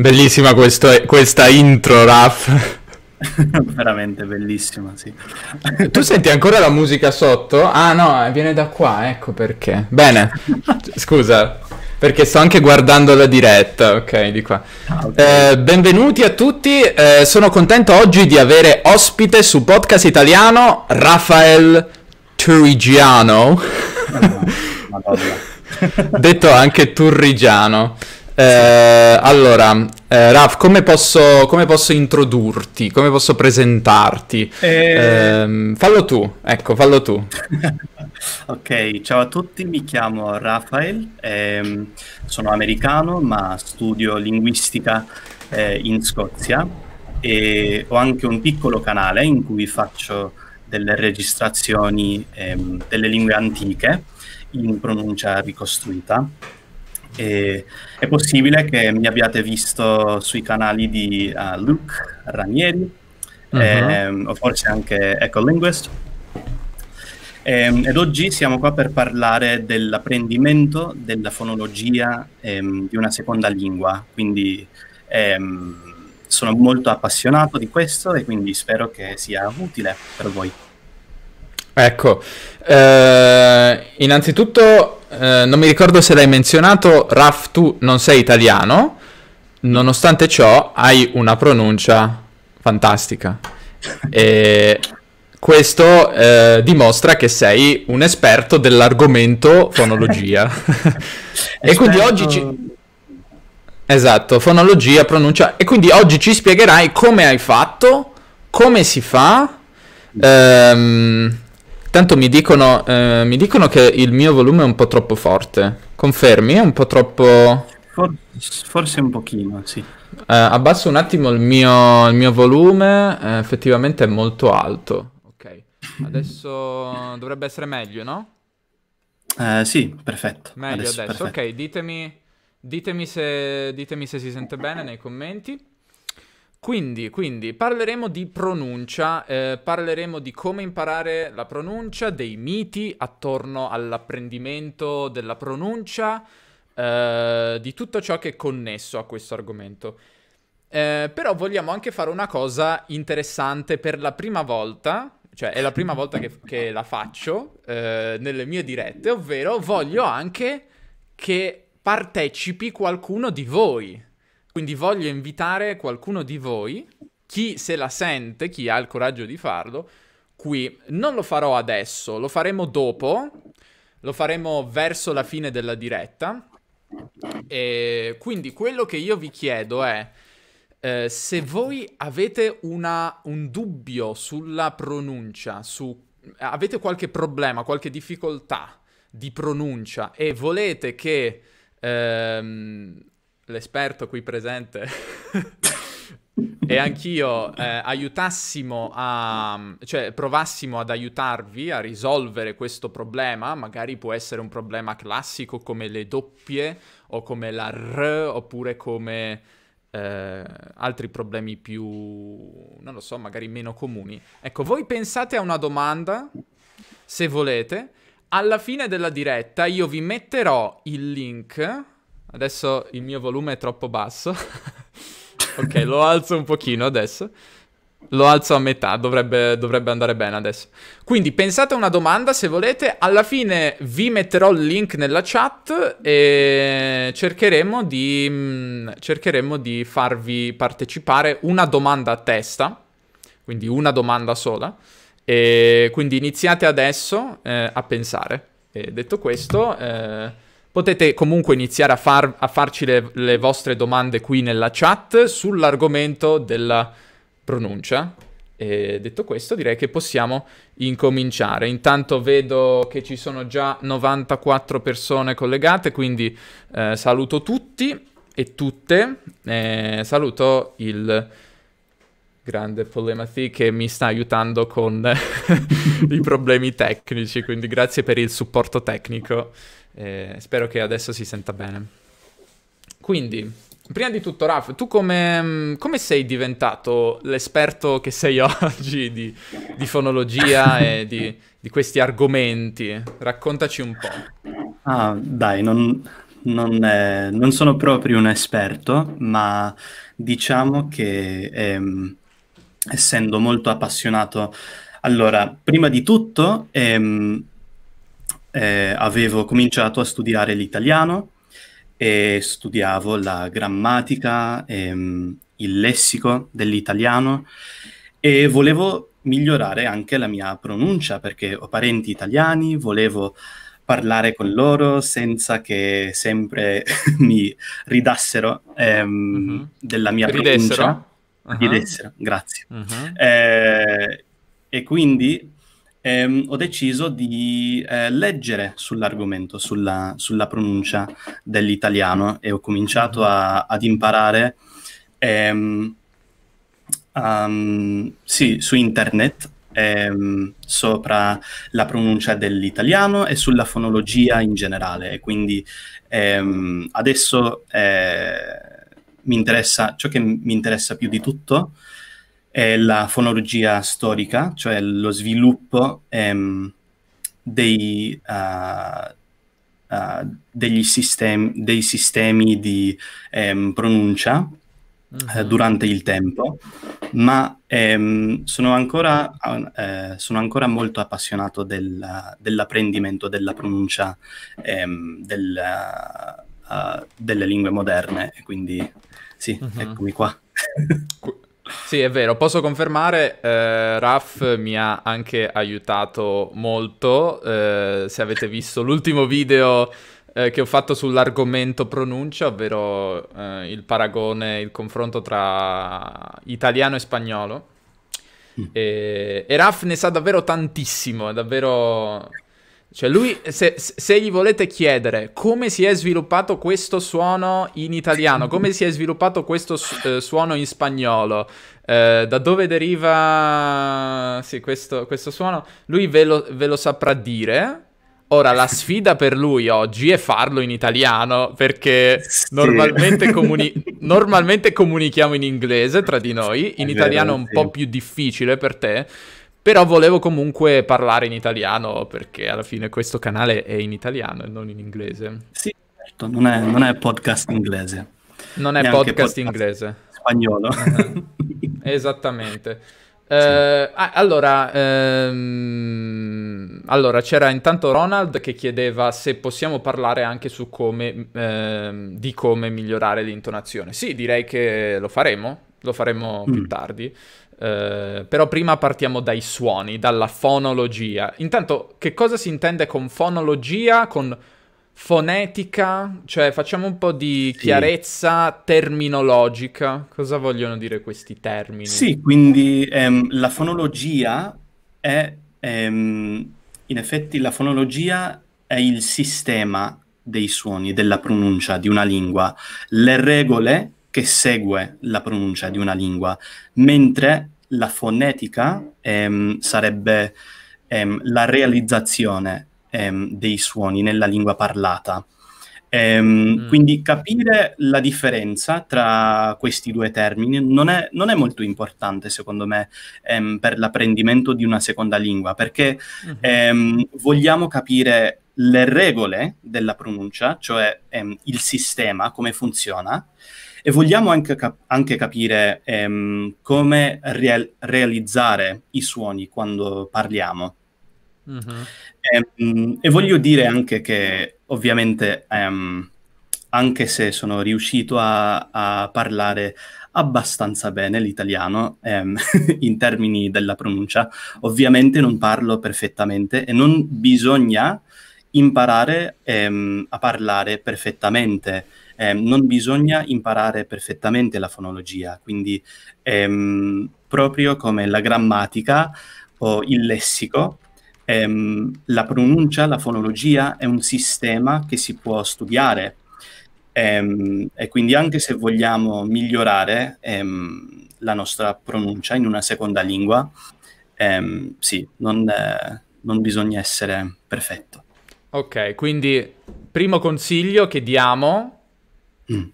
Bellissima questo, eh, questa intro, Raf. Veramente bellissima, sì. tu senti ancora la musica sotto? Ah no, viene da qua, ecco perché. Bene, scusa, perché sto anche guardando la diretta, ok, di qua. Ah, okay. Eh, benvenuti a tutti, eh, sono contento oggi di avere ospite su podcast italiano Rafael Turrigiano. Ah, madonna. Detto anche Turrigiano. Eh, allora, eh, Raf, come posso, come posso, introdurti? Come posso presentarti? Eh... Ehm, fallo tu, ecco, fallo tu. ok, ciao a tutti, mi chiamo Rafael, ehm, sono americano ma studio linguistica eh, in Scozia e ho anche un piccolo canale in cui faccio delle registrazioni ehm, delle lingue antiche in pronuncia ricostruita e è possibile che mi abbiate visto sui canali di uh, eh, Luke Ranieri, uh-huh. ehm, o forse anche Ecolinguist. Ehm, ed oggi siamo qua per parlare dell'apprendimento della fonologia ehm, di una seconda lingua, quindi ehm, sono molto appassionato di questo e quindi spero che sia utile per voi. Ecco, eh, innanzitutto eh, non mi ricordo se l'hai menzionato, Raf, tu non sei italiano, nonostante ciò hai una pronuncia fantastica. E questo eh, dimostra che sei un esperto dell'argomento fonologia. e quindi oggi ci... Esatto, fonologia, pronuncia. E quindi oggi ci spiegherai come hai fatto, come si fa, ehm, Tanto mi dicono, eh, mi dicono che il mio volume è un po' troppo forte. Confermi? È un po' troppo... For- forse un pochino, sì. Eh, abbasso un attimo il mio, il mio volume, eh, effettivamente è molto alto. Ok, adesso dovrebbe essere meglio, no? Eh, sì, perfetto. Meglio adesso, adesso. Perfetto. ok, ditemi, ditemi, se, ditemi se si sente bene nei commenti. Quindi, quindi, parleremo di pronuncia, eh, parleremo di come imparare la pronuncia, dei miti attorno all'apprendimento della pronuncia, eh, di tutto ciò che è connesso a questo argomento. Eh, però vogliamo anche fare una cosa interessante per la prima volta, cioè è la prima volta che, che la faccio eh, nelle mie dirette, ovvero voglio anche che partecipi qualcuno di voi. Quindi voglio invitare qualcuno di voi, chi se la sente, chi ha il coraggio di farlo, qui. Non lo farò adesso, lo faremo dopo, lo faremo verso la fine della diretta. E quindi quello che io vi chiedo è eh, se voi avete una, un dubbio sulla pronuncia, su, avete qualche problema, qualche difficoltà di pronuncia e volete che ehm, l'esperto qui presente e anch'io eh, aiutassimo a, cioè provassimo ad aiutarvi a risolvere questo problema, magari può essere un problema classico come le doppie o come la R oppure come eh, altri problemi più, non lo so, magari meno comuni. Ecco, voi pensate a una domanda, se volete, alla fine della diretta io vi metterò il link Adesso il mio volume è troppo basso. ok, lo alzo un pochino adesso. Lo alzo a metà, dovrebbe, dovrebbe, andare bene adesso. Quindi pensate a una domanda se volete, alla fine vi metterò il link nella chat e cercheremo di, mh, mm, cercheremo di farvi partecipare una domanda a testa, quindi una domanda sola. E quindi iniziate adesso eh, a pensare. E detto questo... Eh, Potete comunque iniziare a, far, a farci le, le vostre domande qui nella chat sull'argomento della pronuncia. E detto questo, direi che possiamo incominciare. Intanto vedo che ci sono già 94 persone collegate, quindi eh, saluto tutti e tutte. Eh, saluto il grande Polemathy che mi sta aiutando con i problemi tecnici, quindi grazie per il supporto tecnico. Eh, spero che adesso si senta bene. Quindi, prima di tutto, Raf, tu come, mm, come sei diventato l'esperto che sei oggi di, di fonologia e di, di, questi argomenti? Raccontaci un po'. Ah, dai, non, non, è, eh, non sono proprio un esperto, ma diciamo che ehm, essendo molto appassionato... Allora, prima di tutto... Ehm, eh, avevo cominciato a studiare l'italiano e studiavo la grammatica, ehm, il lessico dell'italiano e volevo migliorare anche la mia pronuncia perché ho parenti italiani, volevo parlare con loro senza che sempre mi ridassero ehm, mm-hmm. della mia ridessero. pronuncia. uh-huh. ridessero grazie. Uh-huh. Eh, e quindi ehm, ho deciso di eh, leggere sull'argomento, sulla, sulla, pronuncia dell'italiano e ho cominciato mm-hmm. a, ad imparare ehm, um, sì, su internet ehm, sopra la pronuncia dell'italiano e sulla fonologia in generale. E quindi ehm, adesso eh, mi interessa ciò che mi interessa più di tutto è la fonologia storica, cioè lo sviluppo ehm, dei, uh, uh, degli sistemi, dei sistemi di ehm, pronuncia uh-huh. durante il tempo, ma ehm, sono, ancora, eh, sono, ancora, molto appassionato del, dell'apprendimento della pronuncia ehm, del, uh, delle lingue moderne, quindi sì, uh-huh. eccomi qua. Sì, è vero, posso confermare, eh, Raf mi ha anche aiutato molto, eh, se avete visto l'ultimo video eh, che ho fatto sull'argomento pronuncia, ovvero eh, il paragone, il confronto tra italiano e spagnolo. Mm. E, e Raf ne sa davvero tantissimo, è davvero cioè lui, se, se, gli volete chiedere come si è sviluppato questo suono in italiano, come si è sviluppato questo eh, suono in spagnolo, eh, da dove deriva sì, questo, questo, suono, lui ve lo, ve lo saprà dire. Ora, la sfida per lui oggi è farlo in italiano, perché sì. normalmente, comuni- normalmente, comunichiamo in inglese tra di noi, in è italiano vero, è un sì. po' più difficile per te. Però volevo comunque parlare in italiano perché alla fine questo canale è in italiano e non in inglese. Sì, certo, non è, non è podcast inglese. Non è podcast, podcast, inglese. Spagnolo. Esattamente. Sì. Eh, allora, ehm, allora, c'era intanto Ronald che chiedeva se possiamo parlare anche su come, ehm, di come migliorare l'intonazione. Sì, direi che lo faremo, lo faremo mm. più tardi. Eh, però prima partiamo dai suoni, dalla fonologia. Intanto, che cosa si intende con fonologia, con fonetica? Cioè, facciamo un po' di chiarezza terminologica. Cosa vogliono dire questi termini? Sì, quindi ehm, la fonologia è... Ehm, in effetti la fonologia è il sistema dei suoni, della pronuncia di una lingua. Le regole che segue la pronuncia di una lingua, mentre la fonetica ehm, sarebbe ehm, la realizzazione ehm, dei suoni nella lingua parlata. Ehm, mm. Quindi capire la differenza tra questi due termini non è, non è molto importante, secondo me, ehm, per l'apprendimento di una seconda lingua, perché mm-hmm. Ehm, vogliamo capire le regole della pronuncia, cioè il sistema, come funziona, e vogliamo anche, cap- anche capire ehm, come real- realizzare i suoni quando parliamo. Mm-hmm. E, ehm, e, voglio dire anche che ovviamente ehm, anche se sono riuscito a, a parlare abbastanza bene l'italiano ehm, in termini della pronuncia. Ovviamente non parlo perfettamente e non bisogna imparare ehm, a parlare perfettamente eh, non bisogna imparare perfettamente la fonologia, quindi ehm, proprio come la grammatica o il lessico, ehm, la pronuncia, la fonologia è un sistema che si può studiare ehm, e quindi anche se vogliamo migliorare ehm, la nostra pronuncia in una seconda lingua, ehm, sì, non, eh, non bisogna essere perfetto. Ok, quindi primo consiglio che diamo Mm.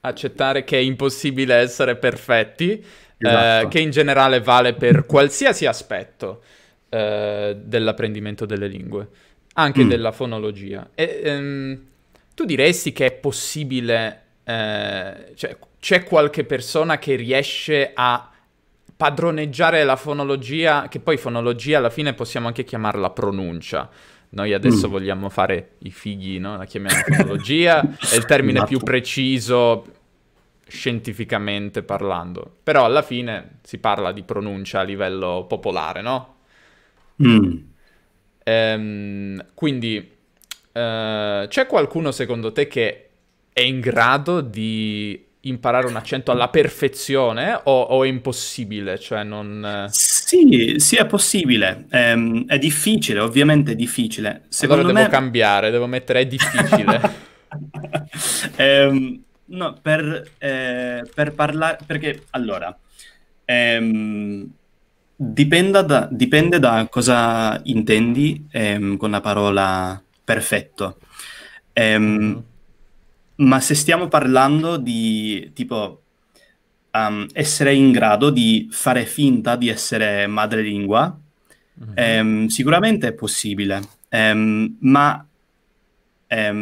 Accettare che è impossibile essere perfetti, eh, esatto. eh, che in generale vale per qualsiasi aspetto eh, dell'apprendimento delle lingue, anche mm. della fonologia. E, ehm, tu diresti che è possibile, eh, cioè c'è qualche persona che riesce a padroneggiare la fonologia, che poi fonologia alla fine possiamo anche chiamarla pronuncia, noi adesso mm. vogliamo fare i fighi, no? La chiamiamo tecnologia, è il termine più esatto. preciso scientificamente parlando. Però alla fine si parla di pronuncia a livello popolare, no? Mm. Ehm, quindi eh, c'è qualcuno secondo te che è in grado di imparare un accento alla perfezione o, o è impossibile? Cioè non... Eh... Sì, sì, è possibile. Ehm, è difficile, ovviamente è difficile. Secondo allora devo me... cambiare, devo mettere è difficile. ehm, no, per, eh, per parlare... Perché, allora, ehm, da, dipende da cosa intendi ehm, con la parola perfetto. Ehm, mm-hmm. ma se stiamo parlando di tipo um, essere in grado di fare finta di essere madrelingua mm-hmm. um, sicuramente è possibile, um, ma è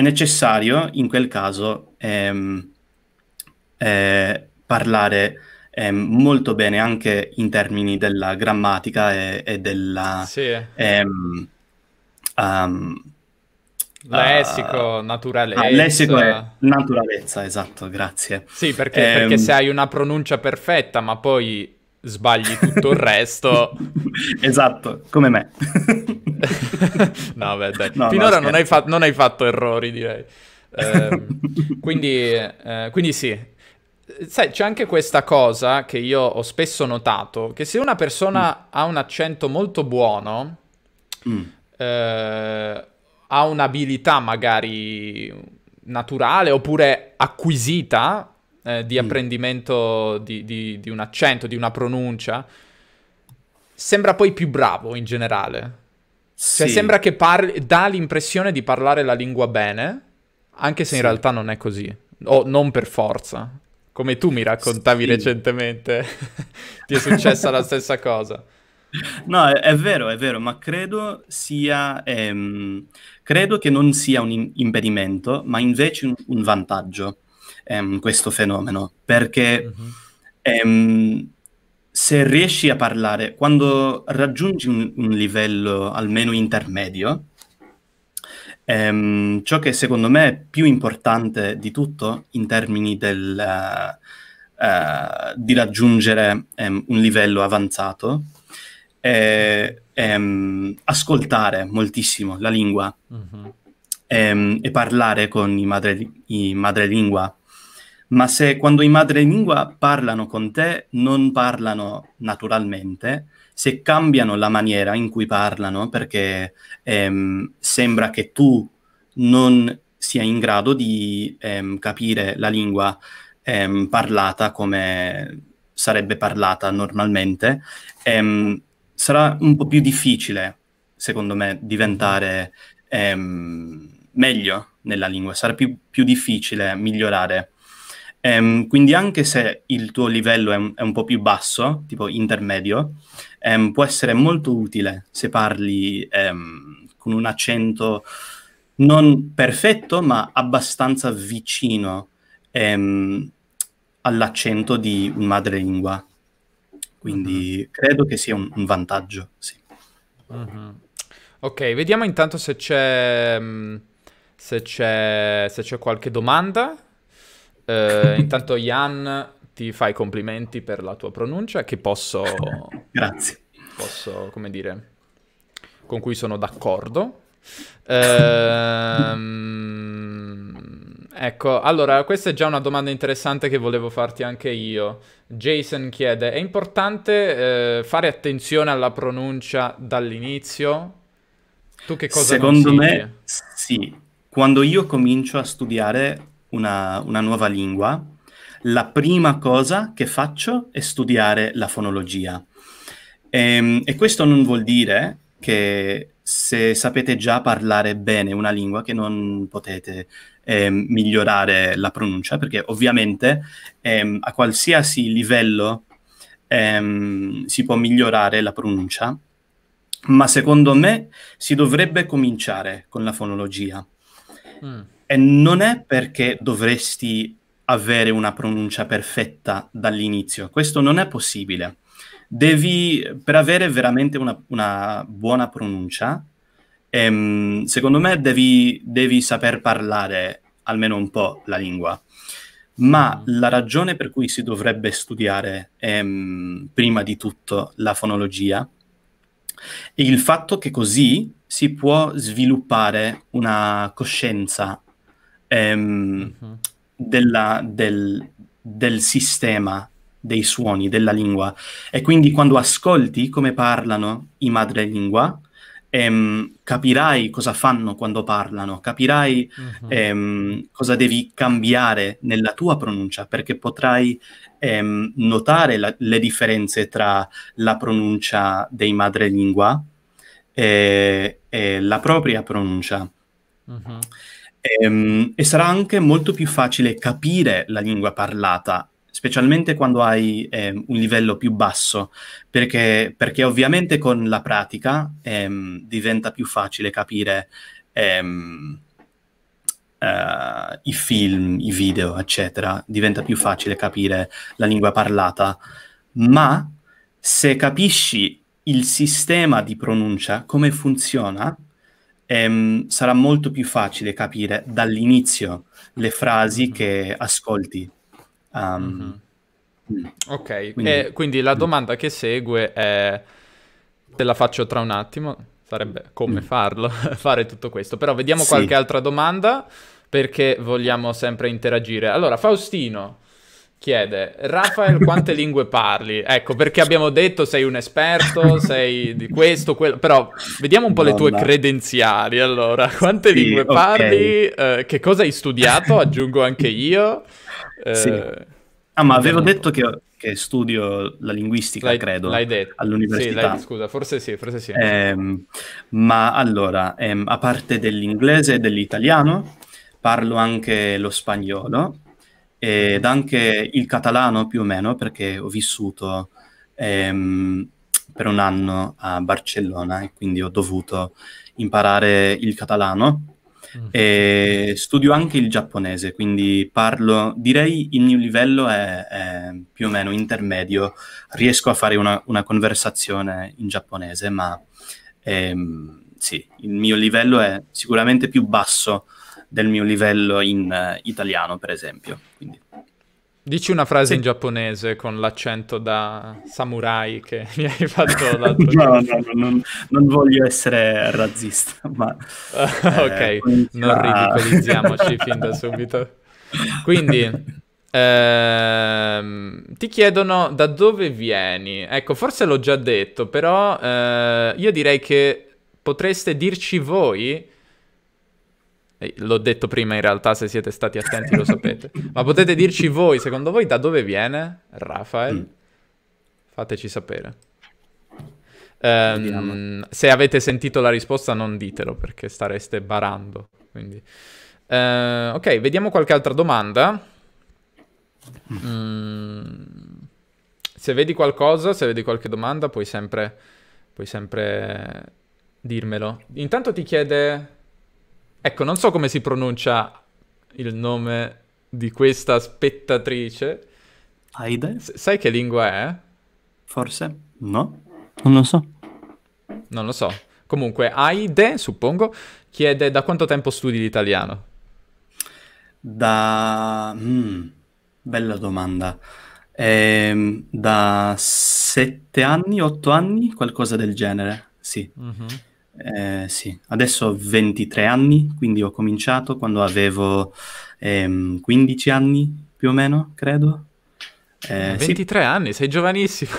necessario in quel caso eh, parlare molto bene anche in termini della grammatica e, e della... Sì. Um, Ah, lessico, ah, naturalezza. Ah, lessico è naturalezza, esatto, grazie. Sì, perché, ehm... perché se hai una pronuncia perfetta, ma poi sbagli tutto il resto. esatto, come me. no, beh, dai. No, Finora no, non, hai fa- non, hai fatto errori, direi. Eh, quindi, eh, quindi sì. Sai, c'è anche questa cosa che io ho spesso notato, che se una persona mm. ha un accento molto buono, mm. eh, ha un'abilità magari naturale oppure acquisita eh, di mm. apprendimento di, di, di un accento, di una pronuncia, sembra poi più bravo in generale. Cioè, sì. sembra che parli, dà l'impressione di parlare la lingua bene, anche se sì. in realtà non è così. O non per forza. Come tu mi raccontavi sì. recentemente, ti è successa la stessa cosa. No, è, è, vero, è vero, ma credo sia, ehm, credo che non sia un impedimento, ma invece un, un vantaggio ehm, questo fenomeno, perché mm-hmm. ehm, se riesci a parlare, quando raggiungi un, un livello almeno intermedio, ehm, ciò che secondo me è più importante di tutto in termini del, uh, uh, di raggiungere ehm, un livello avanzato, è, è, mm, ascoltare moltissimo la lingua uh-huh. Mm-hmm. e, ehm, e, parlare con i, madre, i madrelingua. Ma se quando i madrelingua parlano con te non parlano naturalmente, se cambiano la maniera in cui parlano perché ehm, sembra che tu non sia in grado di ehm, capire la lingua ehm, parlata come sarebbe parlata normalmente, ehm, sarà un po' più difficile, secondo me, diventare ehm, meglio nella lingua, sarà più, più difficile migliorare. Ehm, quindi anche se il tuo livello è un, è un po' più basso, tipo intermedio, ehm, può essere molto utile se parli ehm, con un accento non perfetto, ma abbastanza vicino ehm, all'accento di un madrelingua quindi uh-huh. credo che sia un, un vantaggio, sì. uh-huh. Ok, vediamo intanto se c'è, mm, se c'è, se c'è qualche domanda. Eh, intanto Jan ti fa i complimenti per la tua pronuncia che posso... Grazie. Posso, come dire, con cui sono d'accordo. Ehm... Ecco, allora questa è già una domanda interessante che volevo farti anche io. Jason chiede, è importante eh, fare attenzione alla pronuncia dall'inizio? Tu che cosa Secondo me sì. Quando io comincio a studiare una, una nuova lingua, la prima cosa che faccio è studiare la fonologia. E, ehm, e, questo non vuol dire che se sapete già parlare bene una lingua che non potete eh, migliorare la pronuncia, perché ovviamente ehm, a qualsiasi livello ehm, si può migliorare la pronuncia, ma secondo me si dovrebbe cominciare con la fonologia. Mm. E non è perché dovresti avere una pronuncia perfetta dall'inizio, questo non è possibile. Devi, per avere veramente una, una buona pronuncia, ehm, secondo me devi, devi saper parlare almeno un po' la lingua ma mm. la ragione per cui si dovrebbe studiare ehm, prima di tutto la fonologia è il fatto che così si può sviluppare una coscienza ehm, uh-huh. della, del, del, sistema dei suoni, della lingua. E quindi quando ascolti come parlano i madrelingua, ehm, capirai cosa fanno quando parlano, capirai uh-huh. ehm, cosa devi cambiare nella tua pronuncia, perché potrai ehm, notare la, le differenze tra la pronuncia dei madrelingua e, eh, e la propria pronuncia. Uh-huh. Mm-hmm. E, ehm, e sarà anche molto più facile capire la lingua parlata specialmente quando hai eh, un livello più basso, perché, perché ovviamente con la pratica ehm, diventa più facile capire ehm, eh, i film, i video, eccetera, diventa più facile capire la lingua parlata, ma se capisci il sistema di pronuncia, come funziona, ehm, sarà molto più facile capire dall'inizio le frasi che ascolti Um, mm-hmm. Mm. Ok, quindi... E quindi la mm. domanda che segue è, te la faccio tra un attimo, sarebbe come mm. farlo, fare tutto questo, però vediamo sì. qualche altra domanda perché vogliamo sempre interagire. Allora, Faustino, chiede Rafael quante lingue parli? Ecco, perché abbiamo detto sei un esperto, sei di questo, quello, però vediamo un po' Madonna. le tue credenziali. Allora, quante sì, lingue okay. parli? Eh, che cosa hai studiato? Aggiungo anche io. Eh, Ah, ma avevo detto che, che, studio la linguistica, l'hai, credo, l'hai detto. all'università. Sì, scusa, forse sì, forse sì. Ehm, ma allora, ehm, a parte dell'inglese e dell'italiano, parlo anche lo spagnolo ed anche il catalano più o meno, perché ho vissuto ehm, per un anno a Barcellona e quindi ho dovuto imparare il catalano mm. e mhm. studio anche il giapponese, quindi parlo, direi il mio livello è, è più o meno intermedio, riesco a fare una, una conversazione in giapponese, ma ehm, sì, il mio livello è sicuramente più basso del mio livello in eh, italiano, per esempio. Quindi. Dici una frase sì. in giapponese con l'accento da samurai che mi hai fatto l'altro giorno. no, no, no, non, non, voglio essere razzista, ma... ok, eh, non ridicolizziamoci fin da subito. Quindi, ehm, ti chiedono da dove vieni. Ecco, forse l'ho già detto, però eh, io direi che potreste dirci voi L'ho detto prima in realtà, se siete stati attenti lo sapete. Ma potete dirci voi, secondo voi, da dove viene Rafael? Mm. Fateci sapere. Um, se avete sentito la risposta non ditelo perché stareste barando. Uh, ok, vediamo qualche altra domanda. Mm. mm. Se vedi qualcosa, se vedi qualche domanda, puoi sempre, puoi sempre dirmelo. Intanto ti chiede... Ecco, non so come si pronuncia il nome di questa spettatrice. Aide? S- sai che lingua è? Forse? No, non lo so. Non lo so. Comunque, Aide, suppongo, chiede da quanto tempo studi l'italiano? Da... Mm, bella domanda. Ehm, da sette anni, otto anni, qualcosa del genere, sì. Mm-hmm. Eh, sì, adesso ho 23 anni, quindi ho cominciato quando avevo ehm, 15 anni più o meno, credo. Eh, 23 sì. anni, sei giovanissimo.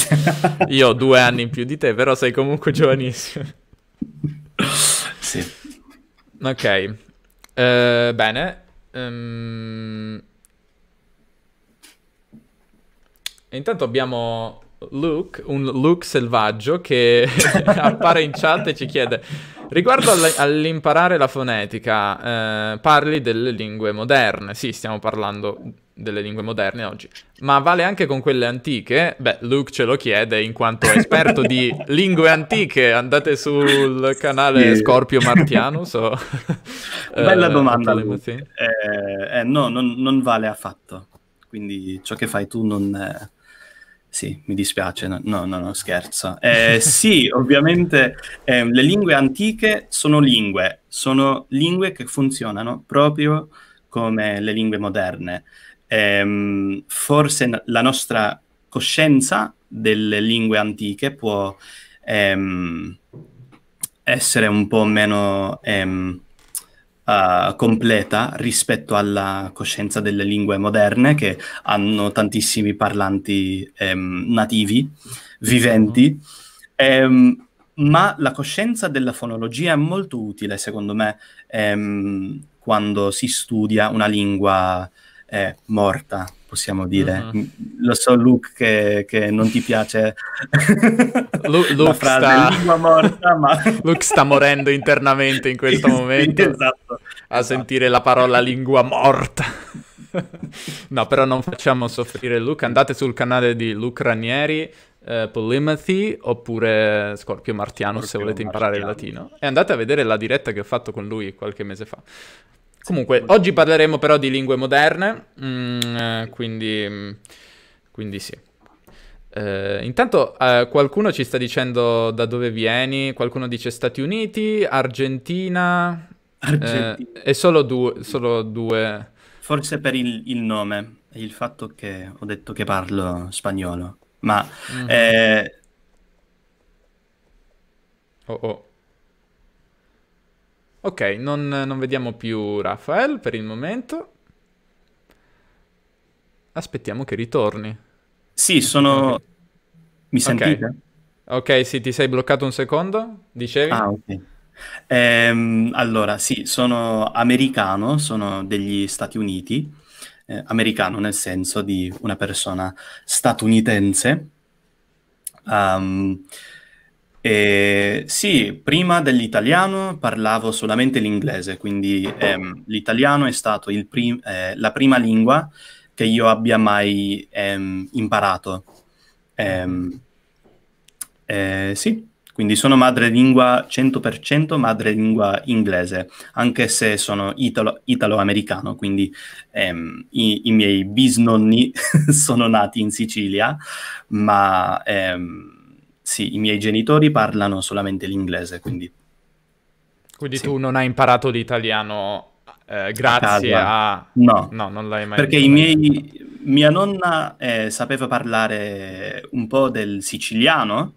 Io ho due anni in più di te, però sei comunque giovanissimo. sì. Ok, eh, bene. Um... intanto abbiamo Luke, un Luke selvaggio che appare in chat e ci chiede Riguardo all- all'imparare la fonetica, eh, parli delle lingue moderne, sì stiamo parlando delle lingue moderne oggi, ma vale anche con quelle antiche? Beh, Luke ce lo chiede in quanto esperto di lingue antiche, andate sul canale sì. Scorpio Martiano. So. Eh, Bella eh, domanda. Eh, no, non, non, vale affatto, quindi ciò che fai tu non sì, mi dispiace, no, no, no, scherzo. Eh, sì, ovviamente eh, le lingue antiche sono lingue, sono lingue che funzionano proprio come le lingue moderne. Eh, forse la nostra coscienza delle lingue antiche può ehm, essere un po' meno... Ehm, uh, completa rispetto alla coscienza delle lingue moderne che hanno tantissimi parlanti um, nativi, viventi. Um, ma la coscienza della fonologia è molto utile, secondo me, ehm, quando si studia una lingua eh, morta, possiamo dire. Mm-hmm. Mm, lo so, Luke, che, che, non ti piace Lu- Luke frase, sta... morta, ma... Luke sta morendo internamente in questo momento esatto. a esatto. sentire la parola lingua morta. no, però non facciamo soffrire Luke. Andate sul canale di Luke Ranieri, eh, Polymathy, oppure Scorpio Martiano Scorpio se volete imparare il latino. E andate a vedere la diretta che ho fatto con lui qualche mese fa. Comunque, oggi parleremo però di lingue moderne, mm, eh, quindi, mm, quindi sì. Uh, intanto uh, qualcuno ci sta dicendo da dove vieni, qualcuno dice Stati Uniti, Argentina, Argentina. Uh, e solo, du- solo, due. Forse per il, il nome e il fatto che ho detto che parlo spagnolo, ma... Mm-hmm. Eh... Oh, oh. Ok, non, non vediamo più Rafael per il momento. Aspettiamo che ritorni. Sì, sono... Mi sentite? Ok, okay sì, ti sei bloccato un secondo, dicevi? Ah, ok. Ehm, allora, sì, sono americano, sono degli Stati Uniti, eh, americano nel senso di una persona statunitense. Um, eh, sì, prima dell'italiano parlavo solamente l'inglese, quindi ehm, l'italiano è stato prim- eh, la prima lingua che io abbia mai ehm, imparato. Ehm, eh, sì, quindi sono madrelingua 100% madrelingua inglese, anche se sono italo- italo-americano, quindi ehm, i-, i-, miei bisnonni sono nati in Sicilia, ma ehm, sì, i miei genitori parlano solamente l'inglese, quindi... Quindi sì. tu non hai imparato l'italiano eh, grazie a... No. no, non l'hai mai... Perché mai... Miei... mia nonna eh, sapeva parlare un po' del siciliano,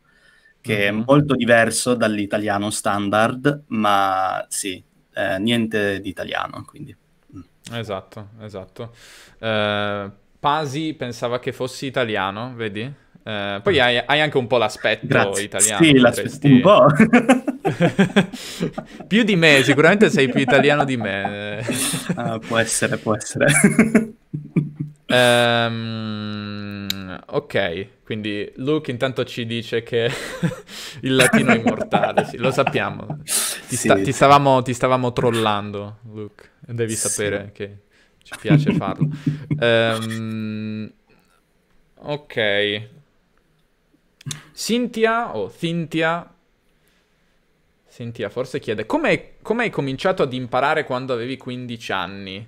che mm-hmm. è molto diverso dall'italiano standard, ma sì, eh, niente di italiano, quindi... Mm. Esatto, esatto. Eh, Pasi pensava che fossi italiano, vedi? Eh, poi hai, hai, anche un po' l'aspetto Grazie. italiano. Sì, l'aspetto un po'. più di me, sicuramente sei più italiano di me. ah, può essere, può essere. Um, ok, quindi Luke intanto ci dice che il latino è immortale, sì, lo sappiamo. Ti, sta- ti, stavamo, ti, stavamo, trollando, Luke, devi sapere sì. che ci piace farlo. Um, ok, Cintia o Cintia Cintia forse chiede come hai cominciato ad imparare quando avevi 15 anni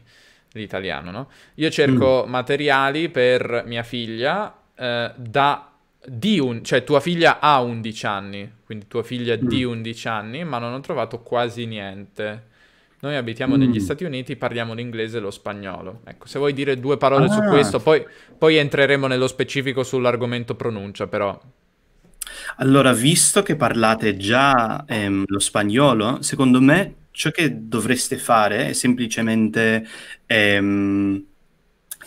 l'italiano, no? Io cerco mm. materiali per mia figlia eh, da di un, cioè tua figlia ha 11 anni, quindi tua figlia mm. di 11 anni, ma non ho trovato quasi niente. Noi abitiamo mm. negli Stati Uniti, parliamo l'inglese e lo spagnolo. Ecco, se vuoi dire due parole ah. su questo, poi, poi entreremo nello specifico sull'argomento pronuncia, però allora, visto che parlate già ehm, lo spagnolo, secondo me ciò che dovreste fare è semplicemente ehm,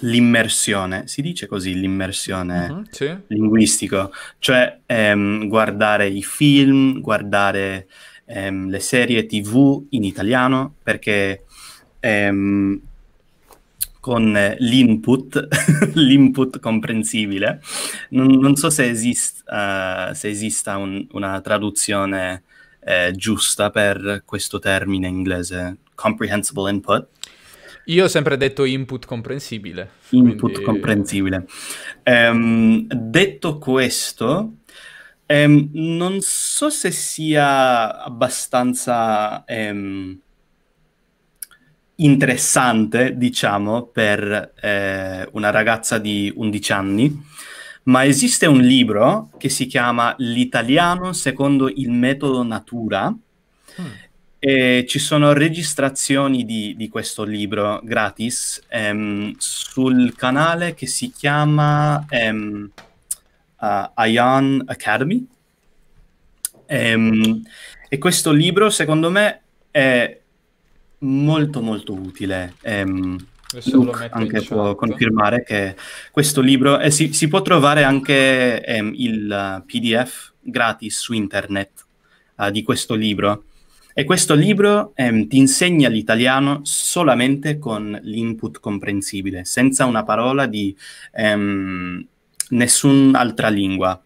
l'immersione, si dice così l'immersione uh-huh, sì. linguistica, cioè ehm, guardare i film, guardare ehm, le serie tv in italiano, perché ehm, con eh, l'input, l'input comprensibile. Non, non so se, esist, uh, se esista un, una traduzione eh, giusta per questo termine inglese, comprehensible input. Io ho sempre detto input comprensibile. Input quindi... comprensibile. Um, detto questo, um, non so se sia abbastanza... Um, interessante, diciamo, per eh, una ragazza di 11 anni, ma esiste un libro che si chiama L'italiano secondo il metodo natura. Mm. E ci sono registrazioni di, di questo libro gratis ehm, sul canale che si chiama ehm, uh, eh, Ion Academy. Ehm, e questo libro, secondo me, è molto molto utile. Ehm, Luke anche può confermare che questo libro eh, si, si, può trovare anche ehm, il eh, PDF gratis su internet eh, di questo libro. E questo libro ehm, ti insegna l'italiano solamente con l'input comprensibile, senza una parola di ehm, nessun'altra lingua.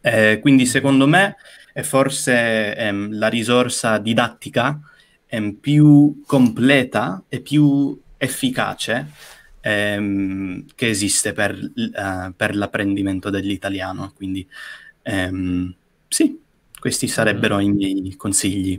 Eh, quindi secondo me è forse ehm, la risorsa didattica Ehm, più completa e più efficace ehm, che esiste per, eh, per, l'apprendimento dell'italiano. Quindi ehm, sì, questi mm-hmm. sarebbero mm i miei consigli.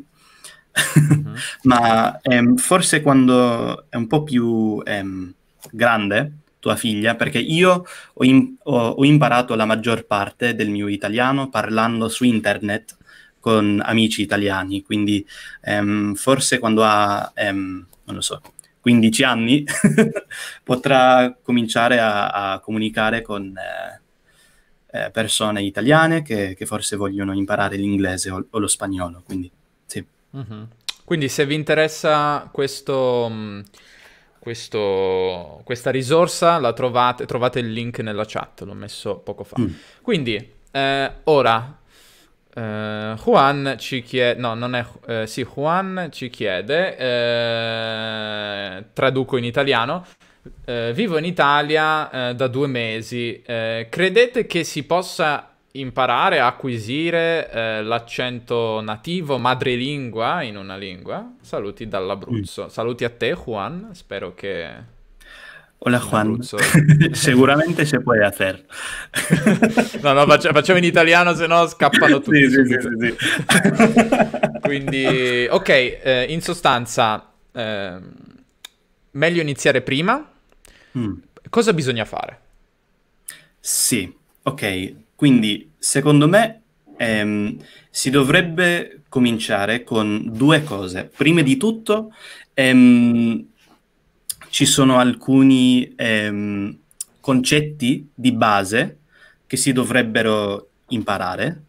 mm-hmm. Ma ehm, forse quando è un po' più ehm, grande tua figlia, perché io ho, in- ho, ho imparato la maggior parte del mio italiano parlando su internet con amici italiani, quindi ehm, forse quando ha, ehm, non lo so, 15 anni potrà cominciare a, a comunicare con eh, eh, persone italiane che, che, forse vogliono imparare l'inglese o, o lo spagnolo, quindi sì. Mm-hmm. Quindi se vi interessa questo... Mm, questo, questa risorsa la trovate, trovate il link nella chat, l'ho messo poco fa. Mm. Quindi, eh, ora Uh, Juan ci chiede, no, non è, uh, sì, Juan ci chiede, uh, traduco in italiano, vivo in Italia da due mesi, credete che si possa imparare a acquisire l'accento nativo, madrelingua in una lingua? Saluti dall'Abruzzo, mm. saluti a te Juan, spero che Hola Juan. Seguramente si può fare. no, no, facciamo in italiano, se no scappano tutti. Sì, sì, sì, Quindi, ok, eh, in sostanza, eh, meglio iniziare prima. Mm. Cosa bisogna fare? Sì, ok. Quindi, secondo me, ehm, si dovrebbe cominciare con due cose. Prima di tutto, ehm, ci sono alcuni ehm, concetti di base che si dovrebbero imparare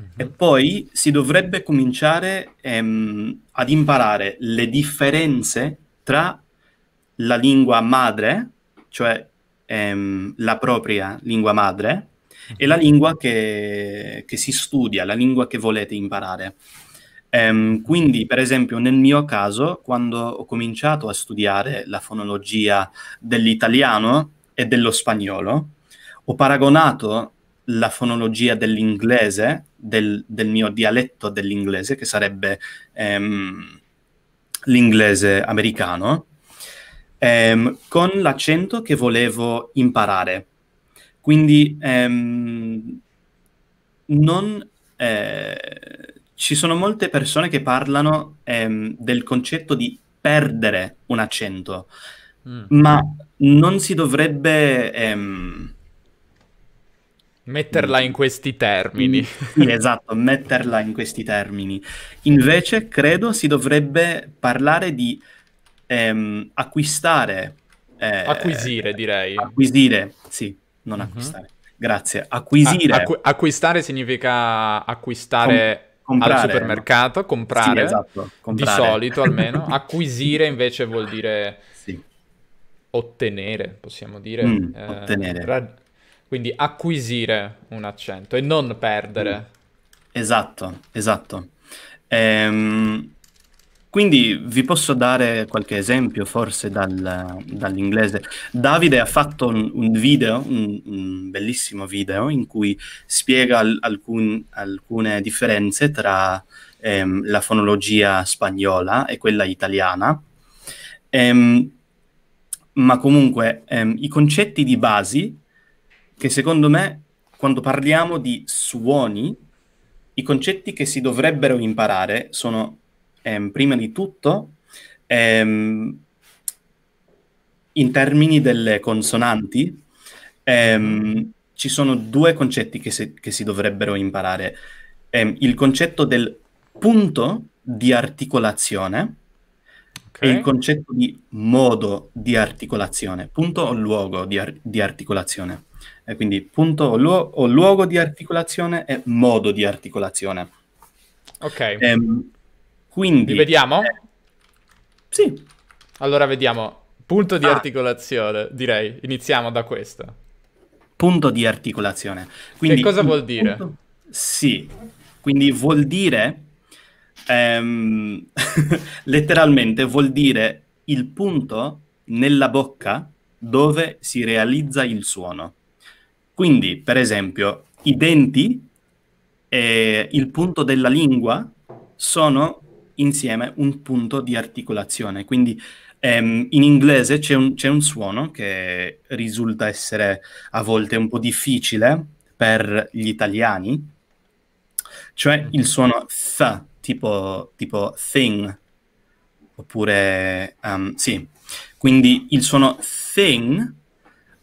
mm-hmm. e poi si dovrebbe cominciare ehm, ad imparare le differenze tra la lingua madre, cioè ehm, la propria lingua madre, mm-hmm. e la mm-hmm. lingua che, che si studia, la lingua che volete imparare. Ehm, quindi, per esempio, nel mio caso, quando ho cominciato a studiare la fonologia dell'italiano e dello spagnolo, ho paragonato la fonologia dell'inglese, del, del mio dialetto dell'inglese, che sarebbe ehm, l'inglese americano, ehm, con l'accento che volevo imparare. Quindi ehm, non eh, ci sono molte persone che parlano ehm, del concetto di perdere un accento, mm. ma non si dovrebbe... Ehm... Metterla in questi termini. Mm, sì, esatto, metterla in questi termini. Invece, credo si dovrebbe parlare di ehm, acquistare. Eh, acquisire, direi. Acquisire, sì, non mm-hmm. acquistare. Grazie. Acquisire. A- acqu- acquistare significa acquistare comprare, al supermercato, comprare, sì, esatto, comprare, di solito almeno, acquisire invece vuol dire sì. ottenere, possiamo dire. Mm, eh, ottenere. Ra- quindi acquisire un accento e non perdere. Mm. Esatto, esatto. Ehm, quindi vi posso dare qualche esempio forse dal, dall'inglese. Davide ha fatto un, un video, un, un, bellissimo video, in cui spiega al, alcun, alcune differenze tra ehm, la fonologia spagnola e quella italiana. Ehm, ma comunque ehm, i concetti di basi, che secondo me quando parliamo di suoni, i concetti che si dovrebbero imparare sono ehm, prima di tutto ehm, in termini delle consonanti ehm, ci sono due concetti che si, che si dovrebbero imparare. Ehm, il concetto del punto di articolazione okay. e il concetto di modo di articolazione, punto o luogo di, ar di articolazione. E quindi punto o, lu o, luogo di articolazione e modo di articolazione. Ok. Ehm, quindi... vediamo? Eh, sì. Allora vediamo. Punto di ah. articolazione, direi. Iniziamo da questo. Punto di articolazione. Quindi, che cosa vuol dire? Punto... Sì. Quindi vuol dire... Ehm, letteralmente vuol dire il punto nella bocca dove si realizza il suono. Quindi, per esempio, i denti e il punto della lingua sono insieme un punto di articolazione. Quindi ehm, in inglese c'è un, c'è un, suono che risulta essere a volte un po' difficile per gli italiani, cioè il mhm. suono th, tipo, tipo thing, oppure um, sì. Quindi il suono thing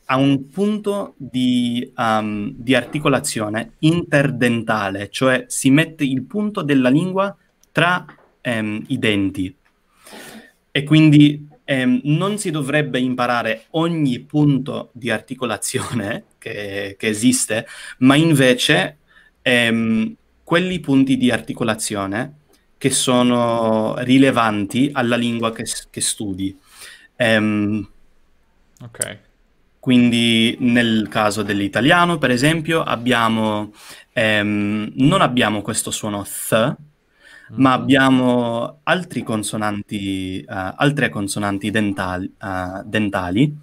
ha un punto di, um, di articolazione interdentale, cioè si mette il punto della lingua tra ehm, i denti. E quindi ehm, non si dovrebbe imparare ogni punto di articolazione che, che esiste, ma invece ehm, quelli punti di articolazione che sono rilevanti alla lingua che, che studi. Ehm, ok. Quindi nel caso dell'italiano, per esempio, abbiamo, ehm, non abbiamo questo suono th, ma mm. abbiamo consonanti, uh, altre consonanti dentali, uh, eh, dentali,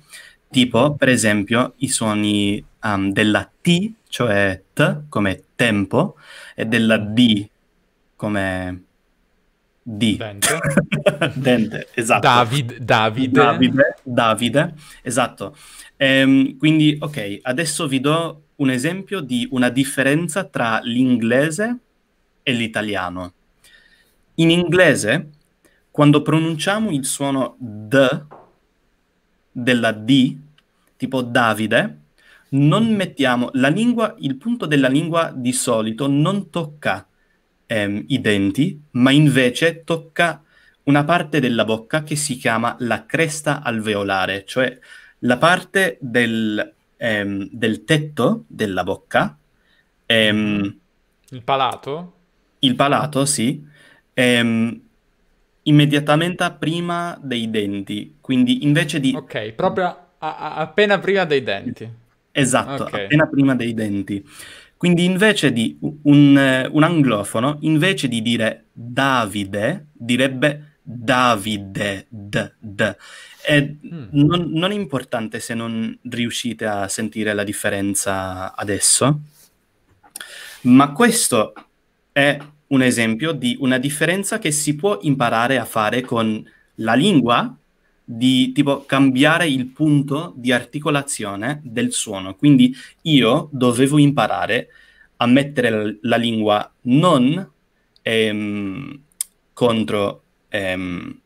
tipo per esempio i suoni um, della T, cioè T come tempo, e della D come D. Dente. Dente, esatto. David, Davide. Davide, Davide esatto. Ehm, quindi, ok, adesso vi do un esempio di una differenza tra l'inglese e l'italiano. In inglese, quando pronunciamo il suono D della D, tipo Davide, non mm. mettiamo la lingua, il punto della lingua di solito non tocca ehm, i denti, ma invece tocca una parte della bocca che si chiama la cresta alveolare, cioè la parte del, ehm, del tetto della bocca. Ehm, mm. il palato? Il palato, sì, ehm, immediatamente prima dei denti, quindi invece di... Ok, proprio a- a- appena prima dei denti. Esatto, okay. appena prima dei denti. Quindi invece di un, un anglofono, invece di dire Davide, direbbe Davide, d, d. Mm. Non, non, è importante se non riuscite a sentire la differenza adesso, ma questo è un esempio di una differenza che si può imparare a fare con la lingua, di tipo cambiare il punto di articolazione del suono. Quindi io dovevo imparare a mettere la lingua non ehm, contro ehm,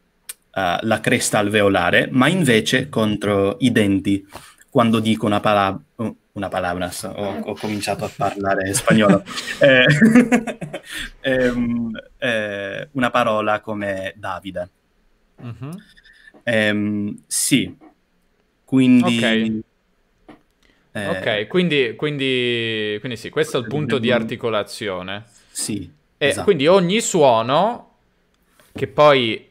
uh, la cresta alveolare, ma invece contro i denti quando dico una, para- una parola, ho, eh. ho, cominciato a parlare spagnolo, eh, ehm, eh, una parola come Davide. Mm-hmm. Ehm, sì, quindi... Okay. Eh, ok, quindi, quindi, quindi sì, questo è il punto di mm. articolazione. Sì. E esatto. quindi ogni suono, che poi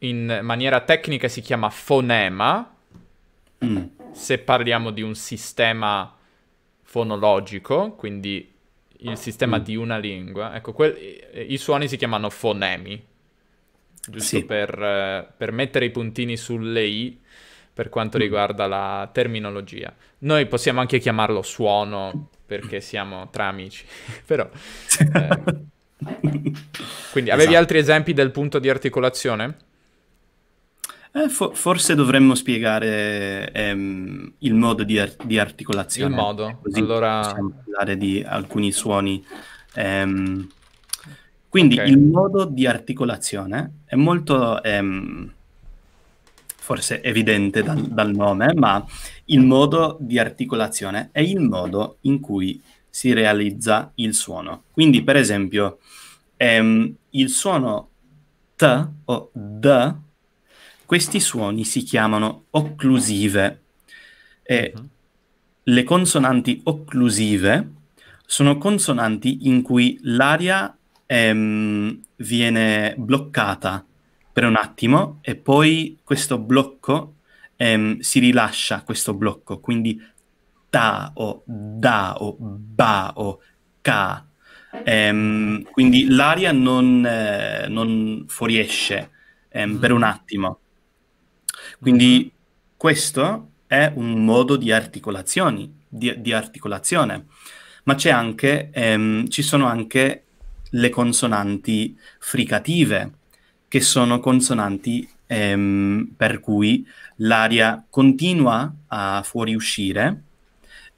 in maniera tecnica si chiama fonema, mm se parliamo di un sistema fonologico, quindi il sistema mm. di una lingua, ecco, que- i suoni si chiamano fonemi, giusto sì. per, eh, per, mettere i puntini sulle i per quanto mm. riguarda la terminologia. Noi possiamo anche chiamarlo suono perché siamo tra amici, però... Eh. Quindi avevi esatto. altri esempi del punto di articolazione? Eh, fo- forse dovremmo spiegare ehm, il modo di, ar- di, articolazione. Il modo, così allora... possiamo parlare di alcuni suoni. Ehm, quindi okay. il modo di articolazione è molto, ehm, forse evidente dal, dal nome, ma il modo di articolazione è il modo in cui si realizza il suono. Quindi, per esempio, ehm, il suono T o D questi suoni si chiamano occlusive e uh-huh. le consonanti occlusive sono consonanti in cui l'aria ehm, viene bloccata per un attimo e poi questo blocco ehm, si rilascia, questo blocco, quindi ta o da o ba o ca. Ehm, quindi l'aria non, eh, non fuoriesce ehm, mm. per mhm. un attimo. Quindi mhm. questo è un modo di, di, di articolazione, ma anche, ehm, ci sono anche le consonanti fricative, che sono consonanti ehm, per cui l'aria continua a fuoriuscire,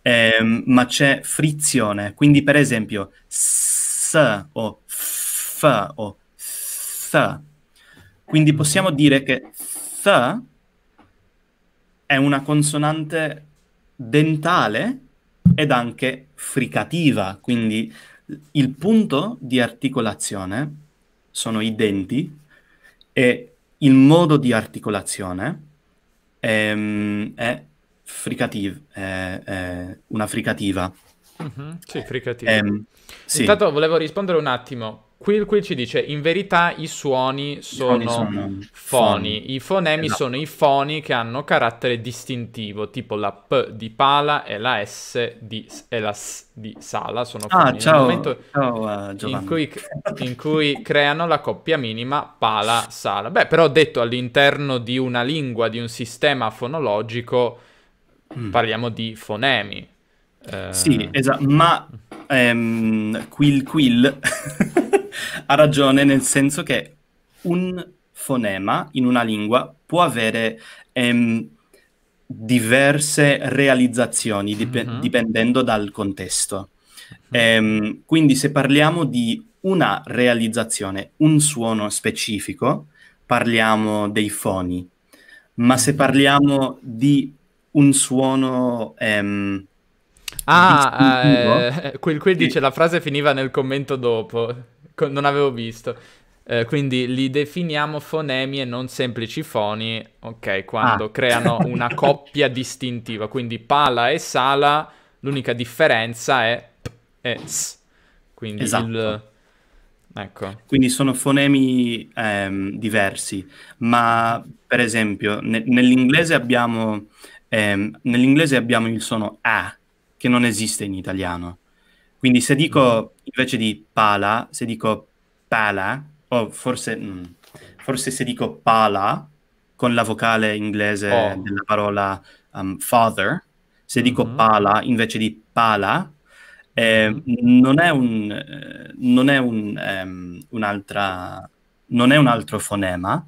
ehm, ma c'è frizione. Quindi, per esempio, s o f o th. Quindi possiamo dire che th è una consonante dentale ed anche fricativa, quindi il punto di articolazione sono i denti e il modo di articolazione è, ehm, è, fricativ, è, è una fricativa. Mm-hmm. Sì, fricativa. Ehm, sì. Intanto volevo rispondere un attimo. Quilquil ci dice, in verità i suoni sono, I sono foni. foni. I fonemi esatto. sono i foni che hanno carattere distintivo, tipo la P di pala e la S di, e la S di sala. Sono ah, foni. Ciao, Nel ciao, uh, in, cui, in cui creano la coppia minima pala-sala. Beh, però detto all'interno di una lingua, di un sistema fonologico, mm. parliamo di fonemi. Eh... Sì, esatto, ma mm. ehm, Quill Quill... Ha ragione nel senso che un fonema in una lingua può avere ehm, diverse realizzazioni dip- uh-huh. Mm-hmm. dipendendo dal contesto. Uh-huh. Ehm, quindi se parliamo di una realizzazione, un suono specifico, parliamo dei foni, ma se mm-hmm. parliamo di un suono... Ehm, ah, eh, quel, quel dice sì. la frase finiva nel commento dopo non avevo visto. Eh, quindi li definiamo fonemi e non semplici foni, ok, quando ah. creano una coppia distintiva. Quindi pala e sala, l'unica differenza è p e s. Quindi esatto. il... Ecco. Quindi sono fonemi ehm, diversi, ma per esempio ne nell'inglese abbiamo, ehm, nell abbiamo il suono a, che non esiste in italiano. Quindi se dico mm invece di pala, se dico pala, o forse, mh, mm, forse se dico pala, con la vocale inglese oh. della parola um, father, se dico mm-hmm. pala invece di pala, eh, mm-hmm. non è, un, eh, non è un, um, un'altra, non è un altro fonema,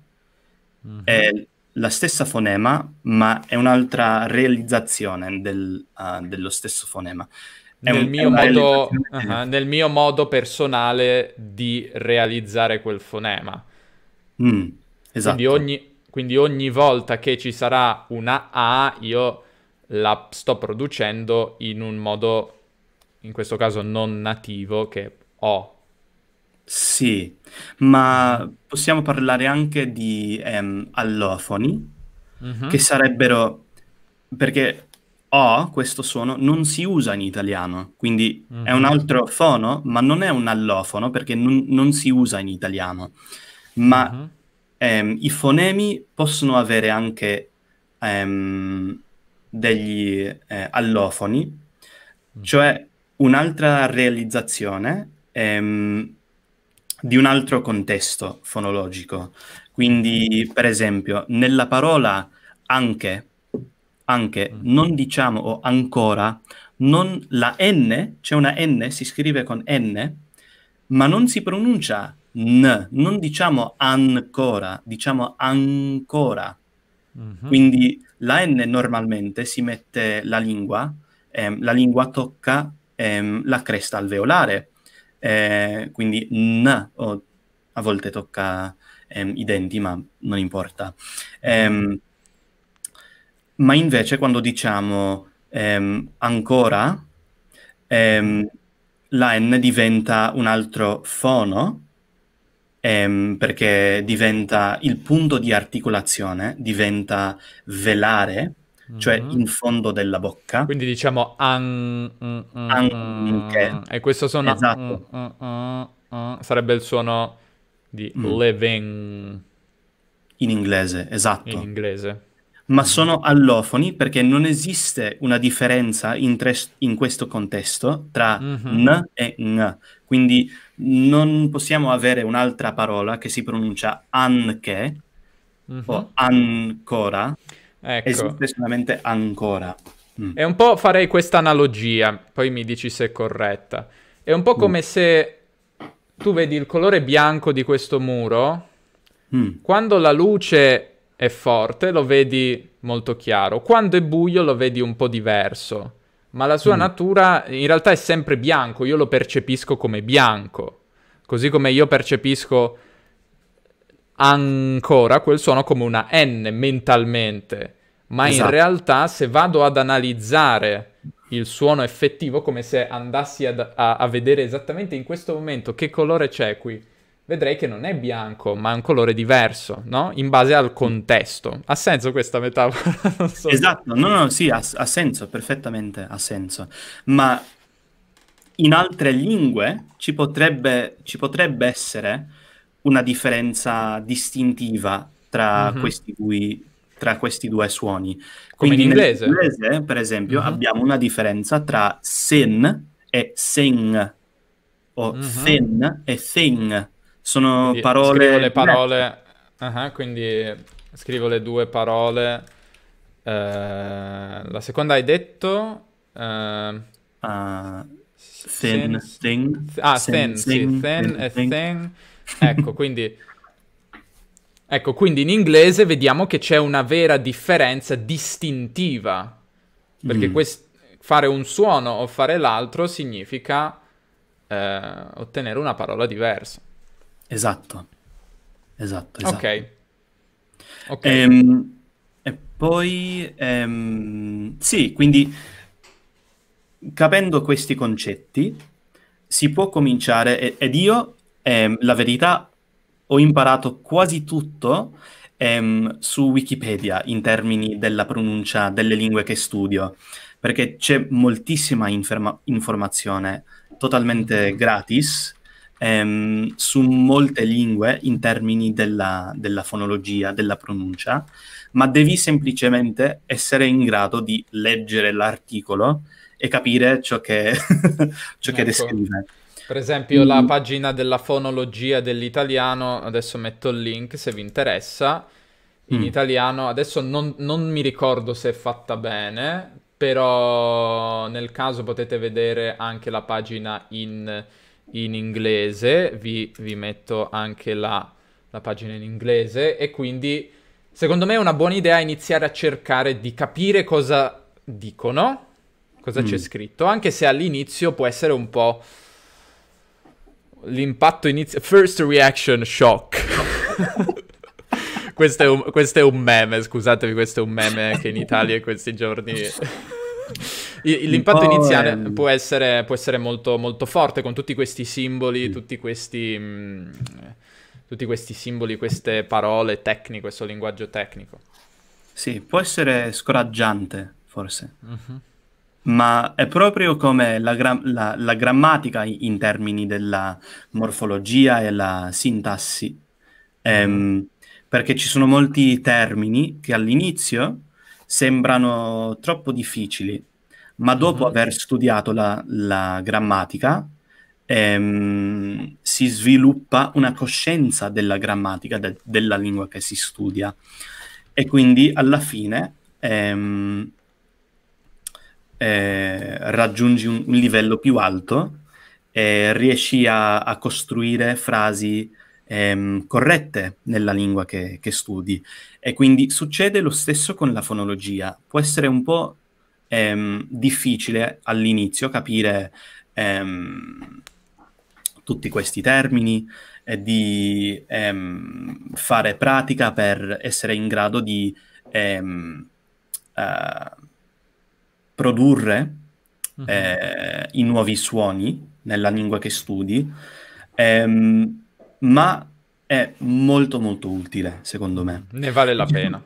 mm-hmm. è la stessa fonema, ma è un'altra realizzazione del, uh, dello stesso fonema nel, mio modo, uh-huh, nel, mio modo, personale di realizzare quel fonema. Mm, esatto. Quindi ogni, quindi ogni volta che ci sarà una A, io la sto producendo in un modo, in questo caso non nativo, che ho. Sì, ma possiamo parlare anche di um, allofoni, mm-hmm. che sarebbero, perché o, questo suono, non si usa in italiano, quindi mm-hmm. è un mhm. altro fono, ma non è un allofono perché non, non si usa in italiano. Ma mm-hmm. ehm, i fonemi possono avere anche ehm, degli eh, allofoni, mm. cioè un'altra realizzazione ehm, di un altro contesto fonologico. Quindi, per esempio, nella parola anche anche, mm. non diciamo o ancora, non la N, c'è una N, si scrive con N, ma non si pronuncia N, non diciamo ancora, diciamo ancora. Uh-huh. Quindi la N normalmente si mette la lingua, ehm, la lingua tocca ehm, la cresta alveolare, eh, quindi N, o a volte tocca ehm, i denti, ma non importa. Ehm, ma invece quando diciamo ehm, ancora, ehm, la N diventa un altro fono, ehm, perché diventa il punto di articolazione, diventa velare, cioè mm-hmm. in fondo della bocca. Quindi diciamo an, mm, mm, anche. Mm. E questo suono esatto. Mm, mm, sarebbe il suono di mm. living. In inglese, esatto. In inglese ma sono allofoni perché non esiste una differenza in, tre, in questo contesto tra mm-hmm. n e ng. Quindi non possiamo avere un'altra parola che si pronuncia anche mm-hmm. o ancora. Ecco. Esiste solamente ancora. Mm. È un po' farei questa analogia, poi mi dici se è corretta. È un po' mm. come se tu vedi il colore bianco di questo muro, mm. quando la luce è forte, lo vedi molto chiaro. Quando è buio lo vedi un po' diverso, ma la sua mm. natura in realtà è sempre bianco, io lo percepisco come bianco, così come io percepisco ancora quel suono come una N mentalmente, ma esatto. in realtà se vado ad analizzare il suono effettivo come se andassi ad, a, a vedere esattamente in questo momento che colore c'è qui vedrei che non è bianco, ma è un colore diverso, no? In base al contesto. Ha senso questa metafora? so. Esatto, no, no, sì, ha, ha senso, perfettamente ha senso. Ma in altre lingue ci potrebbe, ci potrebbe, essere una differenza distintiva tra, mm-hmm. questi, due, tra questi, due, suoni. Quindi Come in inglese. In inglese, per esempio, mm-hmm. abbiamo una differenza tra sin e sing, o mm-hmm. thin e thing. Sono quindi parole... Scrivo le parole... Uh-huh, quindi scrivo le due parole. Uh, la seconda hai detto... Uh, eh, uh ah, thin, sen- thing. Ah, thin, thin, thin, e thin. Ecco, quindi... Ecco, quindi in inglese vediamo che c'è una vera differenza distintiva, perché mm. quest- fare un suono o fare l'altro significa eh, ottenere una parola diversa. Esatto, esatto, esatto. Ok. okay. Ehm, e poi, ehm, sì, quindi capendo questi concetti si può cominciare, ed io, ehm, la verità, ho imparato quasi tutto ehm, su Wikipedia in termini della pronuncia delle lingue che studio, perché c'è moltissima informa- informazione totalmente mm-hmm. gratis ehm, su molte lingue in termini della, della fonologia, della pronuncia, ma devi semplicemente essere in grado di leggere l'articolo e capire ciò che, ciò ecco. che descrive. Per esempio, mm. la pagina della fonologia dell'italiano, adesso metto il link se vi interessa. In mm. italiano, adesso non, non, mi ricordo se è fatta bene, però nel caso potete vedere anche la pagina in in inglese, vi, vi metto anche la, la pagina in inglese e quindi secondo me è una buona idea iniziare a cercare di capire cosa dicono, cosa mm. c'è scritto, anche se all'inizio può essere un po' l'impatto inizio... First reaction shock. questo, è un, questo è un meme, scusatevi, questo è un meme che in Italia in questi giorni... l'impatto iniziale è... può, essere, può essere molto, molto forte con tutti questi simboli, tutti questi... Mh, mm, tutti questi simboli, queste parole tecniche, questo linguaggio tecnico. Sì, può essere scoraggiante, forse. Uh-huh. Ma è proprio come la, gra- la, la, grammatica in termini della morfologia e la sintassi, ehm, mm. perché ci sono molti termini che all'inizio sembrano troppo difficili ma dopo mhm. aver studiato la, la grammatica ehm, si sviluppa una coscienza della grammatica, de- della lingua che si studia e quindi alla fine ehm, eh, raggiungi un, un, livello più alto e riesci a, a costruire frasi ehm, corrette nella lingua che, che studi e quindi succede lo stesso con la fonologia, può essere un po' ehm, difficile all'inizio capire ehm, tutti questi termini e di ehm, fare pratica per essere in grado di ehm, eh, produrre uh-huh. eh, i nuovi suoni nella lingua che studi, ehm, ma è molto molto utile secondo me. Ne vale la pena.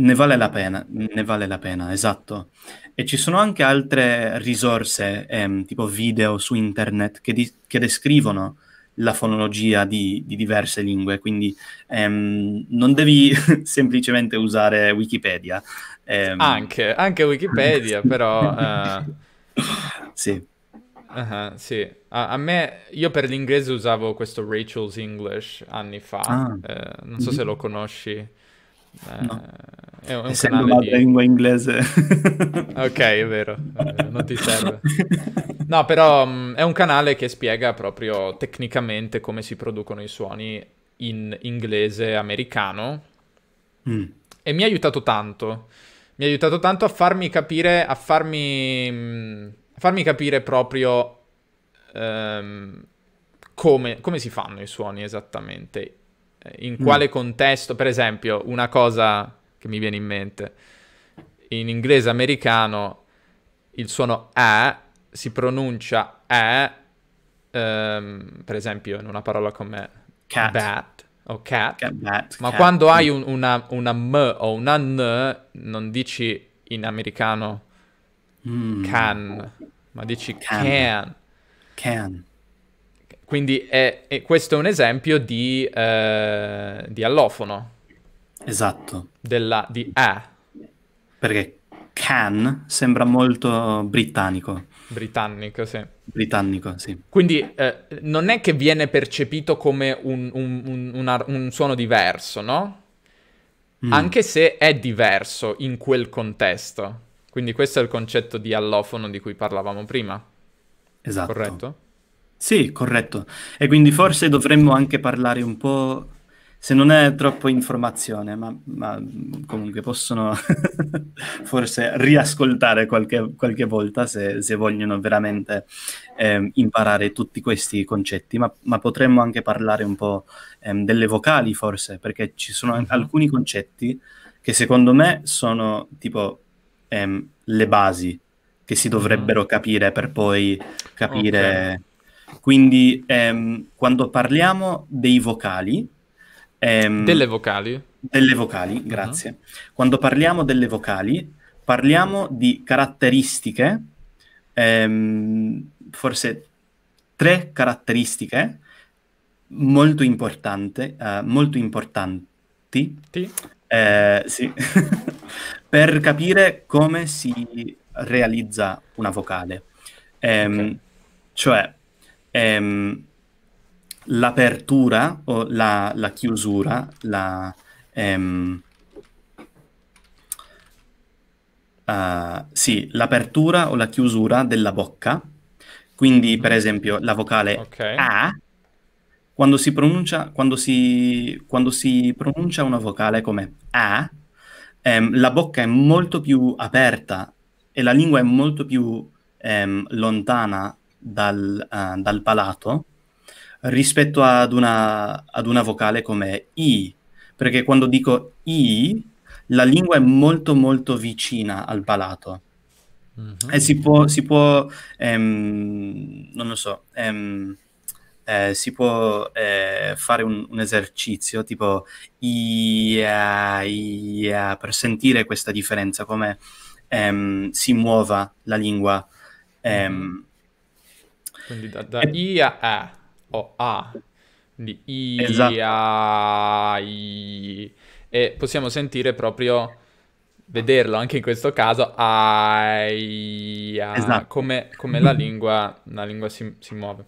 Ne vale la pena, ne vale la pena, esatto. E ci sono anche altre risorse, ehm, tipo video su internet, che, di- che descrivono la fonologia di, di diverse lingue, quindi ehm, non devi semplicemente usare Wikipedia. Ehm... Anche, anche Wikipedia, però... Uh... Sì. Uh-huh, sì. A, a, me, io per l'inglese usavo questo Rachel's English anni fa, ah. eh, non so mm-hmm. se lo conosci. Eh, no. È un, Essendo canale di... lingua inglese. ok, è vero, non ti serve. No, però mh, mm, è un canale che spiega proprio tecnicamente come si producono i suoni in inglese americano mm. e mi ha aiutato tanto. Mi ha aiutato tanto a farmi capire, a farmi, mh, mm, farmi capire proprio um, come, come si fanno i suoni esattamente eh, in quale mm. contesto, per esempio, una cosa che mi viene in mente, in inglese americano il suono E si pronuncia E, ehm, per esempio in una parola come cat. bat o cat, cat bat, ma cat. quando hai un, una, una, M o una N non dici in americano mm. can, ma dici can. can. can. Quindi è, è, questo è un esempio di, eh, di allofono. Esatto. Della, di a. Perché can sembra molto britannico. Britannico, sì. Britannico, sì. Quindi eh, non è che viene percepito come un, un, un, una, un suono diverso, no? Mm. Anche se è diverso in quel contesto. Quindi questo è il concetto di allofono di cui parlavamo prima. Esatto. Corretto? Sì, corretto. E quindi forse dovremmo anche parlare un po', se non è troppo informazione, ma, ma comunque possono forse riascoltare qualche, qualche volta se, se, vogliono veramente eh, imparare tutti questi concetti, ma, ma, potremmo anche parlare un po' eh, delle vocali forse, perché ci sono mm-hmm. alcuni concetti che secondo me sono tipo ehm, le basi che si mm-hmm. dovrebbero capire per poi capire... Quindi ehm, quando parliamo dei vocali... Ehm, delle vocali? Delle vocali, grazie. Uh-huh. Quando parliamo delle vocali, parliamo di caratteristiche, ehm, forse tre caratteristiche molto, importante, eh, molto importanti. Eh, sì. per capire come si realizza una vocale. Ehm, okay. Cioè, ehm, l'apertura o la, la chiusura, la, ehm, uh, sì, l'apertura o la chiusura della bocca. Quindi, per esempio, la vocale okay. A, quando si, pronuncia, quando, si, quando si pronuncia una vocale come A, ehm, la bocca è molto più aperta e la lingua è molto più ehm, lontana dal, uh, dal palato rispetto ad una, ad una vocale come I, perché quando dico I la lingua è molto molto vicina al palato. Mm-hmm. E si può, si può ehm, non lo so, ehm, eh, si può eh, fare un, un, esercizio tipo ia, ia, per sentire questa differenza, come ehm, si muova la lingua mm-hmm. Quindi da, da eh. I a E o A. Quindi I esatto. A I. E possiamo sentire proprio, vederlo anche in questo caso, ai, a, esatto. come, come la lingua, la lingua si, si, muove.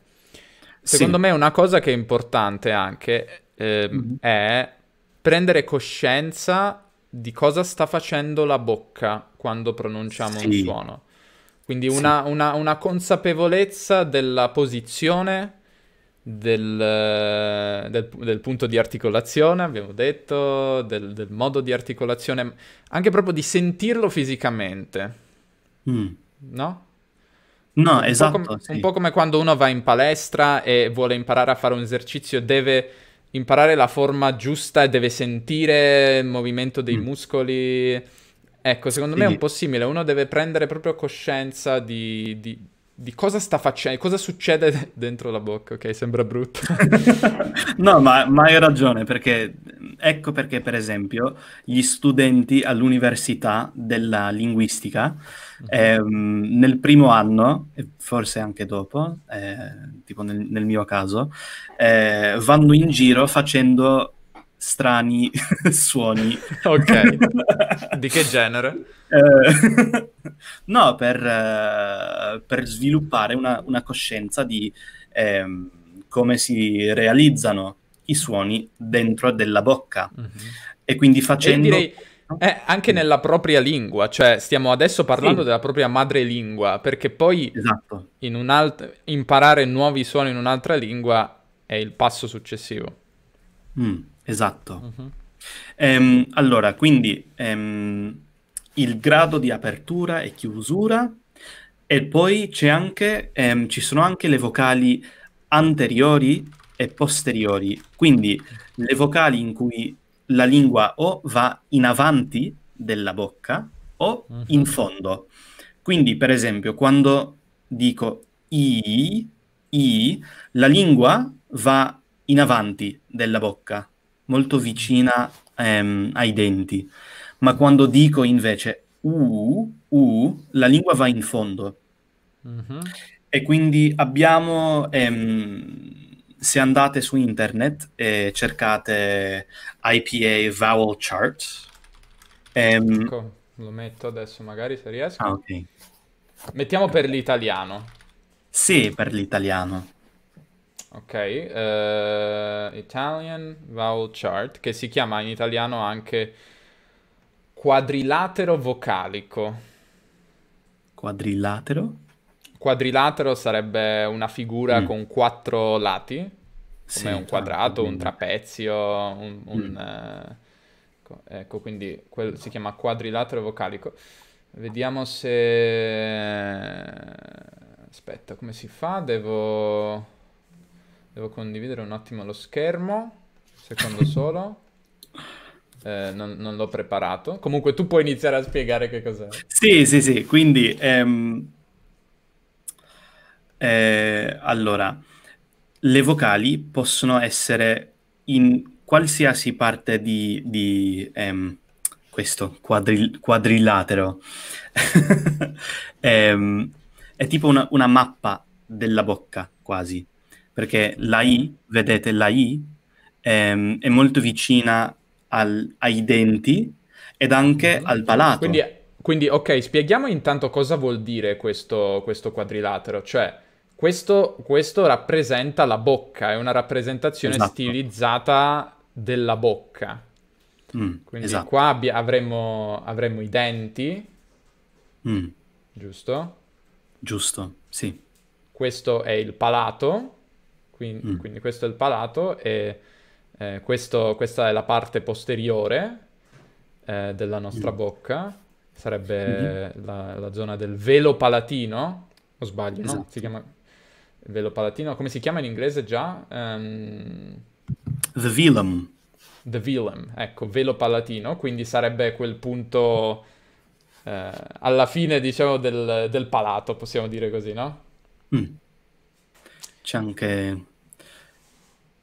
Secondo sì. me una cosa che è importante anche eh, mm-hmm. è prendere coscienza di cosa sta facendo la bocca quando pronunciamo sì. un suono. Quindi una, sì. una, una consapevolezza della posizione del, eh, del, del, punto di articolazione, abbiamo detto, del, del, modo di articolazione, anche proprio di sentirlo fisicamente. Mm. No? No, un esatto. Po com- sì. Un po' come quando uno va in palestra e vuole imparare a fare un esercizio, deve imparare la forma giusta e deve sentire il movimento dei mm. muscoli. Ecco, secondo sì. me è un po' simile, uno deve prendere proprio coscienza di, di, di cosa sta facendo, cosa succede dentro la bocca, ok? Sembra brutto. no, ma, ma, hai ragione, perché ecco perché, per esempio, gli studenti all'università della linguistica, mhm. ehm, nel primo anno, e forse anche dopo, eh, tipo nel, nel, mio caso, eh, vanno in giro facendo strani suoni. Ok, di che genere? Eh, no, per, eh, per sviluppare una, una, coscienza di eh, come si realizzano i suoni dentro della bocca. Mm-hmm. E quindi facendo... E direi... Eh, anche nella propria lingua, cioè stiamo adesso parlando sì. della propria madrelingua, perché poi esatto. alt- imparare nuovi suoni in un'altra lingua è il passo successivo. Mm. Esatto. Mhm. Ehm, allora, quindi ehm, il grado di apertura e chiusura e poi c'è anche, ehm, ci sono anche le vocali anteriori e posteriori, quindi le vocali in cui la lingua o va in avanti della bocca o mhm. in fondo. Quindi, per esempio, quando dico i, i, la lingua va in avanti della bocca, molto vicina ehm, ai denti. Ma quando dico invece U, U, la lingua va in fondo. Mm-hmm. E quindi abbiamo, ehm, se andate su internet e cercate IPA vowel chart, ehm... ecco, lo metto adesso magari se riesco. Ah, okay. Mettiamo per l'italiano. Sì, per l'italiano. Ok, uh, Italian Vowel Chart, che si chiama in italiano anche quadrilatero vocalico. Quadrilatero? Quadrilatero sarebbe una figura mm. con quattro lati, come un ah, quadrato, un trapezio, un... un mm. uh, ecco, quindi quel, si chiama quadrilatero vocalico. Vediamo se... Aspetta, come si fa? Devo... Devo condividere un attimo lo schermo, secondo solo. Eh, non, non l'ho preparato. Comunque tu puoi iniziare a spiegare che cos'è. Sì, sì, sì. Quindi, ehm... eh, allora, le vocali possono essere in qualsiasi parte di, di ehm, questo quadri- quadrilatero. ehm, è tipo una, una mappa della bocca, quasi perché la I, vedete la I, ehm, è molto vicina al, ai denti ed anche mhm. al palato. Quindi, quindi, ok, spieghiamo intanto cosa vuol dire questo, questo quadrilatero, cioè questo, questo, rappresenta la bocca, è una rappresentazione esatto. stilizzata della bocca. Mm, quindi esatto. qua abbi- avremo, avremo, i denti, mm. giusto? Giusto, sì. Questo è il palato quindi, mm. quindi questo è il palato e eh, questo, questa è la parte posteriore eh, della nostra mm. bocca, sarebbe mm-hmm. la, la, zona del velo palatino, o sbaglio, esatto. no? Si esatto. chiama velo palatino, come si chiama in inglese già? Um... The velum. The velum, ecco, velo palatino, quindi sarebbe quel punto eh, alla fine, diciamo, del, del, palato, possiamo dire così, no? Mm. C'è anche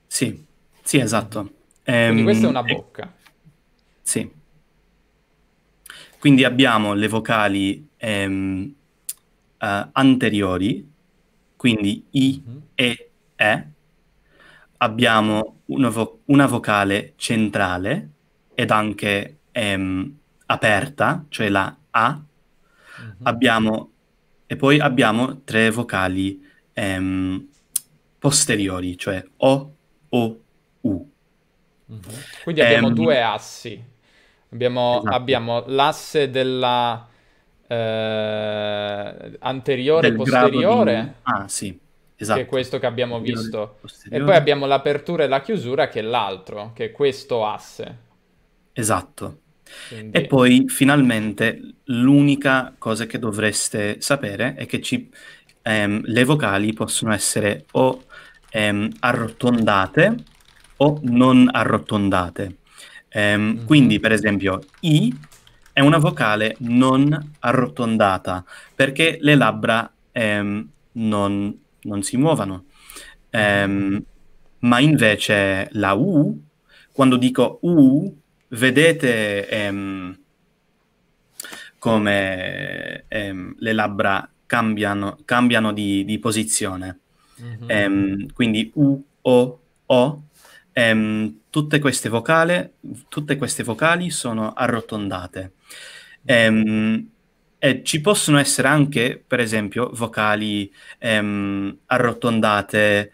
sì, sì, esatto. Quindi ehm, questa è una bocca. Sì. Quindi abbiamo le vocali ehm, eh, anteriori, quindi I, mm-hmm. E, E. Abbiamo una, vo- una, vocale centrale ed anche ehm, aperta, cioè la A. Mm-hmm. Abbiamo, e poi abbiamo tre vocali ehm, posteriori, cioè O, o, U. Mm-hmm. Quindi abbiamo um, due assi. Abbiamo, esatto. abbiamo l'asse della eh, anteriore e posteriore. Di... Ah, sì. Esatto. Che è questo che abbiamo visto. E poi abbiamo l'apertura e la chiusura, che è l'altro, che è questo asse. Esatto. Quindi... E poi finalmente l'unica cosa che dovreste sapere è che ci, ehm, le vocali possono essere o ehm, arrotondate o non arrotondate. Ehm, mm. Quindi, per esempio, I è una vocale non arrotondata perché le labbra ehm, non, non, si muovono. Ehm, mhm. ma invece la U, quando dico U, vedete ehm, come ehm, le labbra cambiano, cambiano di, di posizione. Mm-hmm. Ehm, quindi U, O, O. Ehm, tutte, queste vocale, tutte, queste vocali sono arrotondate. Mm-hmm. Ehm, e ci possono essere anche, per esempio, vocali ehm, arrotondate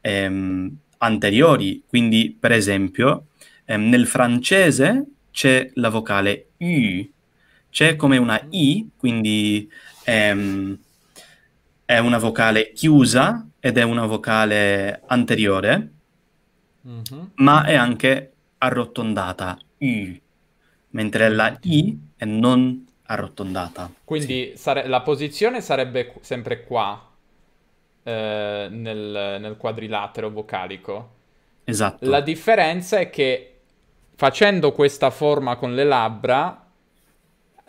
ehm, anteriori. Quindi, per esempio, ehm, nel francese c'è la vocale U, c'è come una I, quindi è una vocale chiusa ed è una vocale anteriore, mm-hmm. ma è anche arrotondata, I, mentre la I è non arrotondata. Quindi sì. sare- la posizione sarebbe qu- sempre qua, eh, nel, nel, quadrilatero vocalico. Esatto. La differenza è che facendo questa forma con le labbra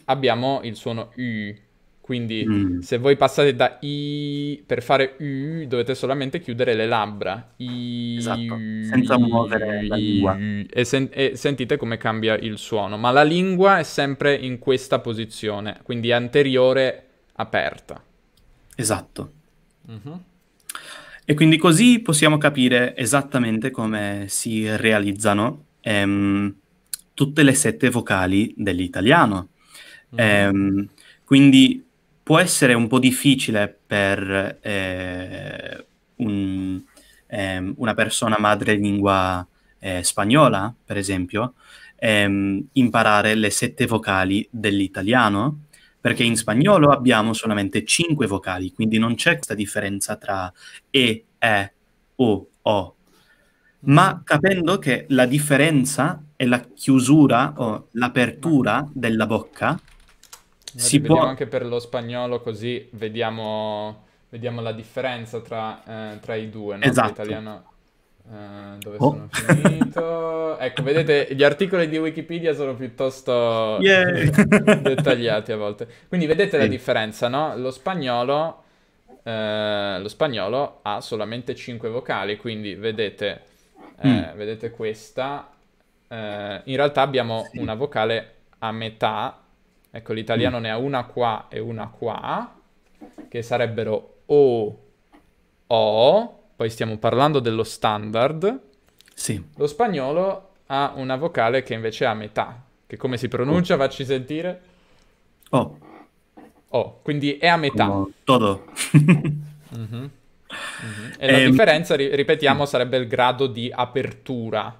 abbiamo il suono U. Quindi mm. se voi passate da I per fare U dovete solamente chiudere le labbra. I, esatto, U, senza muovere I, la lingua. e, sen- e, sentite come cambia il suono. Ma la lingua è sempre in questa posizione, quindi anteriore aperta. Esatto. Mm-hmm. E quindi così possiamo capire esattamente come si realizzano ehm, tutte le sette vocali dell'italiano. Mm. Ehm, quindi può essere un po' difficile per eh, un, eh, una persona madrelingua eh, spagnola, per esempio, ehm, imparare le sette vocali dell'italiano, perché in spagnolo abbiamo solamente cinque vocali, quindi non c'è questa differenza tra E, E, O, O. Ma mm. capendo che la differenza è la chiusura o l'apertura della bocca, si può... anche per lo spagnolo così vediamo, vediamo la differenza tra, eh, tra i due, no? Esatto. L'italiano... Uh, eh, dove oh. sono finito? ecco, vedete, gli articoli di Wikipedia sono piuttosto yeah. dettagliati a volte. Quindi vedete sì. la differenza, no? Lo spagnolo, eh, lo spagnolo ha solamente 5 vocali, quindi vedete, eh, mm. vedete questa. Eh, in realtà abbiamo sì. una vocale a metà Ecco, l'italiano mm. ne ha una qua e una qua, che sarebbero O, O, poi stiamo parlando dello standard. Sì. Lo spagnolo ha una vocale che invece ha metà, che come si pronuncia? Oh. Facci sentire. O. Oh. O, oh, quindi è a metà. Oh, todo. mm-hmm. Mm-hmm. E la ehm, differenza, ri- ripetiamo, sarebbe il grado di apertura.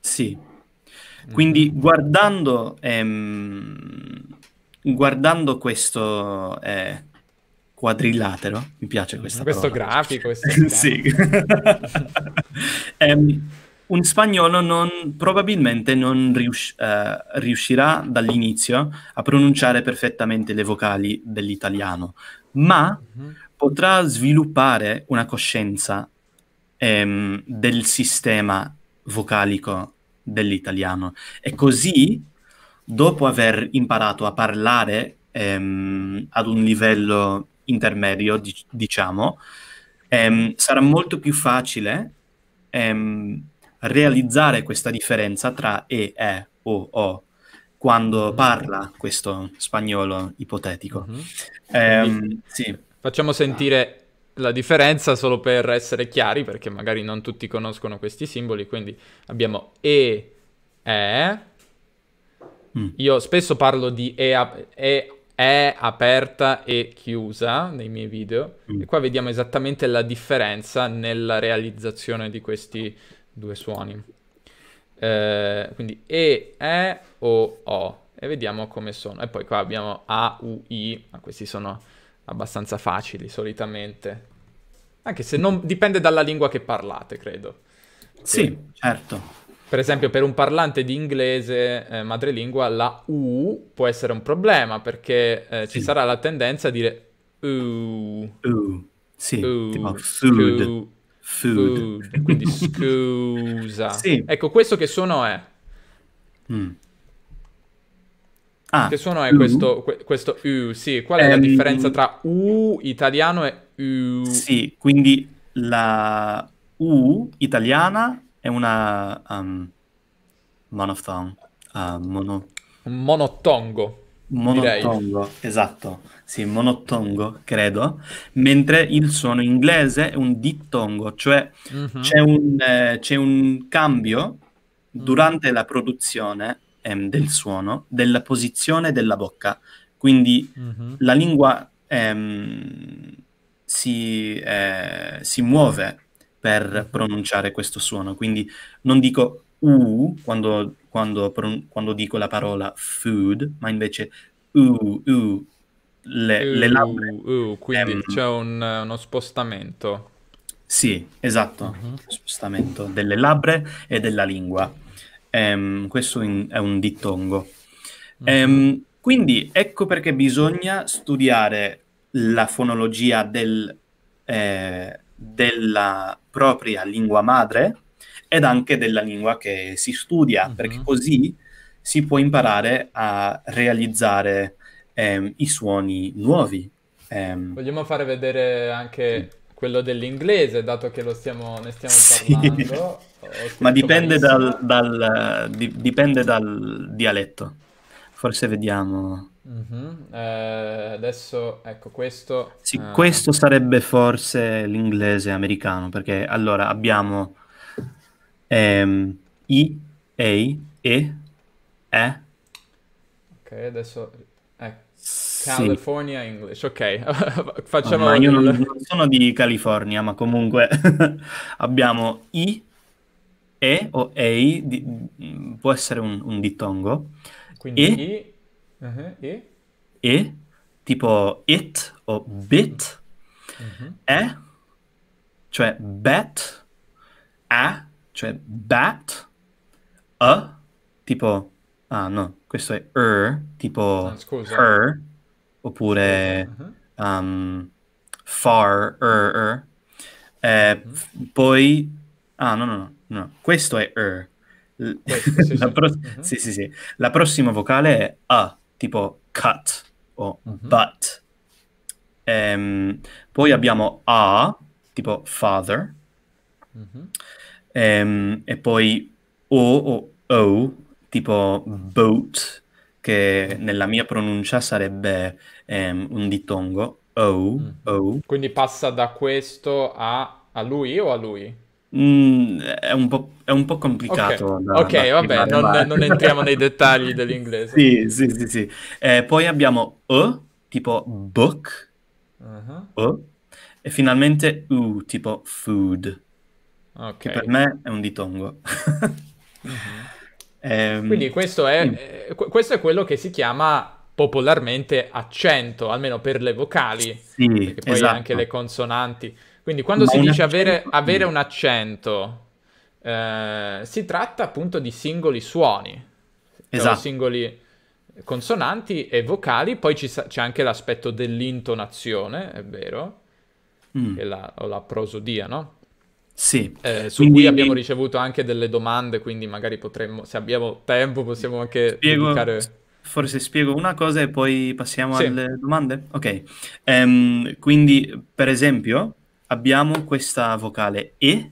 Sì. Mhm. Quindi guardando ehm, guardando questo eh, quadrilatero, mi piace questa questo parola. grafico. Questo sì. um, un spagnolo non, probabilmente non rius- uh, riuscirà dall'inizio a pronunciare perfettamente le vocali dell'italiano, ma mm-hmm. potrà sviluppare una coscienza um, del sistema vocalico dell'italiano e così dopo aver imparato a parlare ehm, ad un livello intermedio, dic- diciamo, ehm, sarà molto più facile ehm, realizzare questa differenza tra e, e, o, o quando mm-hmm. parla questo spagnolo ipotetico. Mm-hmm. Ehm, sì. Facciamo sentire la differenza solo per essere chiari, perché magari non tutti conoscono questi simboli, quindi abbiamo e, e, Mm. Io spesso parlo di e, a- e- e aperta e chiusa nei miei video mm. e qua vediamo esattamente la differenza nella realizzazione di questi due suoni. Eh, quindi E, E o O e vediamo come sono. E poi qua abbiamo A, U, I, ma questi sono abbastanza facili solitamente. Anche se non dipende dalla lingua che parlate, credo. Sì, certo. Per esempio, per un parlante di inglese eh, madrelingua, la U può essere un problema perché eh, sì. ci sarà la tendenza a dire U. U. Sì, tipo food. Food. food. Quindi scusa. Sì. Ecco, questo che suono è? Mm. Ah, che suono è questo, questo U? Sì, qual è um, la ehm, differenza tra U italiano e U? Sì, quindi la U italiana è una um, monophthong, uh, mono... monotongo. Monotongo, direi. esatto, sì, monotongo credo, mentre il suono inglese è un dittongo, cioè mm-hmm. c'è, un, eh, c'è, un, cambio mm. durante mm. la produzione eh, del suono, della posizione della bocca, quindi mm-hmm. la lingua ehm, eh, si, si muove per pronunciare questo suono. Quindi non dico u quando, quando, quando dico la parola food, ma invece u, u, le, le labbra. quindi um, c'è un, uno spostamento. Sì, esatto, uh-huh. spostamento delle labbra e della lingua. Um, questo in, è un dittongo. Uh-huh. Um, quindi ecco perché bisogna studiare la fonologia del, eh, della propria lingua madre ed mm. anche della lingua che si studia, mm-hmm. perché così si può imparare a realizzare ehm, i suoni nuovi. Ehm. Vogliamo fare vedere anche sì. quello dell'inglese, dato che lo stiamo, ne stiamo parlando. Sì. Ma dipende dal, dal, dipende dal dialetto. Forse vediamo. Uh-huh. Eh, adesso ecco questo. Sì, eh... questo sarebbe forse l'inglese americano perché allora abbiamo ehm, I, E, E, E. Ok, adesso ecco. California English, ok. Facciamo. Ormai io non, non, sono di California, ma comunque abbiamo I, E o EI, di... può essere un, un dittongo. Quindi e... I Uh-huh. E? e? tipo it o bit, uh-huh. e, cioè bet, a, cioè bat, a, tipo, ah no, questo è er, tipo no, ah, her, oppure uh-huh. um, far, er, er. Eh, uh-huh. Poi, ah no, no, no, no, questo è er. Questo, sì, La pro- uh-huh. sì, sì, sì. La prossima vocale è a tipo cut o mm -hmm. but. Ehm, poi abbiamo a, tipo father. Mm -hmm. ehm, e poi o o o, tipo mhm. boat, che nella mia pronuncia sarebbe ehm, un dittongo. O, mm. o. Quindi passa da questo a, a lui o a lui? Mm, è, un è, un po', complicato. Ok, da, okay da vabbè, non, non, entriamo nei dettagli dell'inglese. Sì, sì, sì. sì. Eh, poi abbiamo E, tipo book, uh -huh. e, finalmente U, tipo food. Okay. Che per me è un ditongo. uh -huh. um, Quindi questo è, sì. Eh, questo è quello che si chiama popolarmente accento, almeno per le vocali, sì, poi esatto. anche le esatto. consonanti. Quindi quando Ma si dice avere, avere un accento, eh, si tratta appunto di singoli suoni, cioè esatto. singoli consonanti e vocali, poi sa- c'è anche l'aspetto dell'intonazione, è vero, mm. la, o la prosodia, no? Sì. Eh, su quindi, cui abbiamo ricevuto anche delle domande, quindi magari potremmo, se abbiamo tempo, possiamo anche spiego, dedicare... Forse spiego una cosa e poi passiamo sì. alle domande? Ok. Um, quindi, per esempio, abbiamo questa vocale E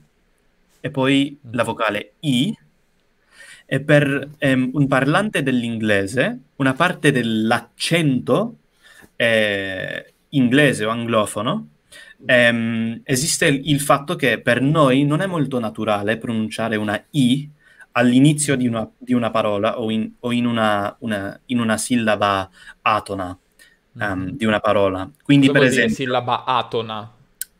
e poi la mm. vocale I e per ehm, un parlante dell'inglese una parte dell'accento eh, inglese o anglofono ehm, esiste il fatto che per noi non è molto naturale pronunciare una I all'inizio di una, di una parola o, in, o in, una, una, in, una, sillaba atona um, di una parola. Quindi, Cosa per esempio, sillaba atona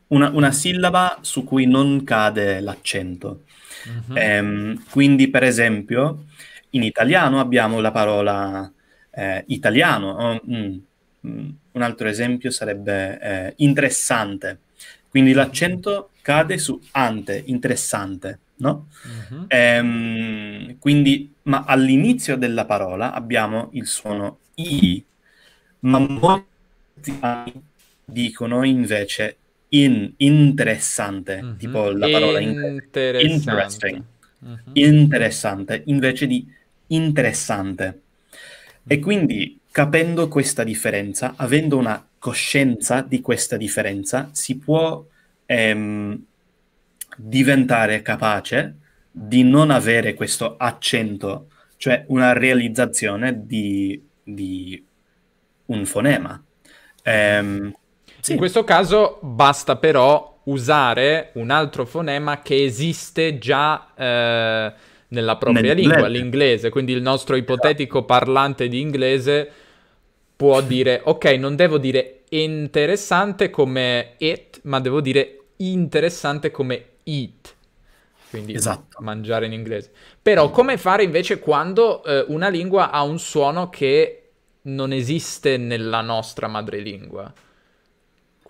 una, una sillaba su cui non cade l'accento. Uh-huh. Ehm, quindi, per esempio, in italiano abbiamo la parola eh, italiano. Oh, mm, mm. Un altro esempio sarebbe eh, interessante. Quindi mhm. l'accento cade su ante, interessante, no? Uh-huh. Ehm, quindi, ma all'inizio della parola abbiamo il suono i, ma molti dicono invece in, interessante, mm-hmm. tipo la parola interessante. interesting, mm-hmm. interessante, invece di interessante. E mm. quindi capendo questa differenza, avendo una coscienza di questa differenza, si può ehm, diventare capace di non avere questo accento, cioè una realizzazione di, di un fonema. Ehm, sì. In questo caso basta però usare un altro fonema che esiste già eh, nella propria Nel lingua, inglese. l'inglese. Quindi il nostro esatto. ipotetico parlante di inglese può dire, ok, non devo dire interessante come it, ma devo dire interessante come it quindi esatto. mangiare in inglese. Però mm. come fare invece quando eh, una lingua ha un suono che non esiste nella nostra madrelingua?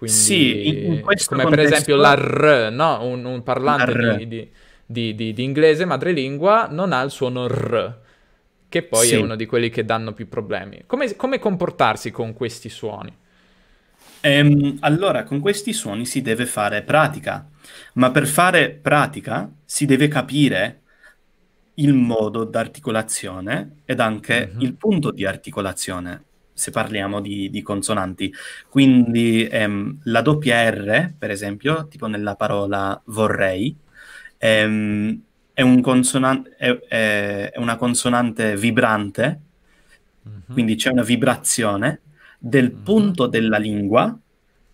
Quindi, sì, in, in come contesto... per esempio la R, no? un, un parlante di, di, di, di, inglese madrelingua non ha il suono R, che poi sì. è uno di quelli che danno più problemi. Come, come comportarsi con questi suoni? Ehm, allora, con questi suoni si deve fare pratica, ma per fare pratica si deve capire il modo d'articolazione ed anche mm-hmm. il punto di articolazione se parliamo di, di consonanti. Quindi ehm, la doppia R, per esempio, tipo nella parola vorrei, ehm, è, un consonan- è, è, una consonante vibrante, mm-hmm. quindi c'è una vibrazione del mm-hmm. punto della lingua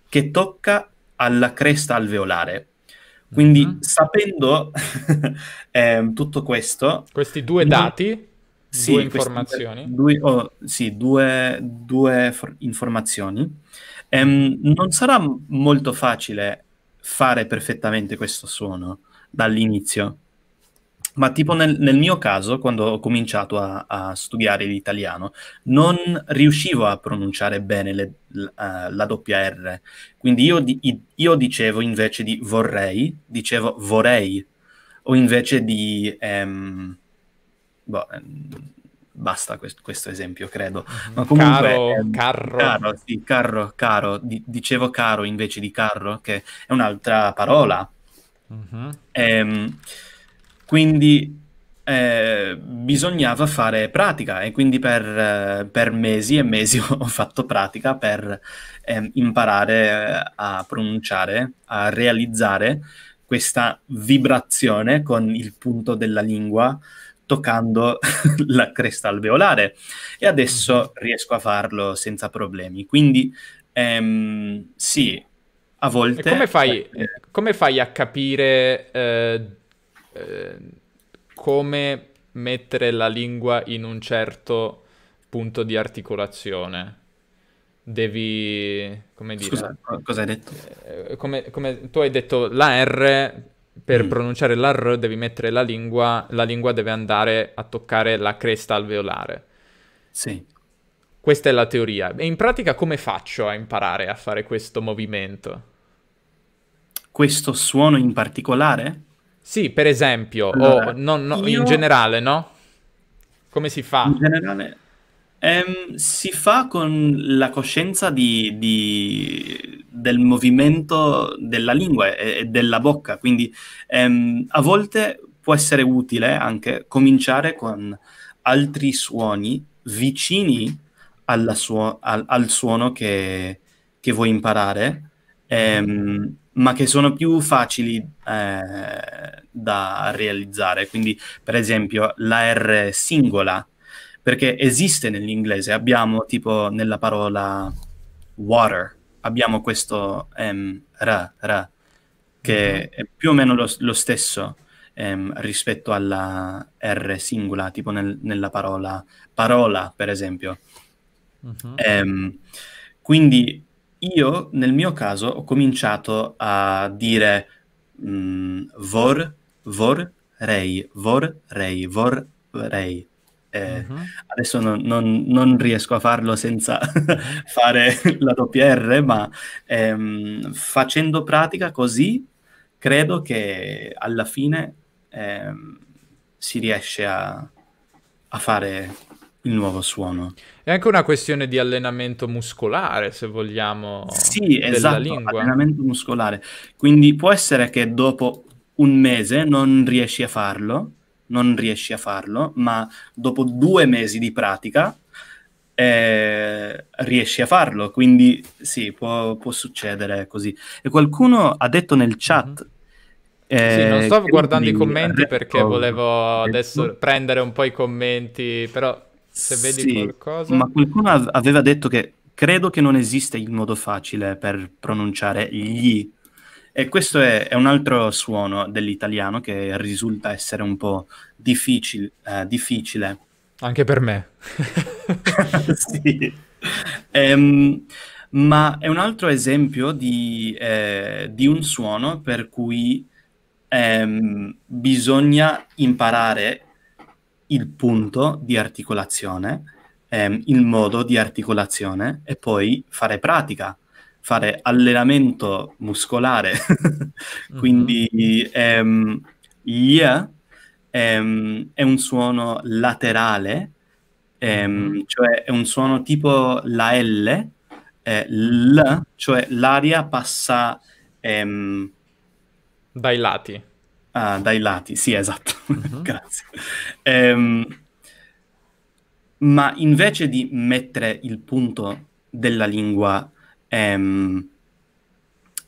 che tocca alla cresta alveolare. Quindi mm-hmm. sapendo eh, tutto questo... Questi due dati sì, due informazioni. Due, oh, sì, due, due for- informazioni. Um, non sarà molto facile fare perfettamente questo suono dall'inizio, ma tipo nel, nel mio caso, quando ho cominciato a, a, studiare l'italiano, non riuscivo a pronunciare bene le, la, eh, la, doppia R. Quindi io, di, io, dicevo invece di vorrei, dicevo vorrei, o invece di... Um, boh, ehm, basta quest- questo esempio, credo. Mm-hmm. Ma comunque, caro, ehm, carro. Caro, sì, carro, caro. D- dicevo caro invece di carro, che è un'altra parola. Mm-hmm. Ehm, quindi eh, bisognava fare pratica e quindi per, eh, per, mesi e mesi ho fatto pratica per ehm, eh, imparare a pronunciare, a realizzare questa vibrazione con il punto della lingua toccando la cresta alveolare e adesso mhm. riesco a farlo senza problemi. Quindi ehm, sì, a volte... Come fai, cioè, eh, come fai, a capire eh, eh, come mettere la lingua in un certo punto di articolazione? Devi, come dire... Scusa, cosa hai detto? Eh, come, come tu hai detto, la R per mm. pronunciare la R devi mettere la lingua, la lingua deve andare a toccare la cresta alveolare. Sì. Questa è la teoria. E in pratica come faccio a imparare a fare questo movimento? Questo suono in particolare? Sì, per esempio, allora, o no, no, io... in generale, no? Come si fa? In generale, Ehm, si fa con la coscienza di- di- del movimento della lingua e, e della bocca, quindi ehm, a volte può essere utile anche cominciare con altri suoni vicini alla suo- al, al suono che, che vuoi imparare, ehm, ma che sono più facili eh, da realizzare. Quindi, per esempio, la R singola perché esiste nell'inglese, abbiamo tipo nella parola water, abbiamo questo um, ehm, ra, ra, che mm-hmm. è più o meno lo, lo stesso um, rispetto alla R singola, tipo nel, nella parola parola, per esempio. Uh-huh. Um, quindi io, nel mio caso, ho cominciato a dire mh, mm, vor, rei, vor, rei. Vor, rei. Eh, uh-huh. Adesso non, non, non, riesco a farlo senza fare la doppia R, ma ehm, facendo pratica così credo che alla fine ehm, si riesce a, a fare il nuovo suono. È anche una questione di allenamento muscolare, se vogliamo. Sì, esatto, lingua. allenamento muscolare. Quindi può essere che dopo un mese non riesci a farlo, non riesci a farlo, ma dopo due mesi di pratica eh, riesci a farlo. Quindi sì, può, può, succedere così. E qualcuno ha detto nel chat. Mhm. Eh, sì, non sto guardando i commenti perché volevo adesso prendere un po' i commenti, però se vedi sì, qualcosa... Ma qualcuno aveva detto che credo che non esista il modo facile per pronunciare gli e questo è, è, un altro suono dell'italiano che risulta essere un po' difficil, eh, difficile. Anche per me. sì. Um, ma è un altro esempio di, eh, di un suono per cui ehm, bisogna imparare il punto di articolazione, ehm, il modo di articolazione e poi fare pratica fare allenamento muscolare. Quindi mm um, ehm, yeah, um, è un suono laterale, um, cioè è un suono tipo la L, eh, L, cioè l'aria passa... Ehm, dai lati. Ah, dai lati, sì, esatto. Mm-hmm. Grazie. Ehm, ma invece di mettere il punto della lingua ehm,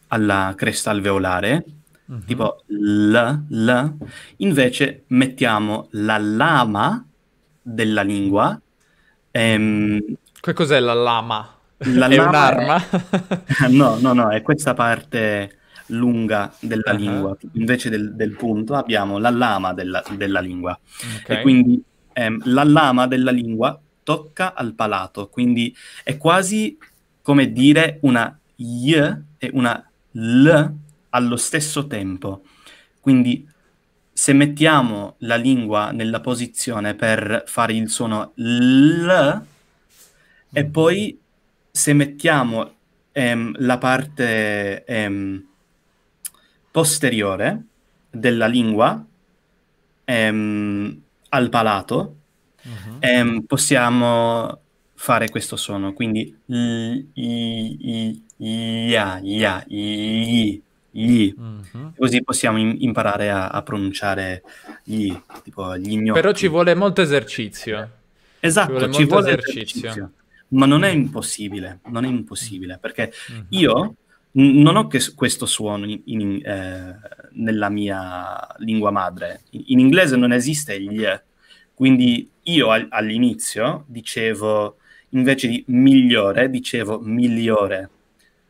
alla cresta alveolare, uh-huh. tipo L, L, invece mettiamo la lama della lingua. Ehm, che cos'è la lama? La è lama un'arma? È... no, no, no, è questa parte lunga della uh-huh. lingua. Invece del, del, punto abbiamo la lama della, della lingua. Okay. E quindi ehm, la lama della lingua tocca al palato, quindi è quasi come dire una Y e una L allo stesso tempo. Quindi se mettiamo la lingua nella posizione per fare il suono L e mm. poi se mettiamo ehm, la parte ehm, posteriore della lingua ehm, al palato, uh-huh. possiamo fare questo suono. Quindi i, i, i, ia, gli. Mm-hmm. Così possiamo in- imparare a-, a, pronunciare gli, tipo gli gnocchi. Però ci vuole molto esercizio. Esatto, ci vuole, ci vuole esercizio. esercizio. Ma non è mm. impossibile, non è impossibile, perché mm-hmm. io n- non ho che- questo suono in- in- eh, nella mia lingua madre. In-, in, inglese non esiste gli. Quindi io all- all'inizio dicevo invece di migliore, dicevo migliore.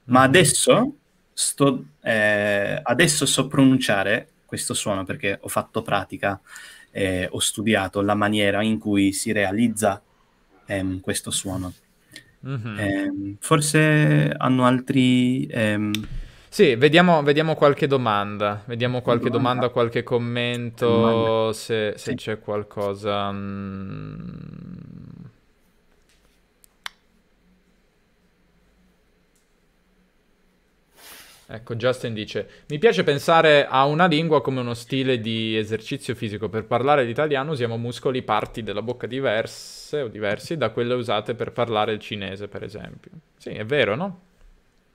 Ma mm-hmm. adesso sto, eh, adesso so pronunciare questo suono perché ho fatto pratica, eh, ho studiato la maniera in cui si realizza ehm, questo suono. Mm-hmm. Eh, forse hanno altri... Ehm... Sì, vediamo, vediamo, qualche domanda, vediamo qualche domanda, domanda qualche commento, domanda. se, se sì. c'è qualcosa... Mh mm, Ecco, Justin dice: Mi piace pensare a una lingua come uno stile di esercizio fisico. Per parlare l'italiano usiamo muscoli, parti della bocca diverse o diversi da quelle usate per parlare il cinese, per esempio. Sì, è vero, no?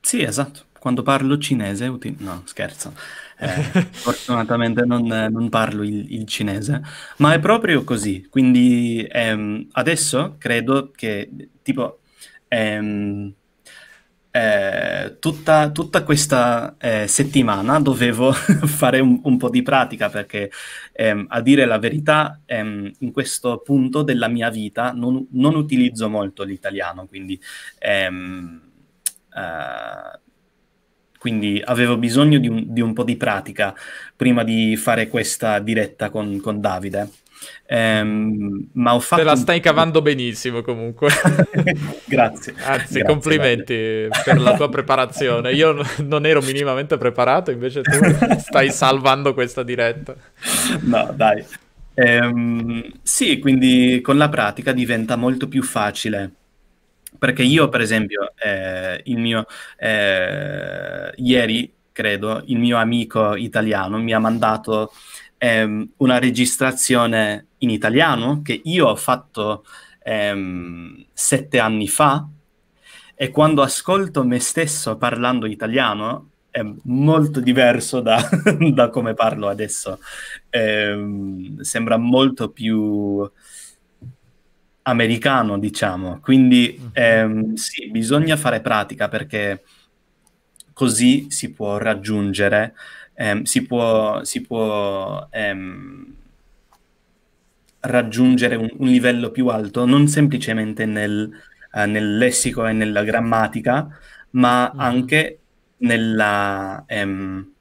Sì, esatto. Quando parlo cinese, uti- no, scherzo. Eh, fortunatamente non, non parlo il, il, cinese, ma è proprio così. Quindi ehm, adesso credo che, tipo, ehm, eh, tutta, tutta, questa eh, settimana dovevo fare un, un, po' di pratica perché, ehm, a dire la verità, ehm, in questo punto della mia vita non, non utilizzo molto l'italiano, quindi, ehm, eh, quindi avevo bisogno di un, di un, po' di pratica prima di fare questa diretta con, con Davide. Ehm, ma ho fatto... Te la stai cavando benissimo comunque. grazie. Anzi, grazie, complimenti grazie. per la tua preparazione. Io non ero minimamente preparato, invece tu stai salvando questa diretta. No, dai. Ehm, sì, quindi con la pratica diventa molto più facile perché io per esempio eh, il mio eh, ieri credo il mio amico italiano mi ha mandato ehm, una registrazione in italiano che io ho fatto ehm, sette anni fa e quando ascolto me stesso parlando italiano è molto diverso da, da come parlo adesso. Ehm, sembra molto più americano, diciamo. Quindi ehm, sì, bisogna fare pratica perché così si può raggiungere ehm, si può, si può ehm, raggiungere un, un, livello più alto, non semplicemente nel, eh, nel lessico e nella grammatica, ma mm. anche nella ehm,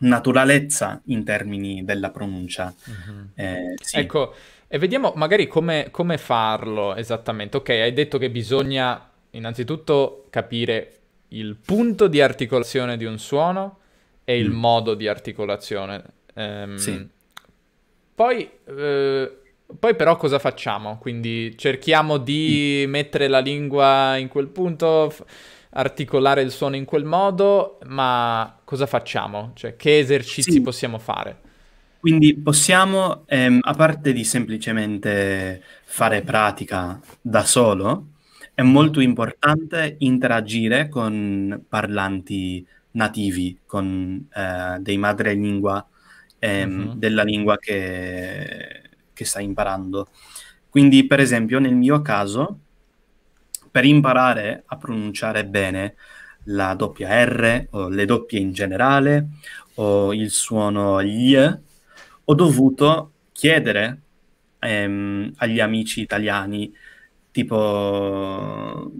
naturalezza in termini della pronuncia. Mm-hmm. Eh, sì. Ecco, e vediamo magari come, come farlo esattamente. Ok, hai detto che bisogna innanzitutto capire il punto di articolazione di un suono, e il mm. modo di articolazione. Ehm, sì. Poi, eh, poi, però cosa facciamo? Quindi cerchiamo di mm. mettere la lingua in quel punto, f- articolare il suono in quel modo, ma cosa facciamo? Cioè, che esercizi sì. possiamo fare? Quindi possiamo, ehm, a parte di semplicemente fare pratica da solo, è molto importante interagire con parlanti nativi, con eh, dei madrelingua ehm, uh-huh. della lingua che, che stai imparando. Quindi, per esempio, nel mio caso, per imparare a pronunciare bene la doppia R o le doppie in generale o il suono gli, ho dovuto chiedere ehm, agli amici italiani tipo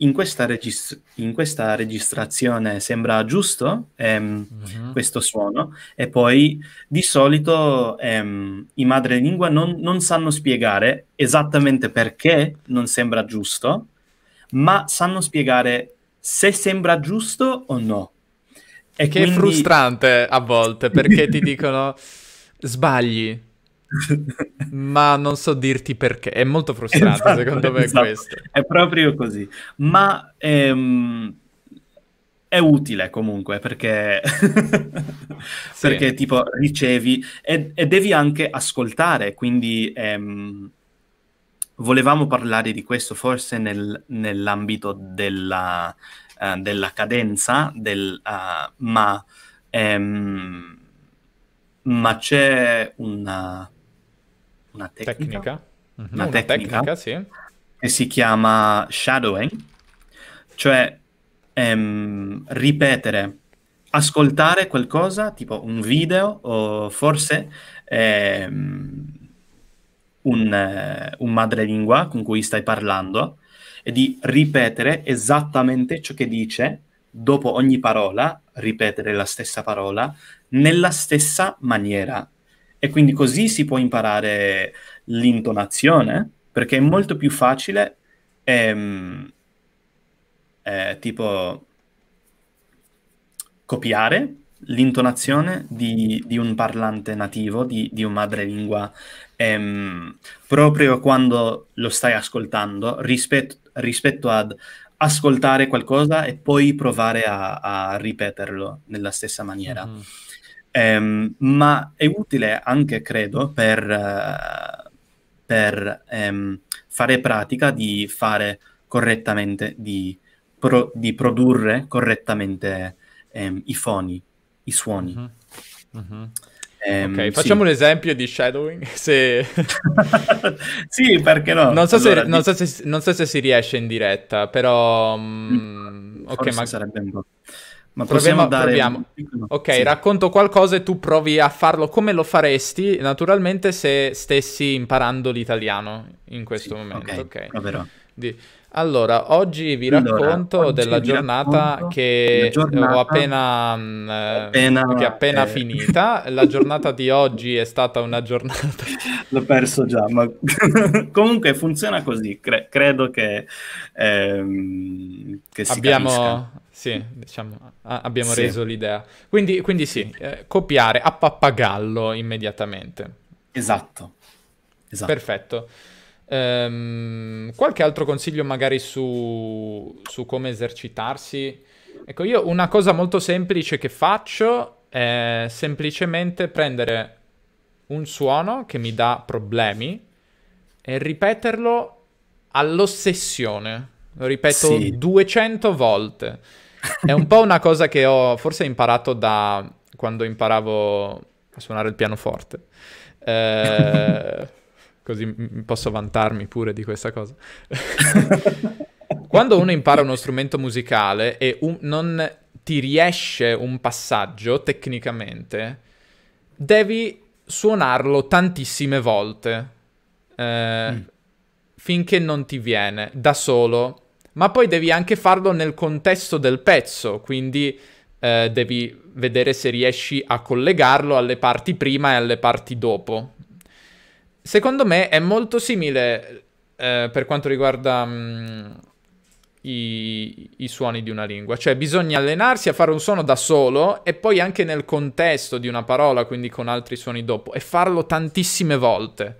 in questa, registr- in questa registrazione sembra giusto ehm, uh-huh. questo suono e poi di solito ehm, i madrelingua non, non sanno spiegare esattamente perché non sembra giusto, ma sanno spiegare se sembra giusto o no. E che quindi... è frustrante a volte perché ti dicono sbagli, ma non so dirti perché. È molto frustrante, esatto, secondo me, esatto. questo. È proprio così. Ma ehm, è utile comunque perché, sì. perché tipo ricevi e, e, devi anche ascoltare. Quindi ehm, volevamo parlare di questo forse nel, nell'ambito della, uh, della cadenza, del, uh, ma, ehm, ma c'è una una tecnica, tecnica. Mm-hmm. Una, una tecnica, tecnica sì. che si chiama shadowing, cioè ehm, ripetere, ascoltare qualcosa, tipo un video o forse ehm, un, eh, un madrelingua con cui stai parlando e di ripetere esattamente ciò che dice dopo ogni parola, ripetere la stessa parola nella stessa maniera e quindi così si può imparare l'intonazione perché è molto più facile ehm, eh, tipo copiare l'intonazione di, di, un parlante nativo, di, di un madrelingua, ehm, proprio quando lo stai ascoltando rispetto, rispetto ad ascoltare qualcosa e poi provare a, a ripeterlo nella stessa maniera. Mm ehm, ma è utile anche, credo, per, eh, per ehm, fare pratica di fare correttamente, di, pro, di produrre correttamente ehm, i foni, i suoni. Mm-hmm. Um, okay, facciamo sì. un esempio di shadowing. Se... sì, perché no? Non so, allora, se, di... non, so se, non so, se, si riesce in diretta, però... Mm, mm ok, ma... sarebbe un po'. Ma proviamo, dare... proviamo. Ok, sì. racconto qualcosa e tu provi a farlo come lo faresti, naturalmente, se stessi imparando l'italiano in questo sì, momento. Ok, okay. Di... Allora, oggi vi allora, racconto oggi della vi giornata racconto che giornata ho appena, appena, che mm, appena eh... finita. La giornata di oggi è stata una giornata... L'ho perso già, ma comunque funziona così. Cre- credo che, ehm, che si Abbiamo... Capisca. Sì, mm. diciamo, a- abbiamo sì. reso l'idea. Quindi, quindi sì, eh, copiare a pappagallo immediatamente. Esatto. esatto. Perfetto. Ehm, qualche altro consiglio magari su, su come esercitarsi? Ecco, io una cosa molto semplice che faccio è semplicemente prendere un suono che mi dà problemi e ripeterlo all'ossessione. Lo ripeto sì. 200 volte. È un po' una cosa che ho forse imparato da quando imparavo a suonare il pianoforte. Eh, così posso vantarmi pure di questa cosa. quando uno impara uno strumento musicale e un, non ti riesce un passaggio tecnicamente, devi suonarlo tantissime volte eh, mm. finché non ti viene da solo ma poi devi anche farlo nel contesto del pezzo, quindi eh, devi vedere se riesci a collegarlo alle parti prima e alle parti dopo. Secondo me è molto simile eh, per quanto riguarda mh, mm, i, i, suoni di una lingua, cioè bisogna allenarsi a fare un suono da solo e poi anche nel contesto di una parola, quindi con altri suoni dopo, e farlo tantissime volte.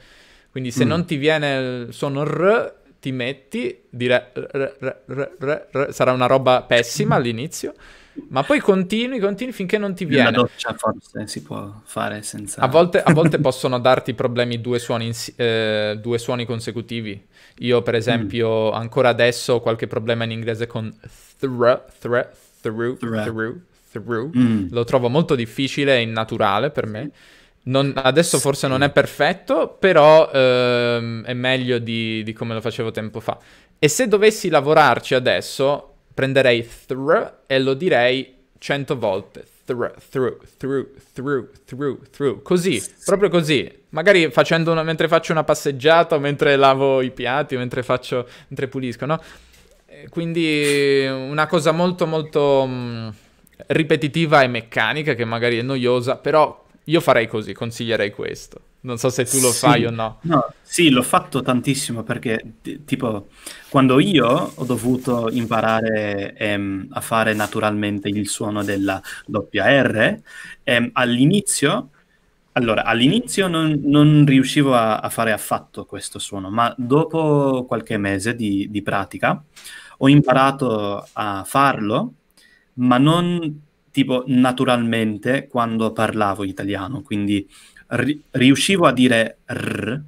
Quindi se mm. non ti viene il suono R, ti metti, dire, sarà una roba pessima all'inizio, ma poi continui, continui finché non ti viene. Una doccia forse si può fare senza... A volte, a volte possono darti problemi due suoni, ins- eh, due suoni consecutivi. Io per mm. esempio mm. ancora adesso ho qualche problema in inglese con thr, thr, through, through, through. Mm. Lo trovo molto difficile e innaturale per me. Mm non, adesso forse non è perfetto, però ehm, è meglio di, di, come lo facevo tempo fa. E se dovessi lavorarci adesso, prenderei thr e lo direi cento volte. Thr, through, through, through, through, through. Così, proprio così. Magari una, mentre faccio una passeggiata, o mentre lavo i piatti, o mentre, faccio, mentre pulisco, no? Eh, quindi una cosa molto, molto mh, mm, ripetitiva e meccanica, che magari è noiosa, però io farei così, consiglierei questo. Non so se tu lo sì, fai o no. no. Sì, l'ho fatto tantissimo perché, t- tipo, quando io ho dovuto imparare ehm, a fare naturalmente il suono della doppia R, ehm, all'inizio, allora, all'inizio non, non riuscivo a, a, fare affatto questo suono, ma dopo qualche mese di, di pratica ho imparato a farlo, ma non tipo naturalmente quando parlavo italiano, quindi ri- riuscivo a dire r,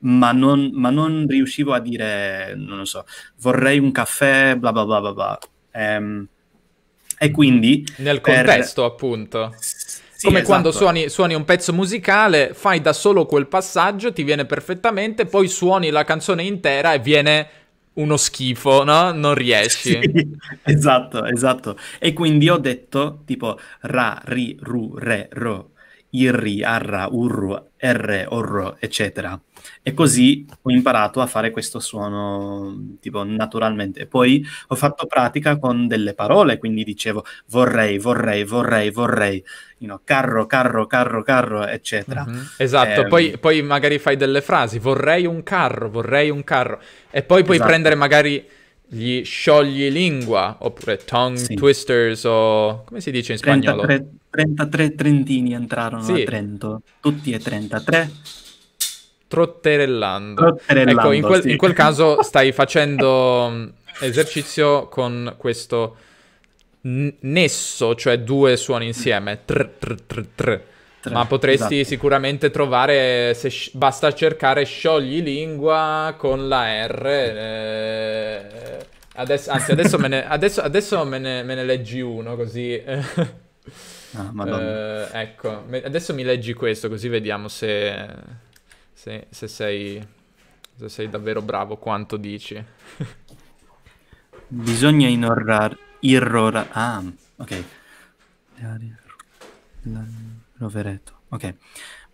ma non, ma non, riuscivo a dire, non lo so, vorrei un caffè, bla bla bla bla bla. Ehm, e quindi... Nel contesto, per... appunto. Sì, Come esatto. quando suoni, suoni, un pezzo musicale, fai da solo quel passaggio, ti viene perfettamente, poi suoni la canzone intera e viene uno schifo, no? Non riesci. Sì, esatto, esatto. E quindi ho detto tipo ra, ri, ru, re, ro, irri, arra, urru, r, orro, eccetera. E così ho imparato a fare questo suono tipo naturalmente. poi ho fatto pratica con delle parole, quindi dicevo vorrei, vorrei, vorrei, vorrei, you know, carro, carro, carro, carro, eccetera. Mm-hmm. Esatto, eh, poi, poi, magari fai delle frasi, vorrei un carro, vorrei un carro. E poi puoi esatto. prendere magari gli sciogli lingua oppure tongue sì. twisters o come si dice in spagnolo 33, 33 trentini entrarono sì. a Trento tutti e 33 Trotterellando. trotterellando ecco, in quel, sì. in quel caso stai facendo mm, esercizio con questo nesso, cioè due suoni insieme. Tr, tr, tr, tr. Ma potresti esatto. sicuramente trovare, se sci- basta cercare sciogli lingua con la R. Eh, adesso, anzi, adesso, me ne, adesso, adesso me, ne, me ne leggi uno così. ah, eh, ecco, adesso mi leggi questo così vediamo se se, se, sei, se sei davvero bravo quanto dici. Bisogna inorrar, irrora... Ah, ok. Rovereto. Ok.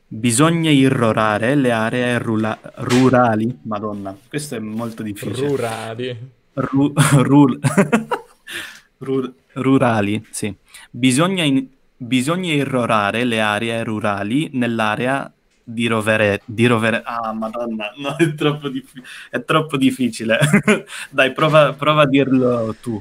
Bisogna irrorare le aree rula- rurali. Madonna, questo è molto difficile. Rurali. Ru- rur- rur- rurali, sì. Bisogna, in- bisogna irrorare le aree rurali nell'area di rovere, di rovere... Ah, madonna, no, è troppo, dif... è troppo difficile. Dai, prova, prova a dirlo tu.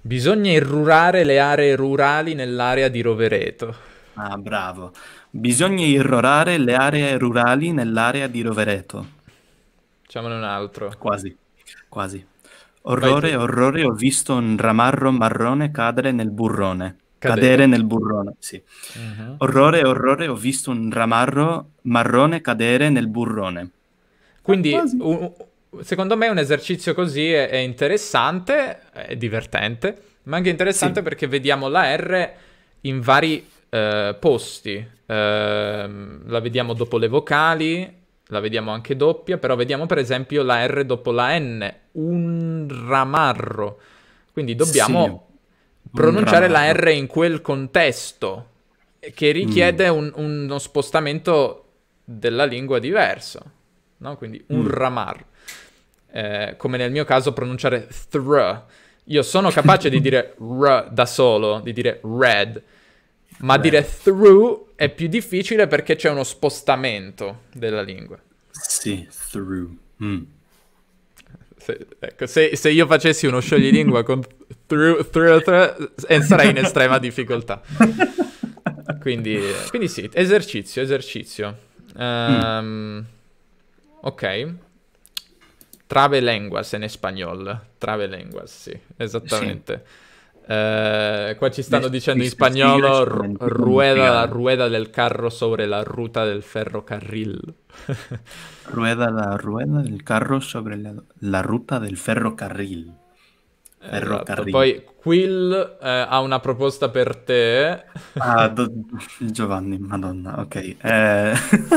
Bisogna irrurare le aree rurali nell'area di Rovereto. Ah, bravo. Bisogna irrorare le aree rurali nell'area di Rovereto. Facciamone un altro. Quasi, quasi. Orrore, orrore, ho visto un ramarro marrone cadere nel burrone. Cadere, cadere nel burrone, sì. Uh-huh. Orrore, orrore, ho visto un ramarro marrone cadere nel burrone. Quindi, un, secondo me, un esercizio così è, è interessante, è divertente, ma anche interessante sì. perché vediamo la R in vari eh, posti. Eh, la vediamo dopo le vocali, la vediamo anche doppia, però vediamo per esempio la R dopo la N, un ramarro. Quindi dobbiamo... Sì pronunciare la R in quel contesto, eh, che richiede mm. un, uno spostamento della lingua diverso, no? Quindi un mm. ramar. Eh, come nel mio caso pronunciare thr. Io sono capace di dire r da solo, di dire red, ma red. dire through è più difficile perché c'è uno spostamento della lingua. Sì, through. Mm se, ecco, se, se, io facessi uno scioglilingua con through, through, through, eh, sarei in estrema difficoltà. Quindi, quindi sì, esercizio, esercizio. Um, mm. Ok. Trave lenguas in spagnolo. Trave lenguas, sì, esattamente. Sì. Eh, qua ci stanno dicendo in spagnolo rueda, la rueda del carro sobre la ruta del ferrocarril. rueda la rueda del carro sobre la, la ruta del ferrocarril. Esatto. Poi Quill eh, ha una proposta per te. Ah, do... Giovanni, madonna, ok. Eh...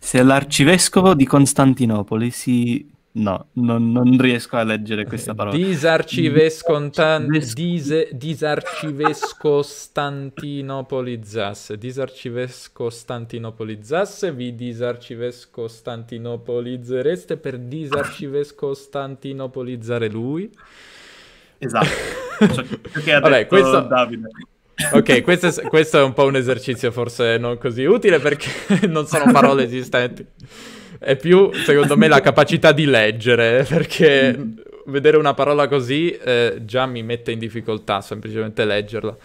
se l'arcivescovo di Costantinopoli si No, non, non, riesco a leggere questa eh, parola. Disarcivescontan... Disarcives... Dise... Disarcivescostantinopolizzasse. Disarcivescostantinopolizzasse. Vi disarcivescostantinopolizzereste per disarcivescostantinopolizzare lui. Esatto. Cioè, che Vabbè, questo... Davide. Ok, questo è, questo è un po' un esercizio forse non così utile perché non sono parole esistenti. È più, secondo me, la capacità di leggere, perché mm-hmm. vedere una parola così eh, già mi mette in difficoltà semplicemente leggerla.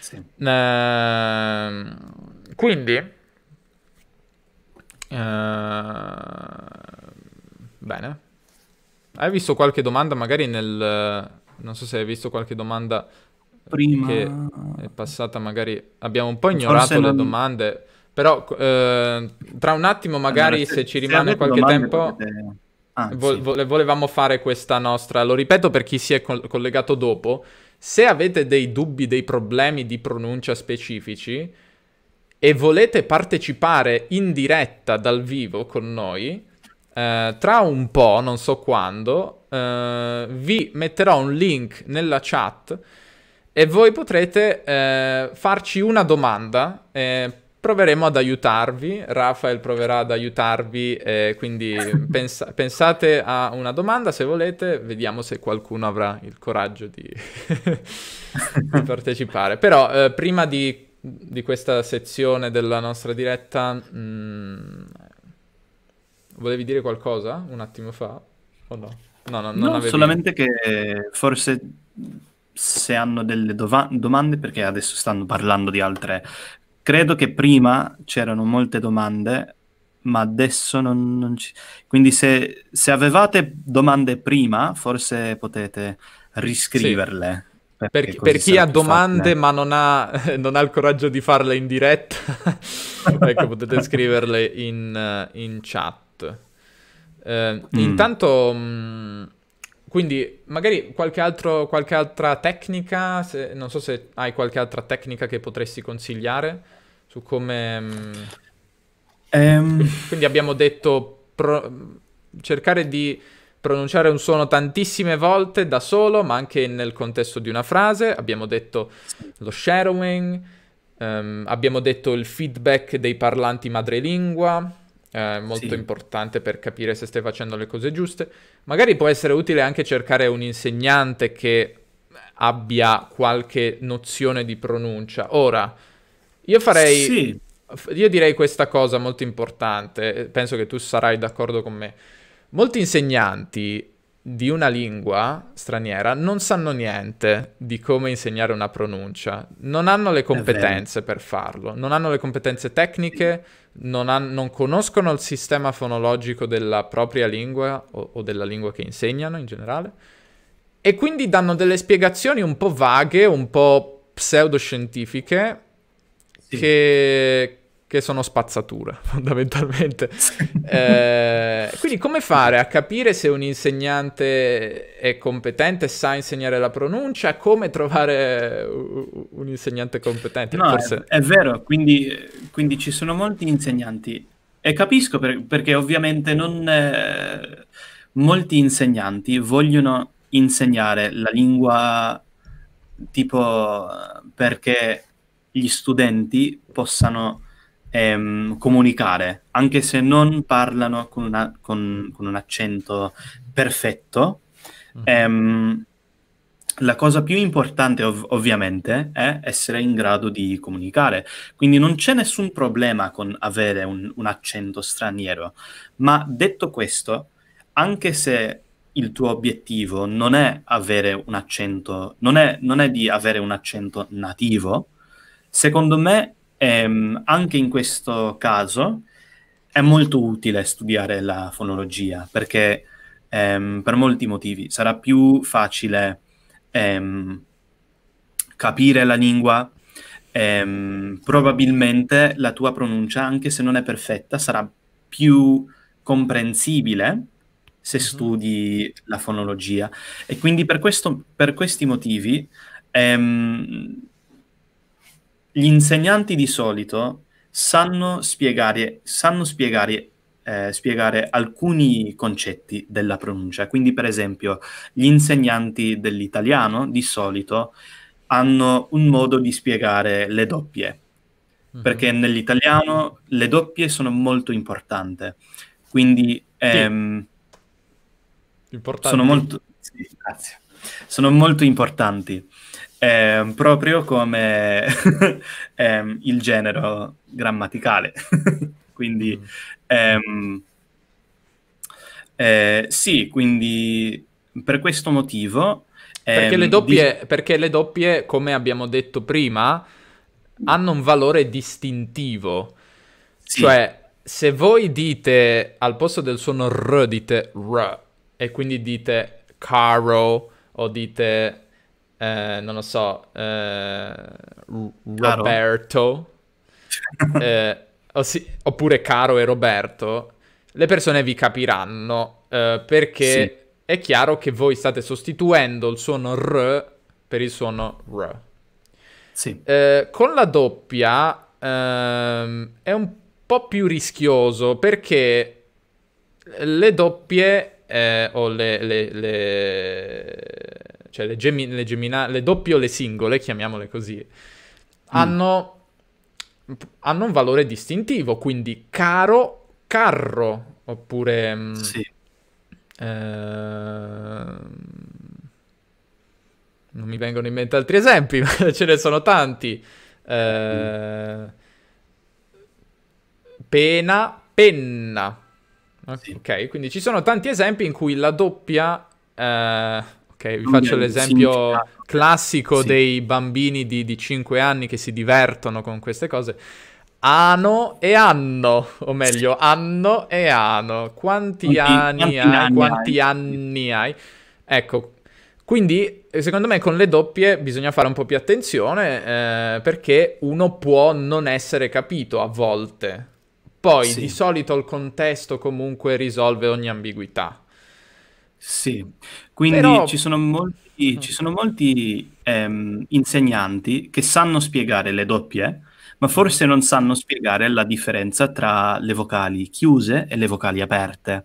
Sì. Ehm, quindi... Uh, bene. Hai visto qualche domanda magari nel... Non so se hai visto qualche domanda prima... Che è passata magari... Abbiamo un po' ignorato Forse le non... domande. Però eh, tra un attimo, magari allora, se, se, ci rimane se qualche tempo, potete... Ah, vo- volevamo fare questa nostra. Lo ripeto per chi si è co- collegato dopo. Se avete dei dubbi, dei problemi di pronuncia specifici e volete partecipare in diretta dal vivo con noi, eh, tra un po', non so quando, eh, vi metterò un link nella chat e voi potrete eh, farci una domanda eh, proveremo ad aiutarvi, Rafael proverà ad aiutarvi, eh, quindi pensa- pensate a una domanda se volete, vediamo se qualcuno avrà il coraggio di, di partecipare. Però eh, prima di, di, questa sezione della nostra diretta, mh, mm, volevi dire qualcosa un attimo fa o no? No, no, no avevi... solamente che forse se hanno delle dova- domande, perché adesso stanno parlando di altre credo che prima c'erano molte domande, ma adesso non, non ci... Quindi se, se, avevate domande prima, forse potete riscriverle. Sì. Per, per, chi ha domande ma non ha, non ha, il coraggio di farle in diretta, ecco, potete scriverle in, eh, in chat. Eh, mm. Intanto, mm, quindi, magari qualche, altro, qualche altra tecnica, se, non so se hai qualche altra tecnica che potresti consigliare su come... Um... Quindi abbiamo detto pro... cercare di pronunciare un suono tantissime volte da solo, ma anche nel contesto di una frase. Abbiamo detto lo shadowing, um, abbiamo detto il feedback dei parlanti madrelingua, eh, molto sì. importante per capire se stai facendo le cose giuste. Magari può essere utile anche cercare un insegnante che abbia qualche nozione di pronuncia. Ora, io farei... Sì. Io direi questa cosa molto importante, penso che tu sarai d'accordo con me. Molti insegnanti di una lingua straniera non sanno niente di come insegnare una pronuncia, non hanno le competenze per farlo, non hanno le competenze tecniche, non, han- non conoscono il sistema fonologico della propria lingua o-, o della lingua che insegnano in generale e quindi danno delle spiegazioni un po' vaghe, un po' pseudoscientifiche sì. che, che, sono spazzatura, fondamentalmente. eh, quindi come fare a capire se un insegnante è competente, sa insegnare la pronuncia, come trovare un insegnante competente? No, Forse... è, è, vero, quindi, quindi, ci sono molti insegnanti e capisco per, perché ovviamente non... Eh, molti insegnanti vogliono insegnare la lingua tipo eh, perché gli studenti possano ehm, comunicare, anche se non parlano con, una, con, con un accento perfetto. Mm. Ehm, la cosa più importante ov- ovviamente è essere in grado di comunicare, quindi non c'è nessun problema con avere un, un accento straniero, ma detto questo, anche se il tuo obiettivo non è avere un accento, non è, non è di avere un accento nativo, Secondo me, ehm, anche in questo caso, è molto utile studiare la fonologia perché ehm, per molti motivi sarà più facile ehm, capire la lingua. Ehm, probabilmente la tua pronuncia, anche se non è perfetta, sarà più comprensibile se mm-hmm. studi la fonologia. E quindi per, questo, per questi motivi ehm, gli insegnanti di solito sanno spiegare, sanno spiegare, eh, spiegare alcuni concetti della pronuncia. Quindi, per esempio, gli insegnanti dell'italiano di solito hanno un modo di spiegare le doppie, mm-hmm. perché nell'italiano le doppie sono molto ehm, importanti. Quindi, ehm, sì. sono molto... Sì, grazie. Sono molto importanti eh, proprio come eh, il genero grammaticale. quindi, mm. ehm, eh, sì, quindi per questo motivo... Ehm, perché, le ehm, doppie, di... perché le doppie, come abbiamo detto prima, hanno un valore distintivo. Sì. Cioè, se voi dite al posto del suono R, dite R, e quindi dite caro o dite eh, non lo so, eh, Roberto, eh, ossi- oppure Caro e Roberto, le persone vi capiranno eh, perché sì. è chiaro che voi state sostituendo il suono R per il suono R. Sì. Eh, con la doppia ehm, è un po' più rischioso perché le doppie eh, o le, le, le cioè le, gemi, le, gemina, le doppie o le singole, chiamiamole così, mm. hanno, hanno, un valore distintivo, quindi caro, carro, oppure... Mm, sì. Eh, non mi vengono in mente altri esempi, ma ce ne sono tanti. Eh, pena, penna. Sì. Ok, quindi ci sono tanti esempi in cui la doppia eh, Okay, vi faccio l'esempio classico sì. dei bambini di, di, 5 anni che si divertono con queste cose. Ano e anno, o meglio, anno e ano. Quanti, quanti anni, quanti hai, anni quanti anni hai? Ecco, quindi eh, secondo me con le doppie bisogna fare un po' più attenzione eh, perché uno può non essere capito a volte. Poi sì. di solito il contesto comunque risolve ogni ambiguità. Sì, quindi Però... ci sono molti, mm. ci sono molti ehm, insegnanti che sanno spiegare le doppie, ma forse non sanno spiegare la differenza tra le vocali chiuse e le vocali aperte.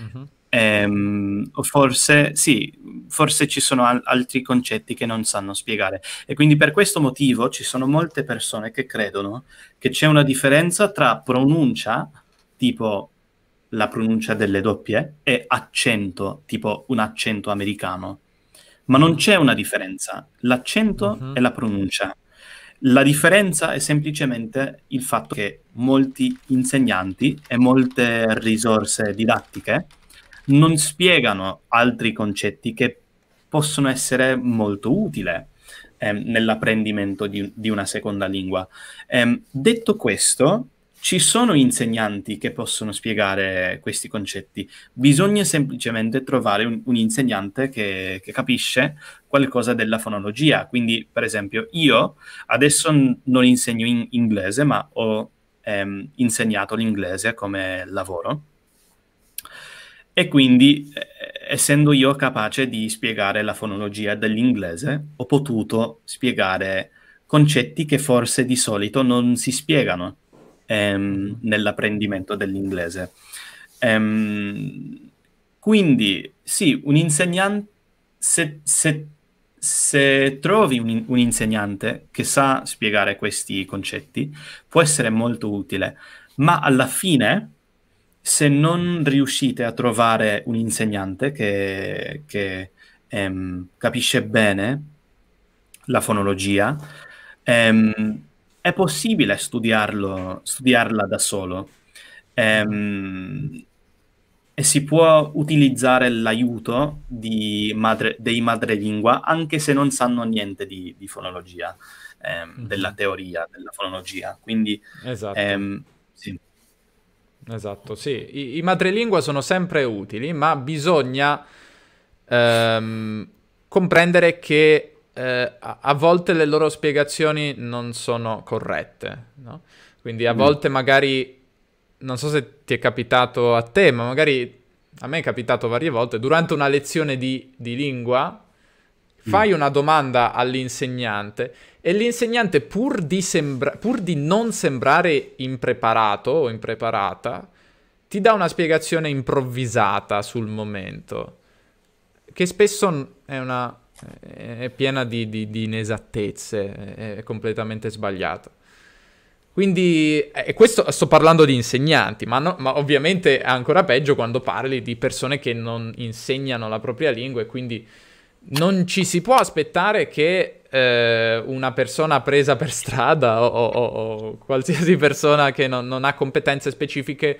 Uh-huh. Ehm, forse sì, forse ci sono al- altri concetti che non sanno spiegare. E quindi per questo motivo ci sono molte persone che credono che c'è una differenza tra pronuncia, tipo la pronuncia delle doppie è accento, tipo un accento americano. Ma non c'è una differenza. L'accento uh-huh. è la pronuncia. La differenza è semplicemente il fatto che molti insegnanti e molte risorse didattiche non spiegano altri concetti che possono essere molto utili ehm, nell'apprendimento di, di, una seconda lingua. Ehm, detto questo, ci sono insegnanti che possono spiegare questi concetti, bisogna semplicemente trovare un, un insegnante che, che, capisce qualcosa della fonologia. Quindi, per esempio, io adesso n- non insegno in inglese, ma ho ehm, insegnato l'inglese come lavoro e quindi eh, essendo io capace di spiegare la fonologia dell'inglese ho potuto spiegare concetti che forse di solito non si spiegano ehm, mhm. nell'apprendimento dell'inglese. Ehm, quindi sì, un insegnante, se, se, se trovi un, un, insegnante che sa spiegare questi concetti, può essere molto utile, ma alla fine, se non riuscite a trovare un insegnante che, che ehm, capisce bene la fonologia, ehm, è possibile studiarlo, studiarla da solo ehm, e si può utilizzare l'aiuto madre, dei madrelingua anche se non sanno niente di, di fonologia, ehm, mm-hmm. della teoria della fonologia. Quindi, esatto. Ehm, sì. Esatto, sì. I, I, madrelingua sono sempre utili, ma bisogna ehm, comprendere che eh, a volte le loro spiegazioni non sono corrette, no? Quindi a mm. volte magari, non so se ti è capitato a te, ma magari a me è capitato varie volte, durante una lezione di, di lingua mm. fai mm. una domanda all'insegnante e l'insegnante pur di, sembra- pur di non sembrare impreparato o impreparata, ti dà una spiegazione improvvisata sul momento, che spesso è una è piena di, di, di inesattezze, è completamente sbagliata. Quindi, eh, e questo sto parlando di insegnanti, ma, no, ma, ovviamente è ancora peggio quando parli di persone che non insegnano la propria lingua e quindi non ci si può aspettare che eh, una persona presa per strada o, o, o qualsiasi persona che non, non ha competenze specifiche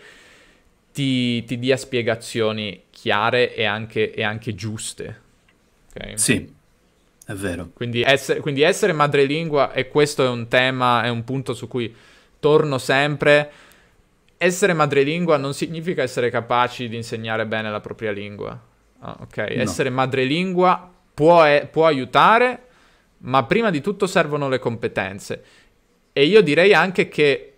ti, ti, dia spiegazioni chiare e anche, e anche giuste. Okay? Sì, è vero. Quindi essere, quindi essere madrelingua, e questo è un tema, è un punto su cui torno sempre, essere madrelingua non significa essere capaci di insegnare bene la propria lingua. Ah, ok, no. essere madrelingua può, è, può aiutare, ma prima di tutto servono le competenze. E io direi anche che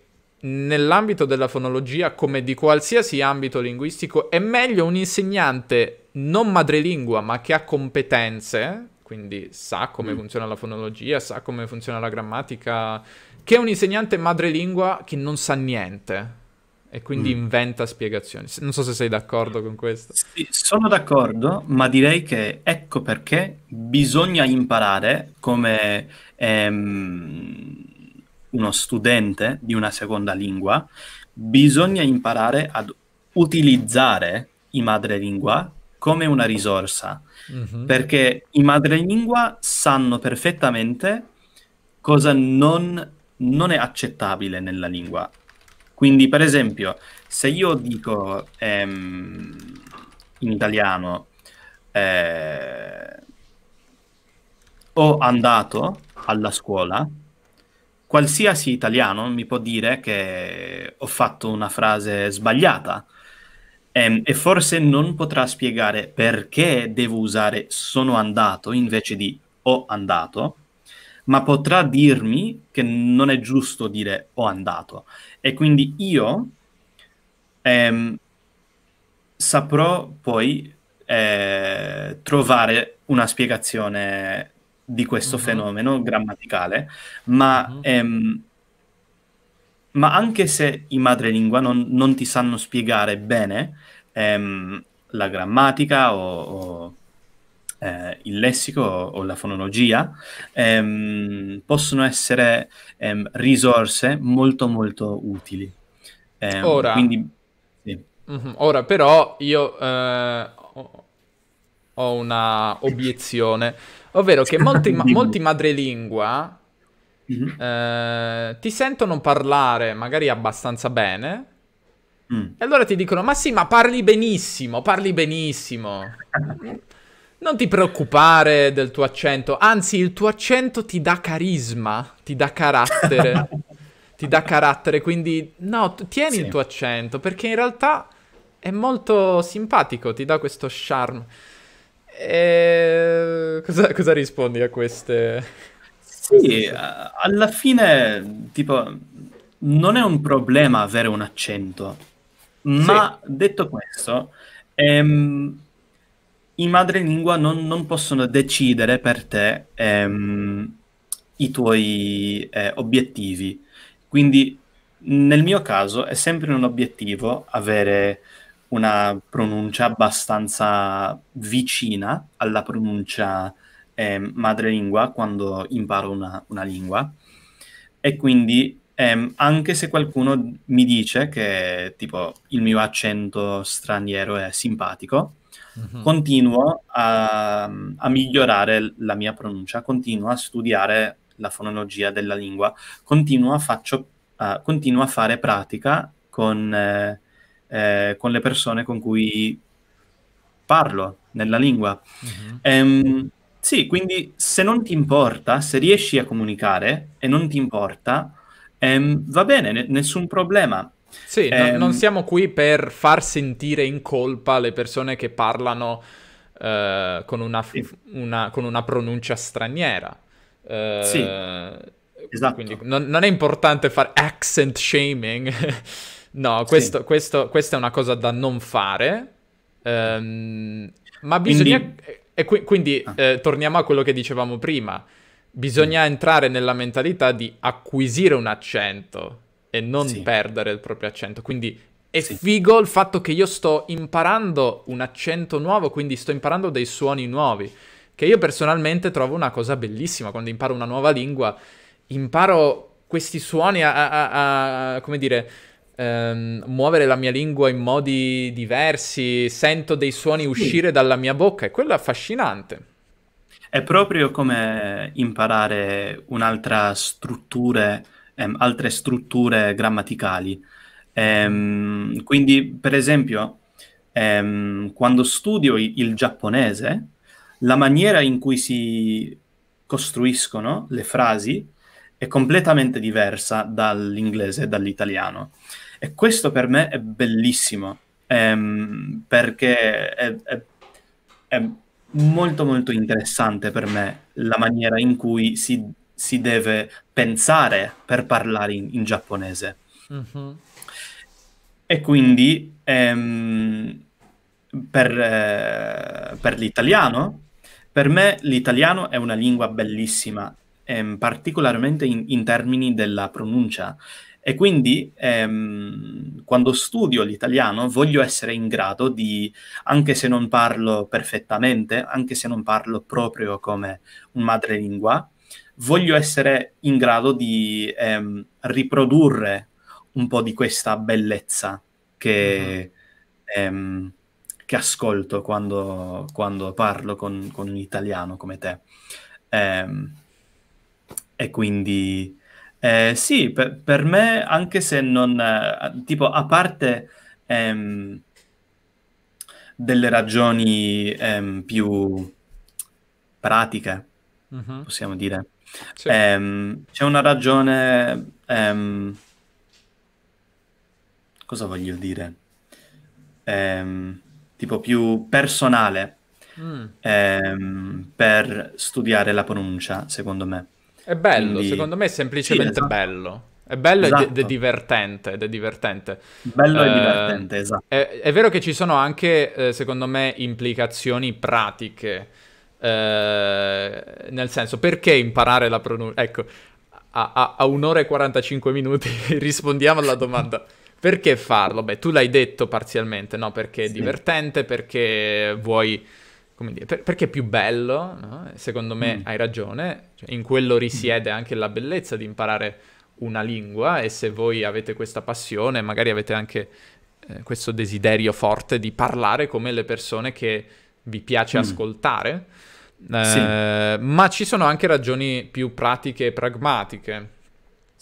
nell'ambito della fonologia, come di qualsiasi ambito linguistico, è meglio un insegnante non madrelingua ma che ha competenze, quindi sa come mm. funziona la fonologia, sa come funziona la grammatica, che un insegnante madrelingua che non sa niente e quindi mm. inventa spiegazioni. Non so se sei d'accordo con questo. Sì, sono d'accordo, ma direi che ecco perché bisogna imparare come... Ehm uno studente di una seconda lingua, bisogna imparare ad utilizzare i madrelingua come una risorsa, mm-hmm. perché i madrelingua sanno perfettamente cosa non, non, è accettabile nella lingua. Quindi, per esempio, se io dico ehm, in italiano eh, ho andato alla scuola, qualsiasi italiano mi può dire che ho fatto una frase sbagliata e, ehm, e forse non potrà spiegare perché devo usare sono andato invece di ho andato, ma potrà dirmi che non è giusto dire ho andato. E quindi io ehm, saprò poi eh, trovare una spiegazione di questo uh-huh. fenomeno grammaticale, ma, uh-huh. ehm, ma, anche se i madrelingua non, non ti sanno spiegare bene ehm, la grammatica o, o eh, il lessico o, o la fonologia, ehm, possono essere ehm, risorse molto molto utili. Ehm, Ora, quindi, mm-hmm. Ora però io eh, ho una obiezione, ovvero che molti, ma- molti madrelingua mm-hmm. eh, ti sentono parlare magari abbastanza bene mm. e allora ti dicono ma sì ma parli benissimo, parli benissimo. Non ti preoccupare del tuo accento, anzi il tuo accento ti dà carisma, ti dà carattere, ti dà carattere, quindi no, tieni sì. il tuo accento perché in realtà è molto simpatico, ti dà questo charme. E... Eh, cosa, cosa rispondi a queste? Sì, alla fine, tipo, non è un problema avere un accento, ma sì. detto questo, ehm, i madrelingua non, non, possono decidere per te ehm, i tuoi eh, obiettivi. Quindi, nel mio caso, è sempre un obiettivo avere una pronuncia abbastanza vicina alla pronuncia eh, madrelingua quando imparo una, una lingua. E quindi ehm, anche se qualcuno mi dice che tipo il mio accento straniero è simpatico, mm-hmm. continuo a, a migliorare la mia pronuncia, continuo a studiare la fonologia della lingua, continuo a, faccio, uh, continuo a fare pratica con... Eh, eh, con le persone con cui parlo nella lingua. Uh-huh. Ehm, sì, quindi se non ti importa, se riesci a comunicare e non ti importa, ehm, va bene, ne- nessun problema. Sì, ehm... no, non siamo qui per far sentire in colpa le persone che parlano eh, con, una, sì. una, con, una, pronuncia straniera. Eh, sì, esatto. Quindi non, non è importante fare accent shaming. No, questo, sì. questo, questa è una cosa da non fare. Ehm, ma bisogna... Quindi, e qui, quindi ah. eh, torniamo a quello che dicevamo prima. Bisogna mm. entrare nella mentalità di acquisire un accento e non sì. perdere il proprio accento. Quindi è sì. figo il fatto che io sto imparando un accento nuovo, quindi sto imparando dei suoni nuovi. Che io personalmente trovo una cosa bellissima quando imparo una nuova lingua. Imparo questi suoni a, a, a, a come dire ehm, muovere la mia lingua in modi diversi, sento dei suoni uscire dalla mia bocca e quello è affascinante. È proprio come imparare un'altra struttura, ehm, altre strutture grammaticali. Ehm, quindi, per esempio, ehm, quando studio il giapponese, la maniera in cui si costruiscono le frasi è completamente diversa dall'inglese e dall'italiano. E questo per me è bellissimo, ehm, perché è, è, è, molto molto interessante per me la maniera in cui si, si deve pensare per parlare in, in giapponese. Mm-hmm. E quindi ehm, per, eh, per l'italiano, per me l'italiano è una lingua bellissima, ehm, particolarmente in, in, termini della pronuncia e quindi ehm, quando studio l'italiano voglio essere in grado di, anche se non parlo perfettamente, anche se non parlo proprio come un madrelingua, voglio essere in grado di ehm, riprodurre un po' di questa bellezza che, mm-hmm. ehm, che ascolto quando, quando parlo con, con, un italiano come te. Ehm, e quindi eh, sì, per, per, me, anche se non... Eh, tipo, a parte ehm, delle ragioni ehm, più pratiche, uh-huh. possiamo dire, sì. ehm, c'è una ragione... Ehm, cosa voglio dire? Ehm, tipo più personale mm. Ehm, per studiare la pronuncia, secondo me. È bello, Quindi... secondo me è semplicemente sì, esatto. bello. È bello esatto. ed, è esatto. divertente, ed è divertente. Bello eh, e divertente, esatto. È, è, vero che ci sono anche, eh, secondo me, implicazioni pratiche. Eh, nel senso, perché imparare la pronuncia? Ecco, a, a, a, un'ora e 45 minuti rispondiamo alla domanda. Perché farlo? Beh, tu l'hai detto parzialmente, no? Perché è sì. divertente, perché vuoi come dire, per, perché è più bello, no? secondo me mm. hai ragione, cioè, in quello risiede mm. anche la bellezza di imparare una lingua e se voi avete questa passione, magari avete anche eh, questo desiderio forte di parlare come le persone che vi piace mm. ascoltare, eh, sì. ma ci sono anche ragioni più pratiche e pragmatiche.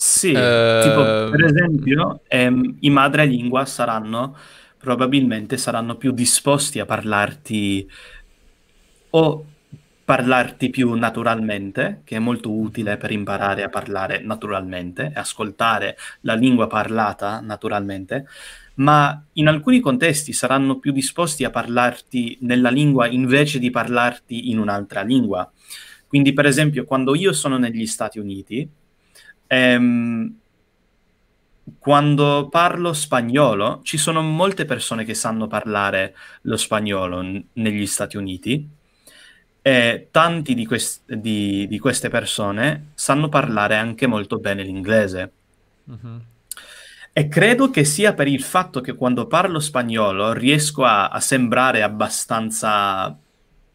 Sì, eh... tipo per esempio ehm, i madrelingua saranno probabilmente saranno più disposti a parlarti o parlarti più naturalmente, che è molto utile per imparare a parlare naturalmente, ascoltare la lingua parlata naturalmente, ma in alcuni contesti saranno più disposti a parlarti nella lingua invece di parlarti in un'altra lingua. Quindi, per esempio, quando io sono negli Stati Uniti, ehm, quando parlo spagnolo, ci sono molte persone che sanno parlare lo spagnolo n- negli Stati Uniti e eh, tanti di, quest di, di queste persone sanno parlare anche molto bene l'inglese. Uh mm-hmm. -huh. E credo che sia per il fatto che quando parlo spagnolo riesco a, a sembrare abbastanza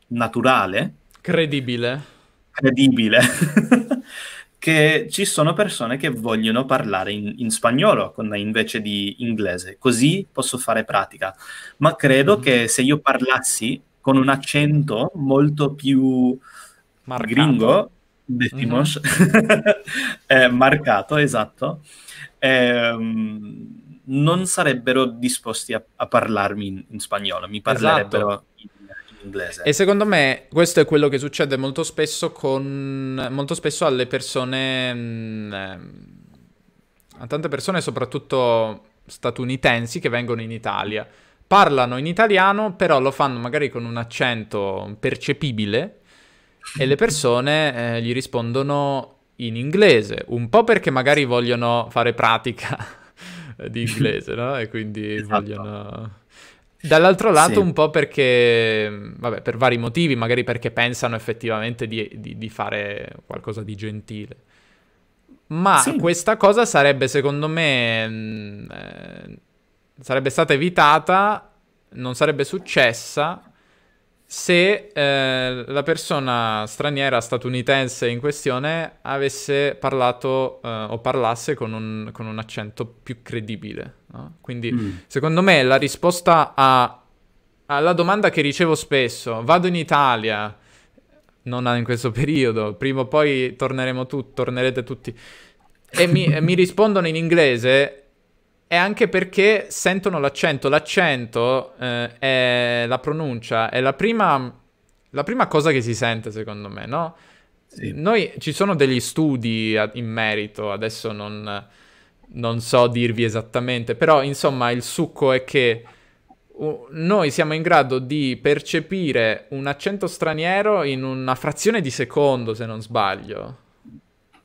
naturale. Credibile. Credibile. che ci sono persone che vogliono parlare in, in, spagnolo invece di inglese. Così posso fare pratica. Ma credo mm -hmm. che se io parlassi con un accento molto più marcato. gringo, decimos, mm-hmm. eh, marcato, esatto, eh, non sarebbero disposti a, a parlarmi in, in, spagnolo, mi parlerebbero esatto. in, in, inglese. E secondo me questo è quello che succede molto spesso, con, molto spesso alle persone... Mh, mm, ehm, a tante persone, soprattutto statunitensi, che vengono in Italia parlano in italiano, però lo fanno magari con un accento percepibile e le persone eh, gli rispondono in inglese, un po' perché magari vogliono fare pratica di inglese, no? E quindi esatto. vogliono... Dall'altro lato sì. un po' perché, vabbè, per vari motivi, magari perché pensano effettivamente di, di, di fare qualcosa di gentile. Ma sì. questa cosa sarebbe, secondo me, mm, eh, sarebbe stata evitata, non sarebbe successa se eh, la persona straniera statunitense in questione avesse parlato eh, o parlasse con un, con un, accento più credibile. No? Quindi, mm. secondo me, la risposta a, alla domanda che ricevo spesso, vado in Italia, non in questo periodo, prima o poi torneremo tu, tornerete tutti, e mi, e mi rispondono in inglese, è anche perché sentono l'accento. L'accento eh, è la pronuncia, è la prima, la prima, cosa che si sente, secondo me, no? Sì. Noi ci sono degli studi a, in merito, adesso non, non, so dirvi esattamente, però insomma il succo è che uh, noi siamo in grado di percepire un accento straniero in una frazione di secondo, se non sbaglio.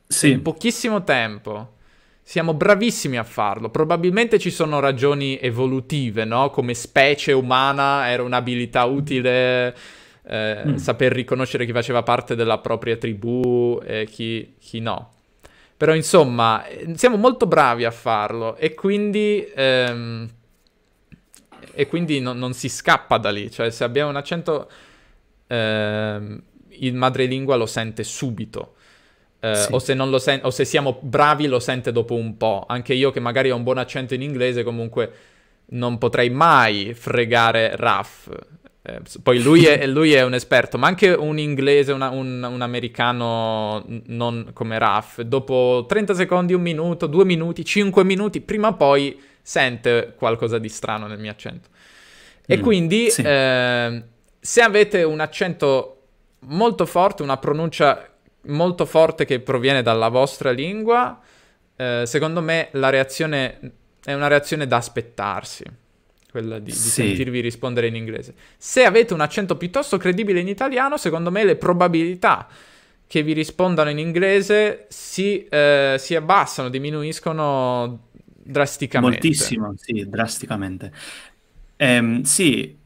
Sì. In pochissimo tempo siamo bravissimi a farlo. Probabilmente ci sono ragioni evolutive, no? Come specie umana era un'abilità utile eh, mm. saper riconoscere chi faceva parte della propria tribù e chi, chi, no. Però insomma, eh, siamo molto bravi a farlo e quindi, ehm, e quindi non, non, si scappa da lì. Cioè se abbiamo un accento, ehm, il madrelingua lo sente subito. Eh, sì. o, se sen- o, se siamo bravi lo sente dopo un po'. Anche io che magari ho un buon accento in inglese, comunque non potrei mai fregare Raf. Eh, poi lui è, lui è, un esperto, ma anche un inglese, una, un, un, americano non come Raf, dopo 30 secondi, un minuto, due minuti, cinque minuti, prima o poi sente qualcosa di strano nel mio accento. E mm, quindi sì. eh, se avete un accento molto forte, una pronuncia molto forte che proviene dalla vostra lingua, eh, secondo me la reazione è una reazione da aspettarsi, quella di, di sì. sentirvi rispondere in inglese. Se avete un accento piuttosto credibile in italiano, secondo me le probabilità che vi rispondano in inglese si, eh, si abbassano, diminuiscono drasticamente. Moltissimo, sì, drasticamente. Ehm, sì,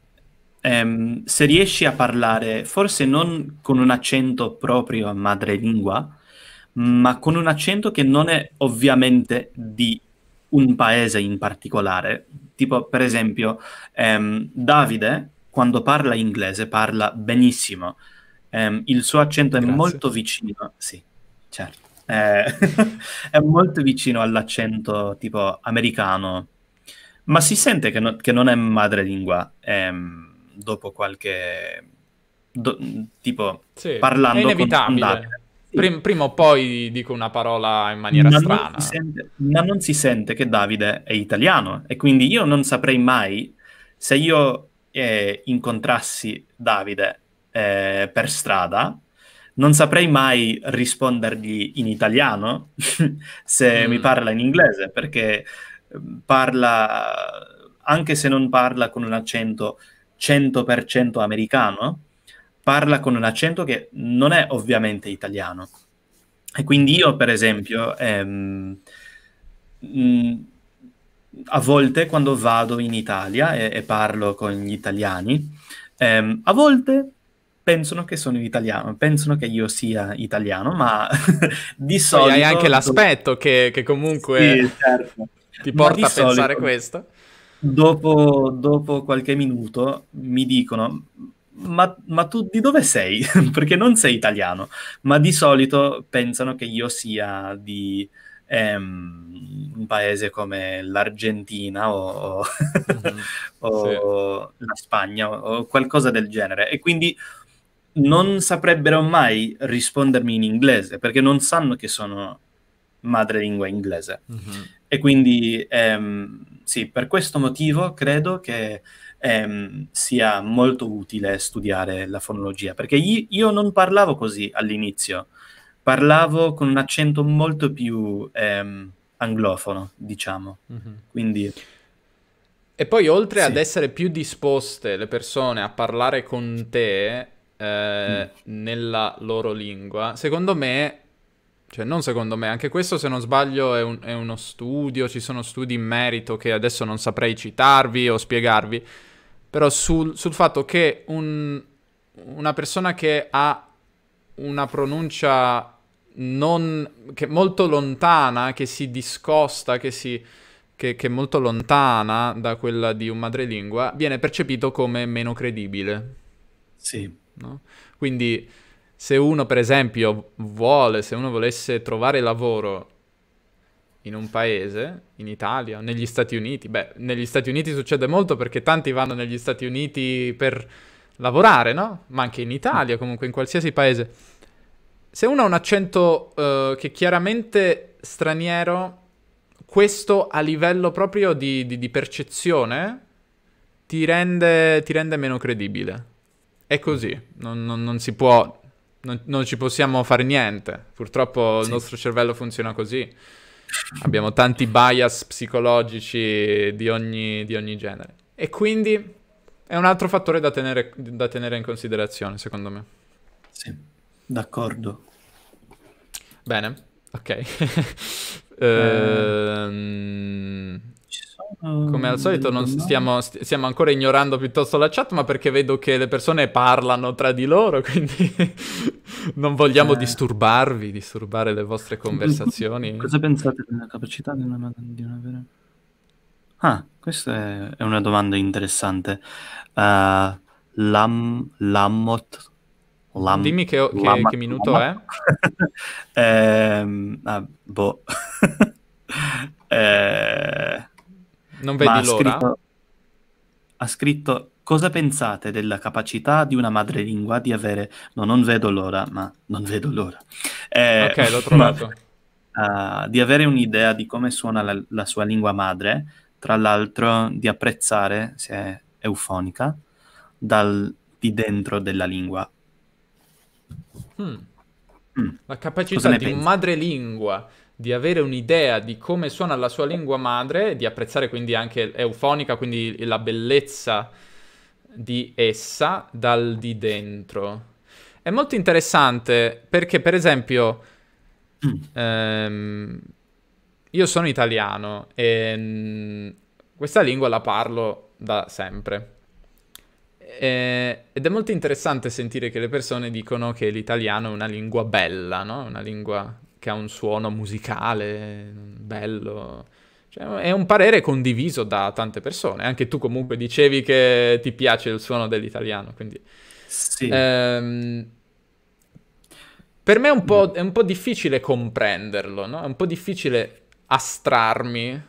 ehm, se riesci a parlare, forse non con un accento proprio madrelingua, ma con un accento che non è ovviamente di un paese in particolare. Tipo, per esempio, ehm, Davide, quando parla inglese, parla benissimo. Ehm, il suo accento Grazie. è molto vicino, sì, certo. Eh, è molto vicino all'accento tipo americano, ma si sente che, no, che non è madrelingua. Ehm, dopo qualche... Do, tipo, sì, parlando con date. Prim- prima o poi dico una parola in maniera ma strana. Non sente, ma non si sente che Davide è italiano e quindi io non saprei mai se io eh, incontrassi Davide eh, per strada, non saprei mai rispondergli in italiano se mm. mi parla in inglese perché eh, parla, anche se non parla con un accento 100% americano, parla con un accento che non è ovviamente italiano. E quindi io, per esempio, ehm, mh, mm, a volte quando vado in Italia e, e parlo con gli italiani, ehm, a volte pensano che sono italiano, pensano che io sia italiano, ma di solito... Poi hai anche l'aspetto che, che comunque sì, certo. ti porta a solito, pensare questo dopo, dopo qualche minuto mi dicono ma, ma, tu di dove sei? Perché non sei italiano, ma di solito pensano che io sia di ehm, un paese come l'Argentina o, o, mm-hmm. o sì. la Spagna o, o qualcosa del genere. E quindi non saprebbero mai rispondermi in inglese perché non sanno che sono madrelingua inglese. Mm-hmm. E quindi ehm, sì, per questo motivo credo che ehm, sia molto utile studiare la fonologia, perché io non parlavo così all'inizio, parlavo con un accento molto più ehm, anglofono, diciamo. Mm-hmm. Quindi... E poi oltre sì. ad essere più disposte le persone a parlare con te eh, mm. nella loro lingua, secondo me cioè, non secondo me, anche questo se non sbaglio è, un, è, uno studio, ci sono studi in merito che adesso non saprei citarvi o spiegarvi, però sul, sul fatto che un, una persona che ha una pronuncia non, che molto lontana, che si discosta, che, si, che, che è molto lontana da quella di un madrelingua, viene percepito come meno credibile. Sì. No? Quindi se uno, per esempio, vuole, se uno volesse trovare lavoro in un paese, in Italia, negli Stati Uniti, beh, negli Stati Uniti succede molto perché tanti vanno negli Stati Uniti per lavorare, no? Ma anche in Italia, mm. comunque in qualsiasi paese. Se uno ha un accento uh, che chiaramente straniero, questo a livello proprio di, di, di percezione ti rende, ti rende meno credibile. È così, non, non, non, si può non, non ci possiamo fare niente. Purtroppo sì. il nostro cervello funziona così. Abbiamo tanti bias psicologici di ogni, di ogni genere. E quindi è un altro fattore da tenere, da tenere in considerazione, secondo me. Sì, d'accordo. Bene, ok. Eh. ehm... Come al ehm, solito non stiamo, stiamo, ancora ignorando piuttosto la chat, ma perché vedo che le persone parlano tra di loro, quindi non vogliamo eh. disturbarvi, disturbare le vostre conversazioni. Cosa pensate della capacità di una, di una vera... Ah, questa è una domanda interessante. Uh, lam, lammot... Lam, Dimmi che, che, lam, che minuto lam, è. eh, ah, boh. eh... Non vedi ma l'ora? Ha scritto, ha scritto cosa pensate della capacità di una madrelingua di avere... No, non vedo l'ora, ma non vedo l'ora. Eh, ok, l'ho trovato. Ma, uh, di avere un'idea di come suona la, la sua lingua madre, tra l'altro di apprezzare, se è eufonica, dal, di dentro della lingua. Hmm. Mm. La capacità di pensi? madrelingua di avere un'idea di come suona la sua lingua madre, di apprezzare quindi anche eufonica, quindi la bellezza di essa dal di dentro. È molto interessante perché, per esempio, mm. ehm, io sono italiano e mm, questa lingua la parlo da sempre. ed è molto interessante sentire che le persone dicono che l'italiano è una lingua bella, no? Una lingua che ha un suono musicale bello. Cioè, è un parere condiviso da tante persone. Anche tu comunque dicevi che ti piace il suono dell'italiano, quindi... Sì. Ehm, per me è un, è un po', difficile comprenderlo, no? È un po' difficile astrarmi,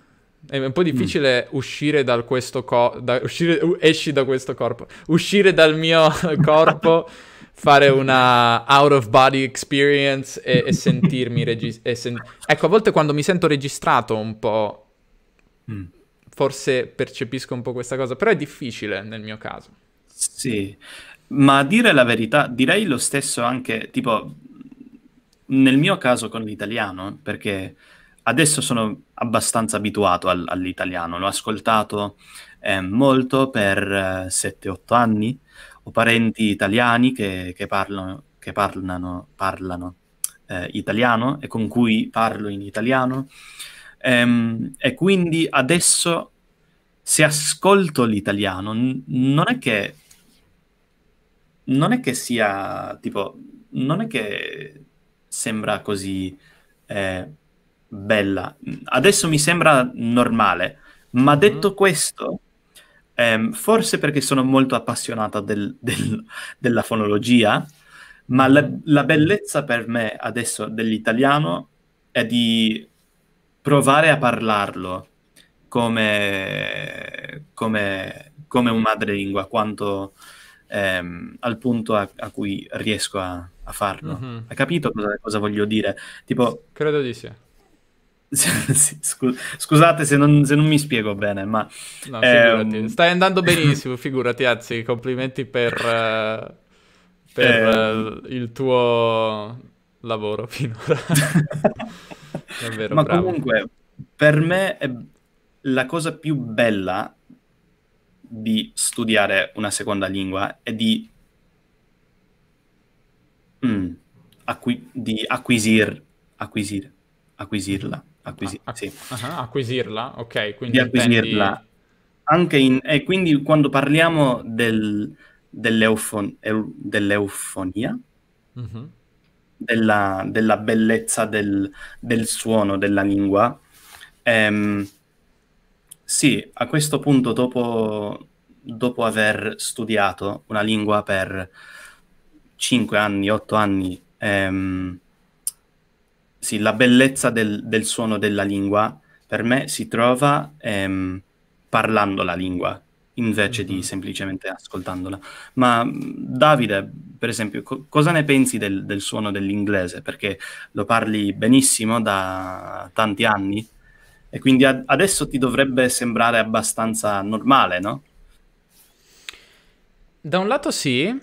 è un po' difficile mm. uscire da questo corpo, uscire, esci da questo corpo, uscire dal mio corpo fare una out of body experience e, e sentirmi registrato. Sen- ecco, a volte quando mi sento registrato un po', mm. forse percepisco un po' questa cosa, però è difficile nel mio caso. Sì, ma a dire la verità, direi lo stesso anche, tipo, nel mio caso con l'italiano, perché adesso sono abbastanza abituato all- all'italiano, l'ho ascoltato eh, molto per eh, 7-8 anni ho parenti italiani che, che parlano, che parlano, parlano eh, italiano e con cui parlo in italiano. Ehm, e quindi adesso se ascolto l'italiano, n- non è che non è che sia tipo, non è che sembra così eh, bella. Adesso mi sembra normale, ma mm-hmm. detto questo, Um, forse perché sono molto appassionata del, del, della fonologia, ma la, la, bellezza per me adesso dell'italiano è di provare a parlarlo come, come, come un madrelingua, quanto um, al punto a, a, cui riesco a, a farlo. Mm-hmm. Hai capito cosa, cosa voglio dire? Tipo, Credo di sì Scusate se non, se non, mi spiego bene, ma... No, ehm... Stai andando benissimo, figurati, anzi, complimenti per, eh, per eh. eh... il tuo lavoro finora. Davvero ma bravo. comunque, per me la cosa più bella di studiare una seconda lingua è di, mm, acqui- di acquisir, acquisir, acquisirla. Acquisi- ah, sì. Ah, ah, acquisirla, ok. Quindi di acquisirla. Intendi... Anche in, e quindi quando parliamo del, dell'eufon, dell'eufonia, mm-hmm. della, della, bellezza del, del, suono della lingua, ehm, sì, a questo punto, dopo, dopo aver studiato una lingua per 5 anni, 8 anni, ehm, sì, la bellezza del, del, suono della lingua per me si trova ehm, parlando la lingua invece mm-hmm. di semplicemente ascoltandola. Ma mm, Davide, per esempio, co- cosa ne pensi del, del, suono dell'inglese? Perché lo parli benissimo da tanti anni e quindi ad- adesso ti dovrebbe sembrare abbastanza normale, no? Da un lato sì,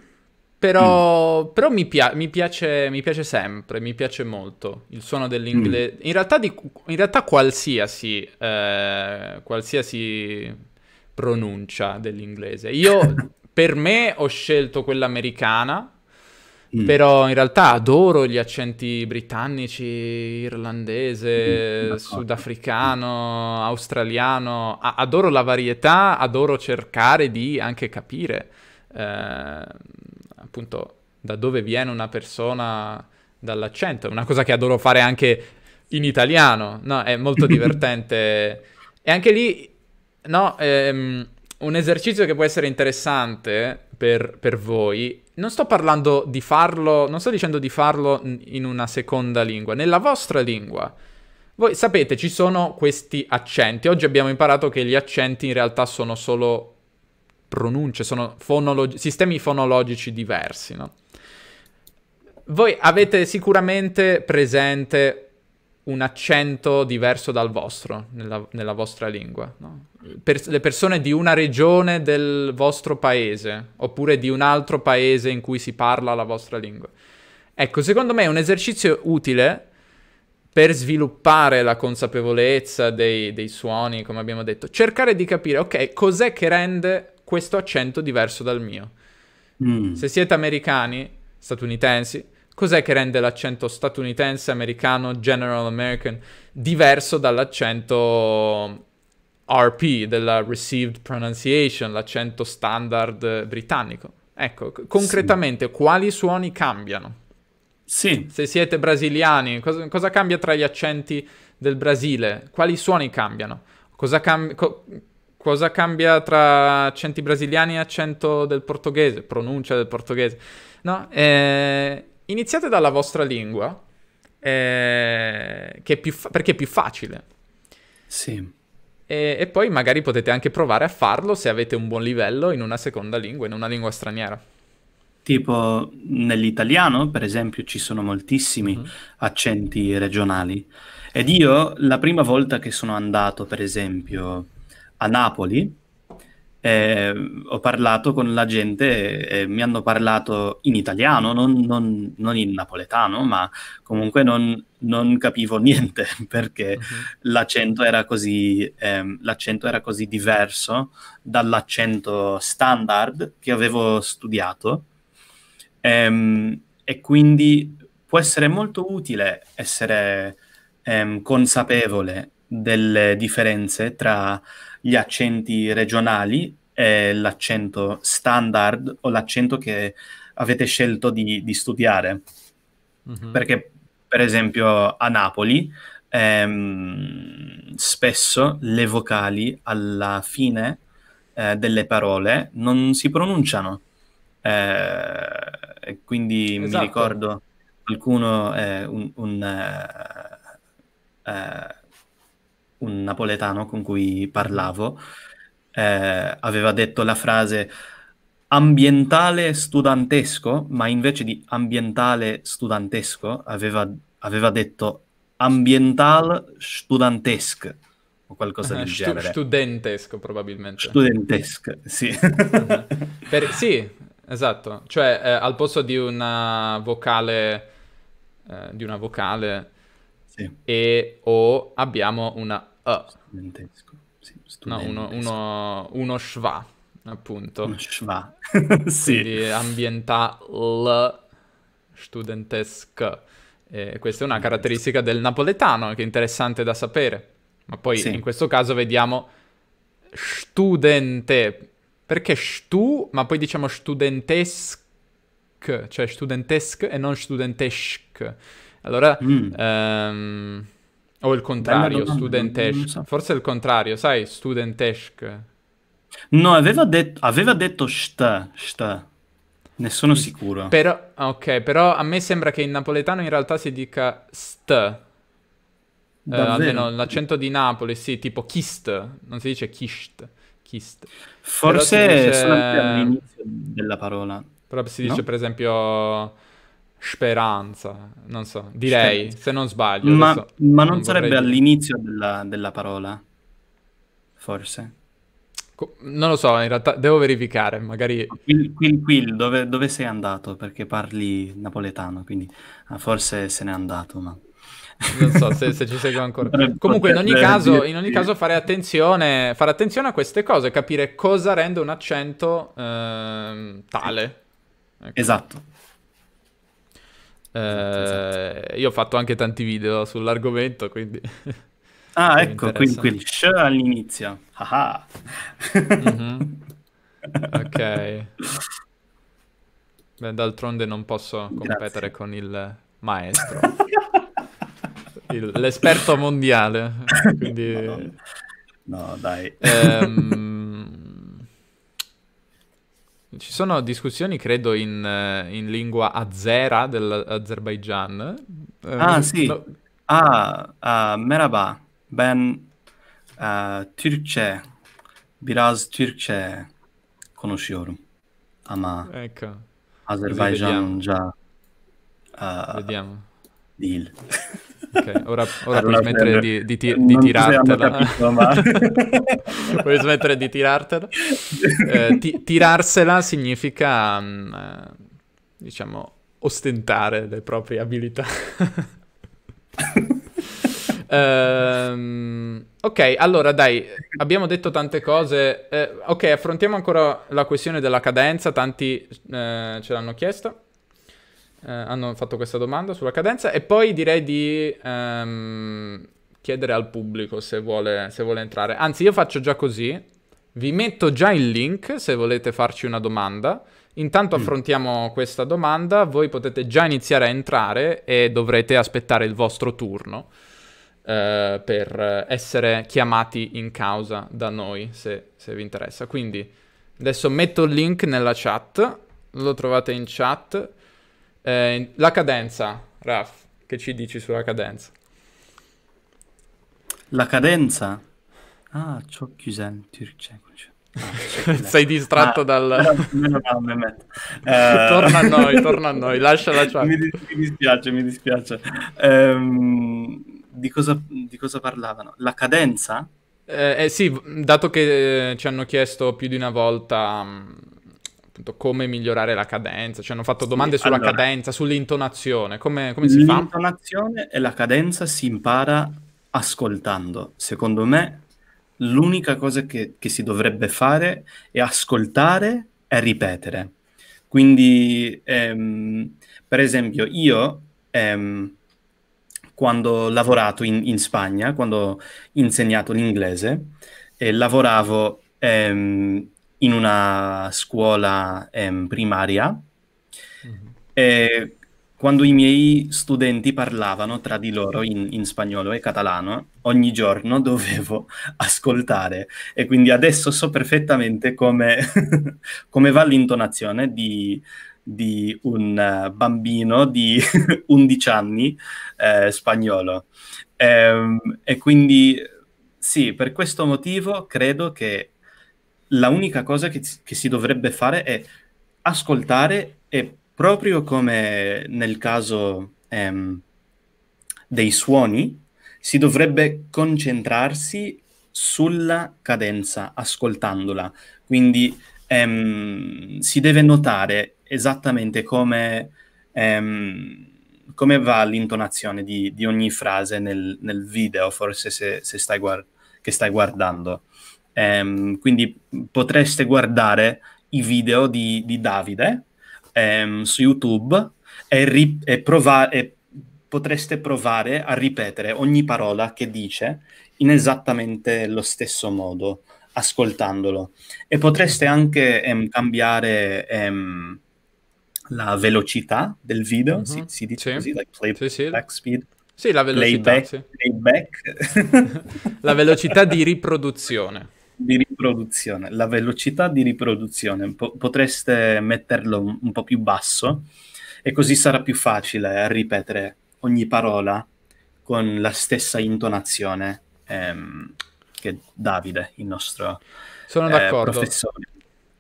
però, mm. però mi, pia- mi, piace, mi, piace, sempre, mi piace molto il suono dell'inglese. Mm. In, realtà di, in, realtà qualsiasi, eh, qualsiasi pronuncia dell'inglese. Io per me ho scelto quella americana, mm. però in realtà adoro gli accenti britannici, irlandese, mm. Eh, sudafricano, australiano. A- adoro la varietà, adoro cercare di anche capire. Eh, appunto da dove viene una persona dall'accento, è una cosa che adoro fare anche in italiano, no? È molto divertente. e anche lì, no, ehm, un esercizio che può essere interessante per, per, voi, non sto parlando di farlo, non sto dicendo di farlo in una seconda lingua, nella vostra lingua. Voi sapete, ci sono questi accenti. Oggi abbiamo imparato che gli accenti in realtà sono solo pronunce, sono fonologi- sistemi fonologici diversi, no? Voi avete sicuramente presente un accento diverso dal vostro, nella, nella vostra lingua, no? per, le persone di una regione del vostro paese, oppure di un altro paese in cui si parla la vostra lingua. Ecco, secondo me è un esercizio utile per sviluppare la consapevolezza dei, dei, suoni, come abbiamo detto, cercare di capire, ok, cos'è che rende questo accento diverso dal mio. Mm. Se siete americani, statunitensi, cos'è che rende l'accento statunitense, americano, general American diverso dall'accento RP, della received pronunciation, l'accento standard britannico? Ecco, concretamente sì. quali suoni cambiano? Sì. Se siete brasiliani, cosa, cosa, cambia tra gli accenti del Brasile? Quali suoni cambiano? Cosa cambia? Co- Cosa cambia tra accenti brasiliani e accento del portoghese, pronuncia del portoghese? No, eh, iniziate dalla vostra lingua, eh, è fa- perché è più facile. Sì. E, e, poi magari potete anche provare a farlo se avete un buon livello in una seconda lingua, in una lingua straniera. Tipo nell'italiano, per esempio, ci sono moltissimi mm. accenti regionali. Ed io la prima volta che sono andato, per esempio, a Napoli eh, ho parlato con la gente e eh, mi hanno parlato in italiano, non, non, non in napoletano, ma comunque non, non capivo niente perché uh-huh. l'accento, era così, eh, l'accento era così diverso dall'accento standard che avevo studiato. Ehm, e quindi può essere molto utile essere ehm, consapevole delle differenze tra gli accenti regionali, eh, l'accento standard o l'accento che avete scelto di, di studiare. Mm-hmm. Perché, per esempio, a Napoli ehm, spesso le vocali alla fine eh, delle parole non si pronunciano. Eh, quindi esatto. mi ricordo qualcuno, eh, un, un eh, eh un napoletano con cui parlavo, mm. eh, aveva detto la frase ambientale studentesco, ma invece di ambientale studentesco aveva, aveva detto ambiental studentesc o qualcosa uh, del ah, stu- genere. Studentesco probabilmente. Studentesc, sì. uh-huh. per, sì, esatto. Cioè eh, al posto di una vocale, eh, di una vocale sì. e o abbiamo una Uh. Studentesco. Sì, no, uno, uno, uno schwa, appunto. Uno schwa. sì. Quindi ambiental studentesc. Eh, questa è una caratteristica del napoletano che è interessante da sapere. Ma poi sì. in questo caso vediamo studente. Perché stu, ma poi diciamo studentesc, cioè studentesc e non studentesc. Allora, mm. Ehm, o il contrario, studentesc. Forse il contrario, sai, studentesc. No, aveva, det- aveva detto st, st. Ne sono sicuro. Però, ah, ok, però a me sembra che in napoletano in realtà si dica st. Uh, almeno l'accento di Napoli, sì, tipo kist, non si dice kist. kist. Forse dice... sono all'inizio della parola. Però si dice no? per esempio speranza, non so, direi, speranza. se non sbaglio. Ma, ma non, non, sarebbe all'inizio della, della, parola, forse? Non lo so, in realtà devo verificare, magari... Qui, quil, quil dove, dove, sei andato? Perché parli napoletano, quindi ah, forse se n'è andato, ma... Non so se, se ci seguo ancora. Comunque, in ogni, caso, in ogni caso, fare, attenzione, fare attenzione a queste cose, capire cosa rende un accento eh, tale. Ecco. Esatto. Eh, esatto, esatto, Io ho fatto anche tanti video sull'argomento, quindi... Ah, ecco, quindi quel sh all'inizio. Ah mm-hmm. Ok. Beh, d'altronde non posso competere Grazie. con il maestro, il, l'esperto mondiale. Quindi... No, no. no dai. Ehm... Ci sono discussioni, credo, in, eh, in lingua azera dell'Azerbaigian. Eh, ah, um, sì. No... Ah, uh, merhaba. Ben uh, Türkçe, biraz Türkçe konuşuyorum. Ama ecco. Azerbaycanca... Vediamo. Uh, Vediamo. Değil. Ok, ora, ora puoi smettere di, di, ti, di tirartela. Capito, ma... puoi smettere di tirartela. Eh, ti, tirarsela significa, mh, mm, eh, diciamo, ostentare le proprie abilità. Um, ok, allora dai, abbiamo detto tante cose. Eh, ok, affrontiamo ancora la questione della cadenza, tanti eh, ce l'hanno chiesto. Eh, hanno fatto questa domanda sulla cadenza e poi direi di ehm, chiedere al pubblico se vuole, se vuole entrare. Anzi, io faccio già così. Vi metto già il link se volete farci una domanda. Intanto mm. affrontiamo questa domanda, voi potete già iniziare a entrare e dovrete aspettare il vostro turno eh, per essere chiamati in causa da noi se, se, vi interessa. Quindi adesso metto il link nella chat, lo trovate in chat. Eh, la cadenza, Raf, che ci dici sulla cadenza? La cadenza? Ah, çok güzel Türkçe Sei distratto ah, dal... No, no, no, eh... torna a noi, torna a noi, lascia la chat. mi, dispiace, mi dispiace. Ehm, di, cosa, di, cosa, parlavano? La cadenza? Eh, eh, sì, dato che eh, ci hanno chiesto più di una volta... Mh mm, appunto, come migliorare la cadenza, cioè hanno fatto domande sì, sulla allora, cadenza, sull'intonazione, come, come si fa? L'intonazione e la cadenza si impara ascoltando, secondo me l'unica cosa che, che si dovrebbe fare è ascoltare e ripetere. Quindi, ehm, per esempio, io ehm, quando ho lavorato in, in, Spagna, quando ho insegnato l'inglese, eh, lavoravo ehm, in una scuola ehm, primaria mm-hmm. e quando i miei studenti parlavano tra di loro in, in, spagnolo e catalano, ogni giorno dovevo ascoltare e quindi adesso so perfettamente come, come va l'intonazione di, di un eh, bambino di 11 anni eh, spagnolo. E, ehm, e quindi sì, per questo motivo credo che la unica cosa che, che si dovrebbe fare è ascoltare e proprio come nel caso ehm, dei suoni, si dovrebbe concentrarsi sulla cadenza, ascoltandola. Quindi ehm, si deve notare esattamente come, ehm, come va l'intonazione di, di, ogni frase nel, nel video, forse se, se stai, guard- stai guardando. Ehm, quindi potreste guardare i video di, di Davide ehm, su YouTube e, ri- e, prova- e potreste provare a ripetere ogni parola che dice in esattamente lo stesso modo, ascoltandolo. E potreste anche ehm, cambiare ehm, la velocità del video, mm-hmm. si, mhm. si, dice sì. così, like play, sì, sì. back speed. Sì, la velocità. Playback, sì. playback. la velocità di riproduzione. di riproduzione, la velocità di riproduzione, po- potreste metterlo un, un, po' più basso e così sarà più facile ripetere ogni parola con la stessa intonazione ehm, che Davide, il nostro Sono eh, professore.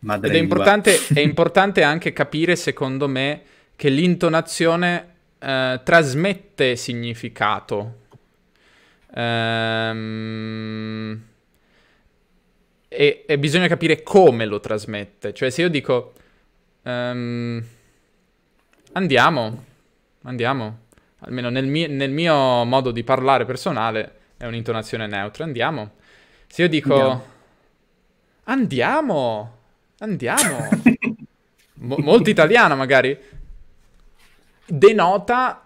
Ed è importante, è importante anche capire, secondo me, che l'intonazione eh, trasmette significato. Ehm e, e bisogna capire come lo trasmette. Cioè se io dico... Um, andiamo, andiamo. Almeno nel, mi- nel, mio modo di parlare personale è un'intonazione neutra. Andiamo. Se io dico... Andiamo. Andiamo! Andiamo! Mo- molto italiano magari. Denota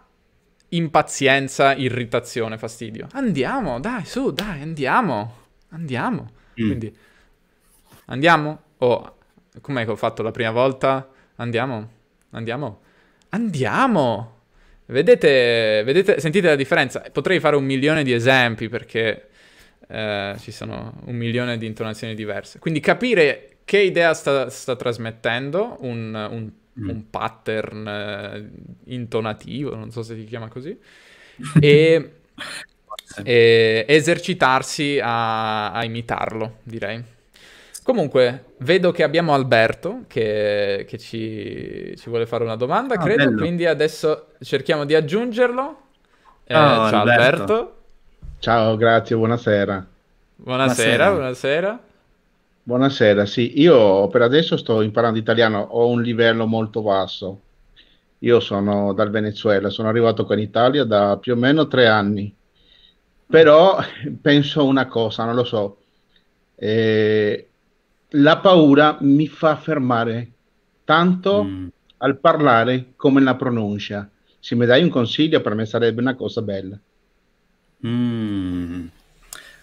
impazienza, irritazione, fastidio. Andiamo, dai, su, dai, andiamo. Andiamo. Mm. Quindi Andiamo? Oh, com'è che ho fatto la prima volta? Andiamo? Andiamo? Andiamo! Vedete, vedete, sentite la differenza? Potrei fare un milione di esempi perché eh, ci sono un milione di intonazioni diverse. Quindi capire che idea sta, sta trasmettendo un, un, mm. un pattern eh, intonativo, non so se si chiama così, e, e esercitarsi a, a imitarlo, direi. Comunque, vedo che abbiamo Alberto che, che ci, ci, vuole fare una domanda, ah, credo, bello. quindi adesso cerchiamo di aggiungerlo. Eh, oh, ciao Alberto. Alberto. Ciao, grazie, buonasera. Buonasera, buonasera. buonasera. sì, io per adesso sto imparando italiano, ho un livello molto basso. Io sono dal Venezuela, sono arrivato qua in Italia da più o meno tre anni, però penso una cosa, non lo so. Eh, la paura mi fa fermare tanto mm. al parlare come la pronuncia. Se mi dai un consiglio, per me sarebbe una cosa bella. Mm.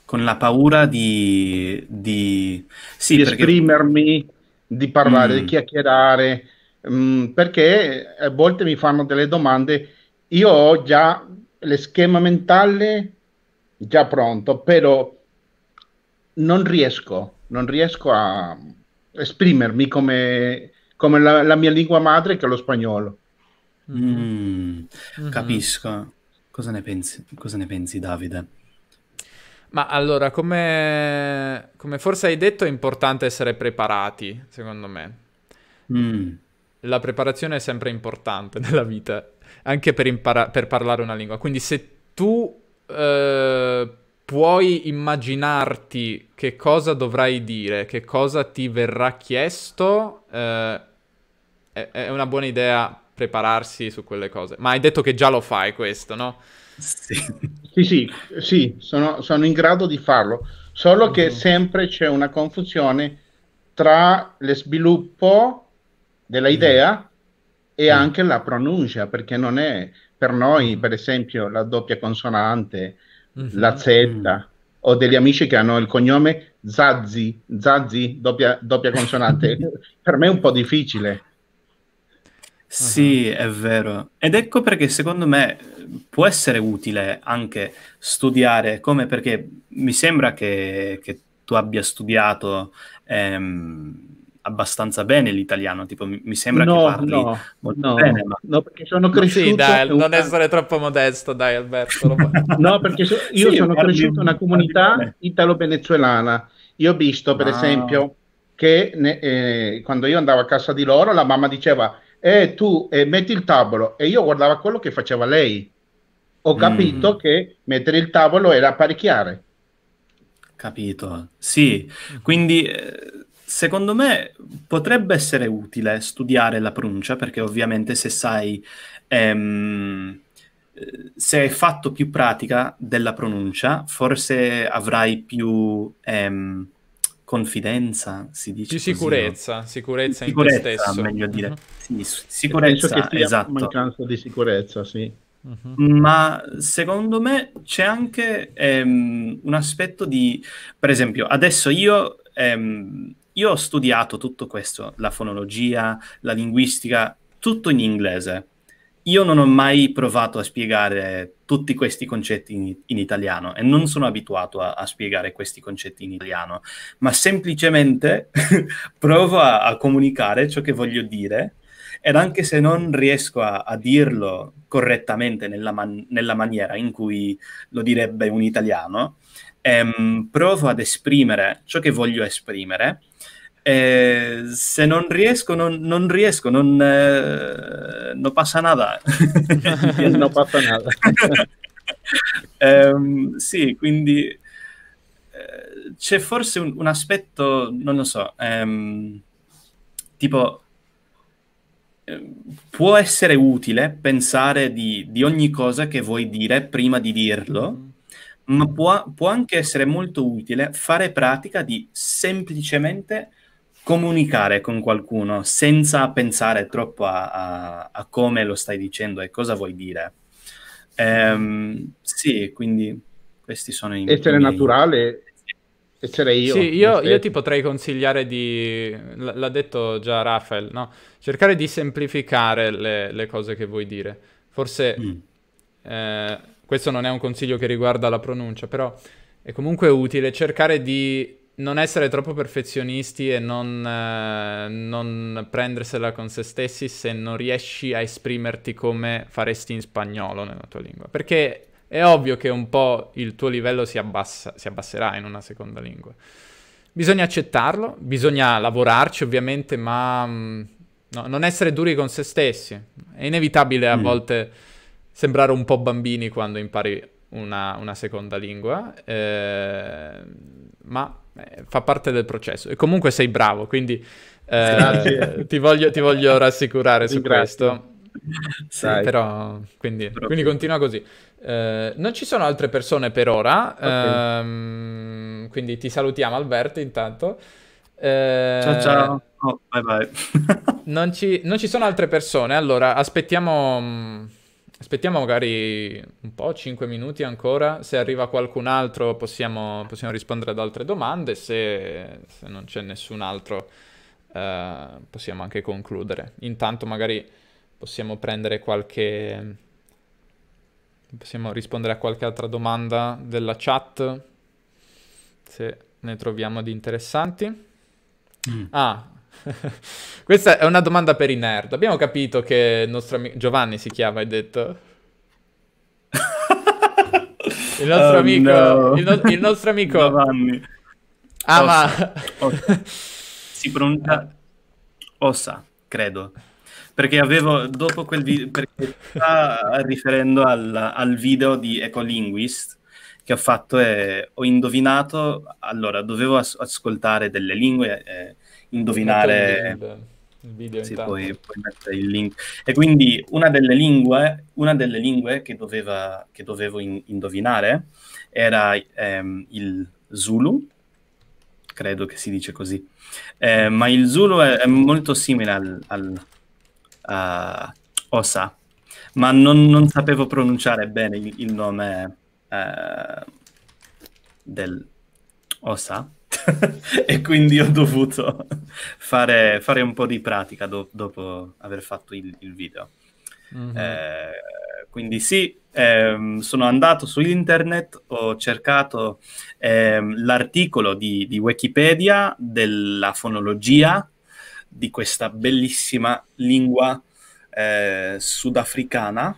Con la paura di, di... Sì, di perché... esprimermi, di parlare, mm. di chiacchierare, mm, perché a eh, volte mi fanno delle domande. Io ho già lo schema mentale già pronto, però non riesco non riesco a esprimermi come, come la, la, mia lingua madre che è lo spagnolo. Mm, mm-hmm. Capisco. Cosa ne, pensi, cosa ne pensi Davide? Ma allora, come, come, forse hai detto, è importante essere preparati, secondo me. Mm. La preparazione è sempre importante nella vita, anche per, impara- per parlare una lingua. Quindi se tu eh, puoi immaginarti che cosa dovrai dire, che cosa ti verrà chiesto, eh, è, è, una buona idea prepararsi su quelle cose. Ma hai detto che già lo fai questo, no? Sì, sì, sì, sì sono, sono, in grado di farlo, solo mm. che sempre c'è una confusione tra lo sviluppo dell'idea mm. e mm. anche la pronuncia, perché non è per noi, per esempio, la doppia consonante, Mhm. la Z, mm. Ho degli amici che hanno il cognome Zazzi, Zazzi, doppia, doppia consonante. per me è un po' difficile. Sì, uh-huh. è vero. Ed ecco perché secondo me eh, può essere utile anche studiare come, perché mi sembra che, che tu abbia studiato ehm, abbastanza bene l'italiano, tipo mi sembra no, che parli no, molto no, bene. Ma... No, perché sono cresciuto... Sì, dai, non essere troppo modesto, dai Alberto. no, perché so... io sì, sono cresciuto in una comunità italo-venezuelana. Io ho visto, per ah. esempio, che ne, eh, quando io andavo a casa di loro, la mamma diceva, eh, tu eh, metti il tavolo, e io guardavo quello che faceva lei. Ho mm. capito mm. che mettere il tavolo era apparecchiare. Capito, sì. Quindi... Eh Secondo me potrebbe essere utile studiare la pronuncia, perché ovviamente se sai, ehm, se hai fatto più pratica della pronuncia, forse avrai più ehm, confidenza, si dice. Più sicurezza, così, no? sicurezza, sicurezza in te stesso. meglio dire. Mm-hmm. Sì, sicurezza, esatto. mancanza di sicurezza, sì. Mm-hmm. Ma secondo me c'è anche ehm, un aspetto di, per esempio, adesso io Um, io ho studiato tutto questo, la fonologia, la linguistica, tutto in inglese. Io non ho mai provato a spiegare tutti questi concetti in, in italiano e non sono abituato a, a, spiegare questi concetti in italiano, ma semplicemente provo a, a, comunicare ciò che voglio dire ed anche se non riesco a, a dirlo correttamente nella, man- nella, maniera in cui lo direbbe un italiano, ehm, provo ad esprimere ciò che voglio esprimere eh, se non riesco, non, non riesco, non, eh, no pasa nada. no pasa nada. eh, sì, quindi eh, c'è forse un, un, aspetto, non lo so, ehm, tipo ehm, può essere utile pensare di, di, ogni cosa che vuoi dire prima di dirlo, ma può, può anche essere molto utile fare pratica di semplicemente comunicare con qualcuno senza pensare troppo a, a, a come lo stai dicendo e cosa vuoi dire. Ehm, sì, quindi questi sono i Essere miei... naturale essere io. Sì, io, io, ti potrei consigliare di, l- l'ha detto già Rafael, no? cercare di semplificare le, le cose che vuoi dire. Forse mm. eh, questo non è un consiglio che riguarda la pronuncia, però è comunque utile cercare di non essere troppo perfezionisti e non, eh, non, prendersela con se stessi se non riesci a esprimerti come faresti in spagnolo nella tua lingua. Perché è ovvio che un po' il tuo livello si, abbassa, si abbasserà in una seconda lingua. Bisogna accettarlo, bisogna lavorarci ovviamente, ma mh, mm, no, non essere duri con se stessi. È inevitabile a mm. volte sembrare un po' bambini quando impari una, una seconda lingua. Eh, ma eh, fa parte del processo. E comunque sei bravo, quindi eh, ti, voglio, ti, voglio, rassicurare su questo. Sì, però, quindi, quindi, continua così. Eh, non ci sono altre persone per ora, okay. ehm, quindi ti salutiamo Alberto intanto. Eh, ciao ciao, oh, bye bye. non, ci, non, ci, sono altre persone, allora aspettiamo mm, aspettiamo magari un po', 5 minuti ancora, se arriva qualcun altro possiamo, possiamo rispondere ad altre domande, se, se non c'è nessun altro eh, possiamo anche concludere. Intanto magari possiamo prendere qualche... possiamo rispondere a qualche altra domanda della chat, se ne troviamo di interessanti. Mm. Ah, Questa è una domanda per i nerd. Abbiamo capito che il nostro amico Giovanni si chiama, hai detto? Il nostro oh, amico... No. Il, no- il, nostro amico... Giovanni. Ah, ma... Si pronuncia... Ossa, credo perché avevo dopo quel video perché sta riferendo al, al, video di Ecolinguist che ho fatto e ho indovinato allora dovevo as- ascoltare delle lingue eh, indovinare. Il video sì, poi, poi mettere il link. E quindi una delle lingue, una delle lingue che, doveva, che dovevo in, indovinare era ehm, il Zulu, credo che si dice così. Eh, ma il Zulu è, è molto simile al, al uh, Osa, ma non, non, sapevo pronunciare bene il, il nome eh, del Osa. e quindi ho dovuto fare, fare, un po' di pratica do- dopo aver fatto il, il video. Mm-hmm. Eh, quindi sì, ehm, sono andato su internet, ho cercato ehm, l'articolo di, di, Wikipedia della fonologia di questa bellissima lingua eh, sudafricana.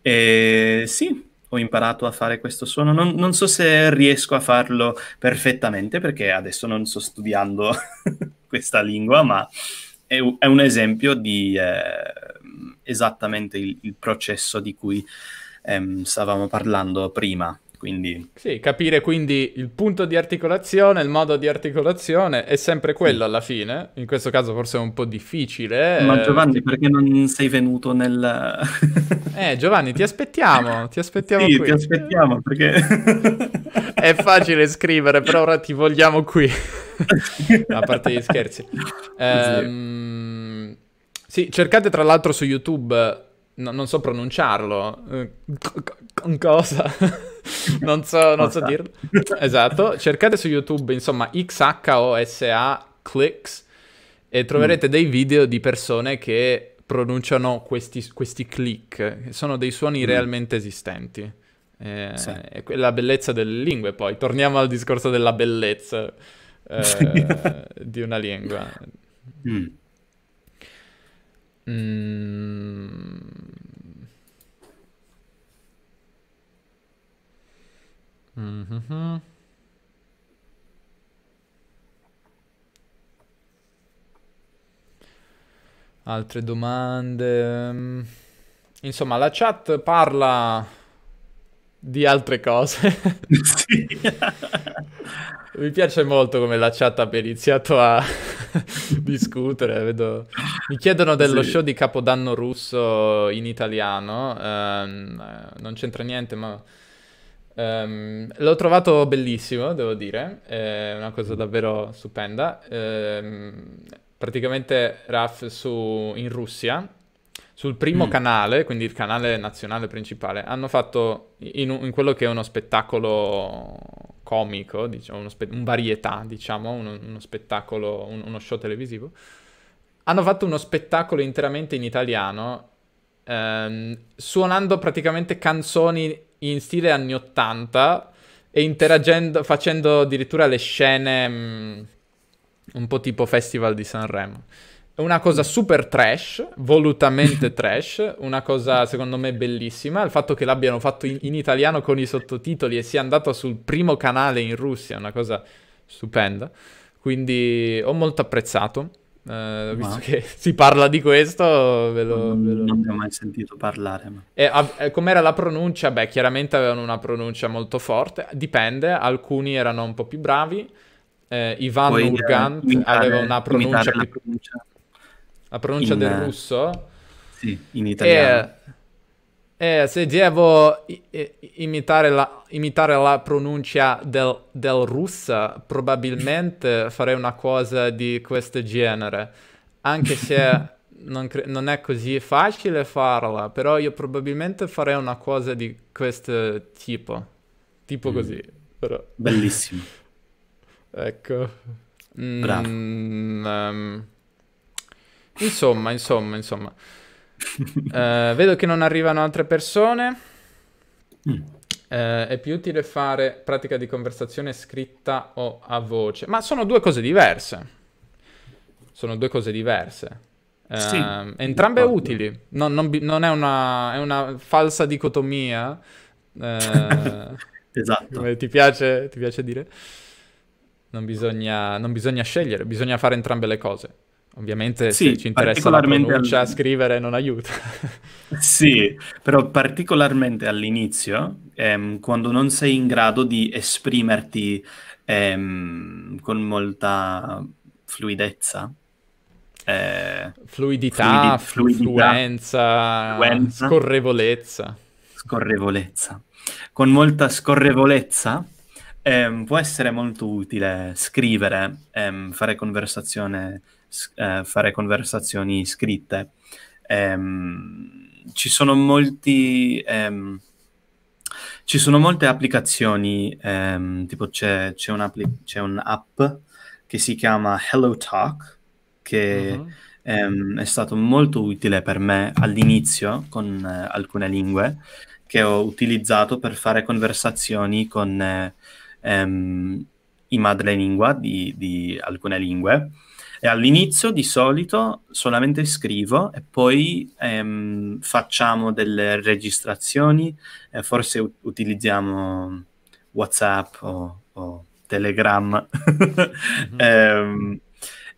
E sì, ho imparato a fare questo suono. Non, non, so se riesco a farlo perfettamente perché adesso non sto studiando questa lingua, ma è, è un esempio di eh, esattamente il, il, processo di cui ehm, stavamo parlando prima. Quindi... Sì, capire quindi il punto di articolazione, il modo di articolazione è sempre quello alla fine. In questo caso forse è un po' difficile. Ma eh, Giovanni, eh... perché non sei venuto nel... eh, Giovanni, ti aspettiamo, ti aspettiamo sì, qui. ti aspettiamo perché... è facile scrivere, però ora ti vogliamo qui. a parte gli scherzi. Ehm... Sì, cercate tra l'altro su YouTube... No, non so pronunciarlo. Eh, c- cosa? non so, non so dirlo. Esatto, cercate su YouTube, insomma, XHOSA clicks e troverete mm. dei video di persone che pronunciano questi, questi click, sono dei suoni mm. realmente esistenti. Eh, sì. È la bellezza delle lingue, poi torniamo al discorso della bellezza eh, di una lingua. Mm. mm. Mm-hmm. Altre domande? Insomma, la chat parla di altre cose. Sì. Mi piace molto come la chat abbia iniziato a discutere. Vedo... Mi chiedono dello sì. show di Capodanno russo in italiano. Um, non c'entra niente, ma Um, l'ho trovato bellissimo, devo dire, è una cosa davvero stupenda. Um, praticamente Raf su, in Russia, sul primo mm. canale, quindi il canale nazionale principale, hanno fatto in, in quello che è uno spettacolo comico, diciamo, uno spe- un varietà, diciamo, uno, uno spettacolo, un, uno show televisivo. Hanno fatto uno spettacolo interamente in italiano, ehm, suonando praticamente canzoni in stile anni 80 e interagendo, facendo addirittura le scene mh, mm, un po' tipo Festival di Sanremo. È Una cosa mm. super trash, volutamente trash, una cosa secondo me bellissima, il fatto che l'abbiano fatto in, in italiano con i sottotitoli e sia andato sul primo canale in Russia, è una cosa stupenda. Quindi ho molto apprezzato. Uh, visto ma... che si parla di questo, ve lo, ve lo... non ne ho mai sentito parlare. Ma... E, a, e, com'era la pronuncia? Beh, chiaramente avevano una pronuncia molto forte, dipende, alcuni erano un po' più bravi. Eh, Ivan Poi, eh, Urgant eh, imitare, aveva una pronuncia più... La pronuncia, la pronuncia in... del eh, russo? Sì, in italiano. E, eh, se devo imitare la, imitare la pronuncia del, del russa, probabilmente farei una cosa di questo genere. Anche se non, non, è così facile farla, però io probabilmente farei una cosa di questo tipo. Tipo mm. così, però. Bellissimo. ecco. Bravo. um, insomma, insomma, insomma uh, vedo che non arrivano altre persone. Mm. Uh, è più utile fare pratica di conversazione scritta o a voce. Ma sono due cose diverse. Sono due cose diverse. Uh, sì, entrambe utili. Non, non, non è, una, è, una, falsa dicotomia. Eh, esatto. ti piace, ti piace dire? Non bisogna, non bisogna scegliere, bisogna fare entrambe le cose. Ovviamente sì, se ci interessa la pronuncia, al... scrivere non aiuta. sì, però particolarmente all'inizio, ehm, quando non sei in grado di esprimerti ehm, con molta fluidezza, eh, fluidità, fluidi- fluenza, fluenza, scorrevolezza. Scorrevolezza. Con molta scorrevolezza ehm, può essere molto utile scrivere, ehm, fare conversazione eh, fare conversazioni scritte. Ehm, ci, sono molti, ehm, ci sono molte applicazioni, ehm, tipo c'è, c'è, un'app che si chiama HelloTalk, che uh mm-hmm. -huh. Ehm, è stato molto utile per me all'inizio con eh, alcune lingue che ho utilizzato per fare conversazioni con eh, ehm, i madrelingua di, di alcune lingue e all'inizio di solito solamente scrivo e poi ehm, facciamo delle registrazioni, eh, forse u- utilizziamo WhatsApp o, o Telegram. mm-hmm. ehm,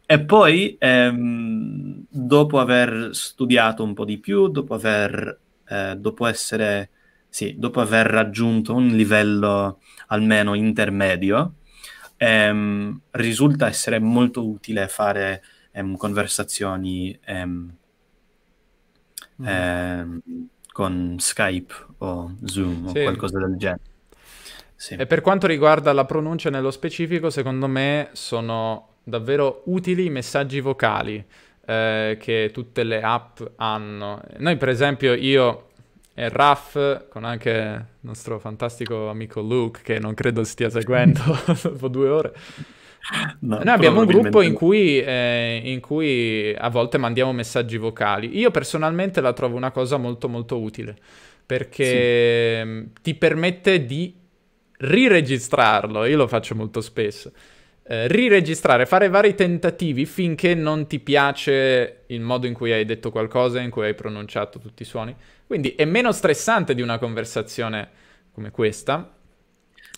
e poi, ehm, dopo aver studiato un po' di più, dopo aver, eh, dopo essere, sì, dopo aver raggiunto un livello almeno intermedio, ehm, risulta essere molto utile fare ehm, conversazioni ehm, mm. Ehm, con Skype o Zoom sì. o qualcosa del genere. Sì. E per quanto riguarda la pronuncia nello specifico, secondo me sono davvero utili i messaggi vocali eh, che tutte le app hanno. Noi, per esempio, io e Raf con anche il nostro fantastico amico Luke che non credo stia seguendo dopo due ore. No, Noi abbiamo un gruppo in cui, eh, in cui, a volte mandiamo messaggi vocali. Io personalmente la trovo una cosa molto molto utile perché sì. Mm, ti permette di riregistrarlo. Io lo faccio molto spesso. Eh, riregistrare, fare vari tentativi finché non ti piace il modo in cui hai detto qualcosa, in cui hai pronunciato tutti i suoni. Quindi è meno stressante di una conversazione come questa.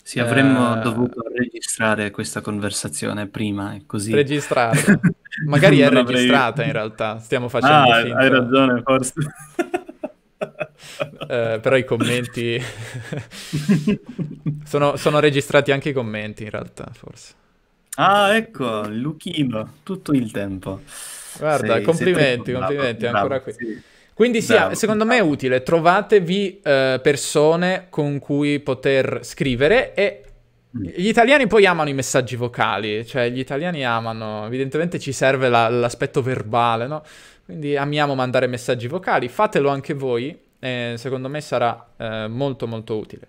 Sì, avremmo eh... dovuto registrare questa conversazione prima, così. Registrarla. Magari è avrei... registrata in realtà, stiamo facendo ah, finta. hai ragione, forse. eh, però i commenti... sono, sono registrati anche i commenti in realtà, forse. Ah, ecco, Luchino, tutto il tempo. Guarda, sei, complimenti, sei complimenti, bravo, ancora bravo, qui. Sì. Quindi sì, bravo, secondo me è utile, trovatevi eh, persone con cui poter scrivere e mm. gli italiani poi amano i messaggi vocali, cioè gli italiani amano, evidentemente ci serve la, l'aspetto verbale, no? Quindi amiamo mandare messaggi vocali, fatelo anche voi, eh, secondo me sarà eh, molto molto utile.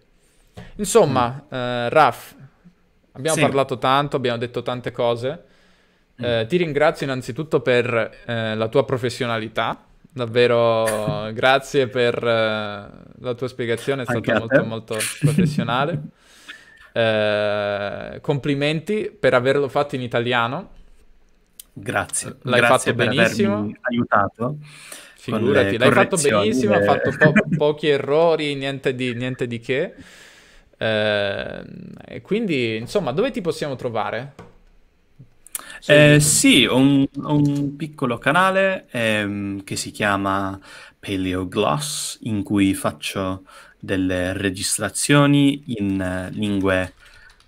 Insomma, mm. Eh, Raf, Abbiamo sì. parlato tanto, abbiamo detto tante cose. Mm. Eh, ti ringrazio innanzitutto per eh, la tua professionalità, davvero grazie per eh, la tua spiegazione, è stata molto molto professionale. Eh, complimenti per averlo fatto in italiano. Grazie, l'hai grazie fatto benissimo. aiutato. Figurati, l'hai fatto benissimo, ha fatto po- pochi errori, niente di, niente di che. Ehm, e quindi, insomma, dove ti possiamo trovare? Eh, sì, ho un, un, piccolo canale ehm, che si chiama Paleo Gloss, in cui faccio delle registrazioni in eh, lingue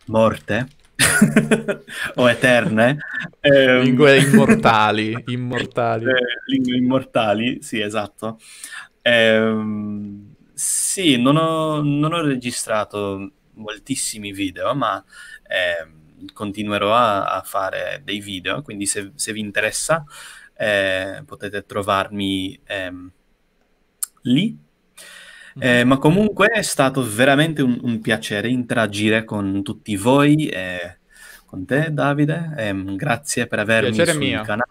morte o eterne. Eh, lingue immortali, immortali. Eh, lingue immortali, sì, esatto. Ehm, sì, non ho, non ho registrato moltissimi video, ma eh, continuerò a, a, fare dei video, quindi se, se vi interessa eh, potete trovarmi ehm, lì. Eh, mm-hmm. ma comunque è stato veramente un, un, piacere interagire con tutti voi e eh, con te, Davide. Eh, grazie per avermi piacere sul mio. canale.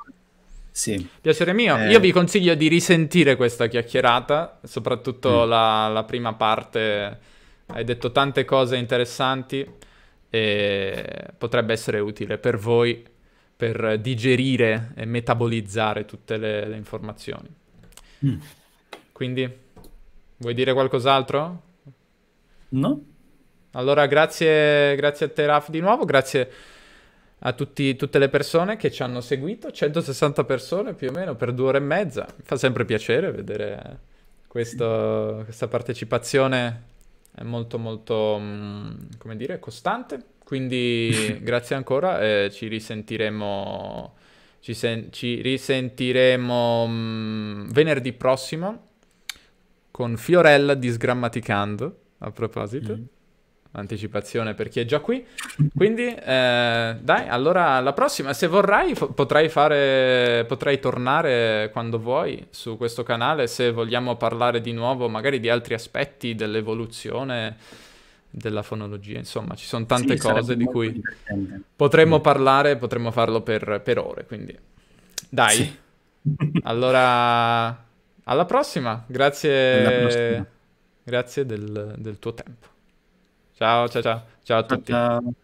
Sì. Piacere mio. Eh... Io vi consiglio di risentire questa chiacchierata, soprattutto mm. la, la, prima parte. Hai detto tante cose interessanti e potrebbe essere utile per voi per digerire e metabolizzare tutte le, le informazioni. Mm. Quindi, vuoi dire qualcos'altro? No. Allora, grazie, grazie a te Raf di nuovo, grazie a tutti, tutte le persone che ci hanno seguito, 160 persone più o meno per due ore e mezza. Mi fa sempre piacere vedere questo, questa partecipazione è molto molto, mm, come dire, costante. Quindi grazie ancora e ci risentiremo, ci, sen- ci risentiremo mh, mm, venerdì prossimo con Fiorella disgrammaticando, a proposito. Mm. Anticipazione per chi è già qui. Quindi, eh, dai, allora alla prossima. Se vorrai, f- potrai, fare, potrai tornare quando vuoi su questo canale. Se vogliamo parlare di nuovo, magari di altri aspetti dell'evoluzione della fonologia. Insomma, ci sono tante sì, cose di cui potremmo parlare, potremmo farlo per, per ore. Quindi, dai, sì. allora alla prossima. Grazie, alla prossima. grazie del, del tuo tempo. Ciao, ciao, ciao. Ciao a tutti. Ciao.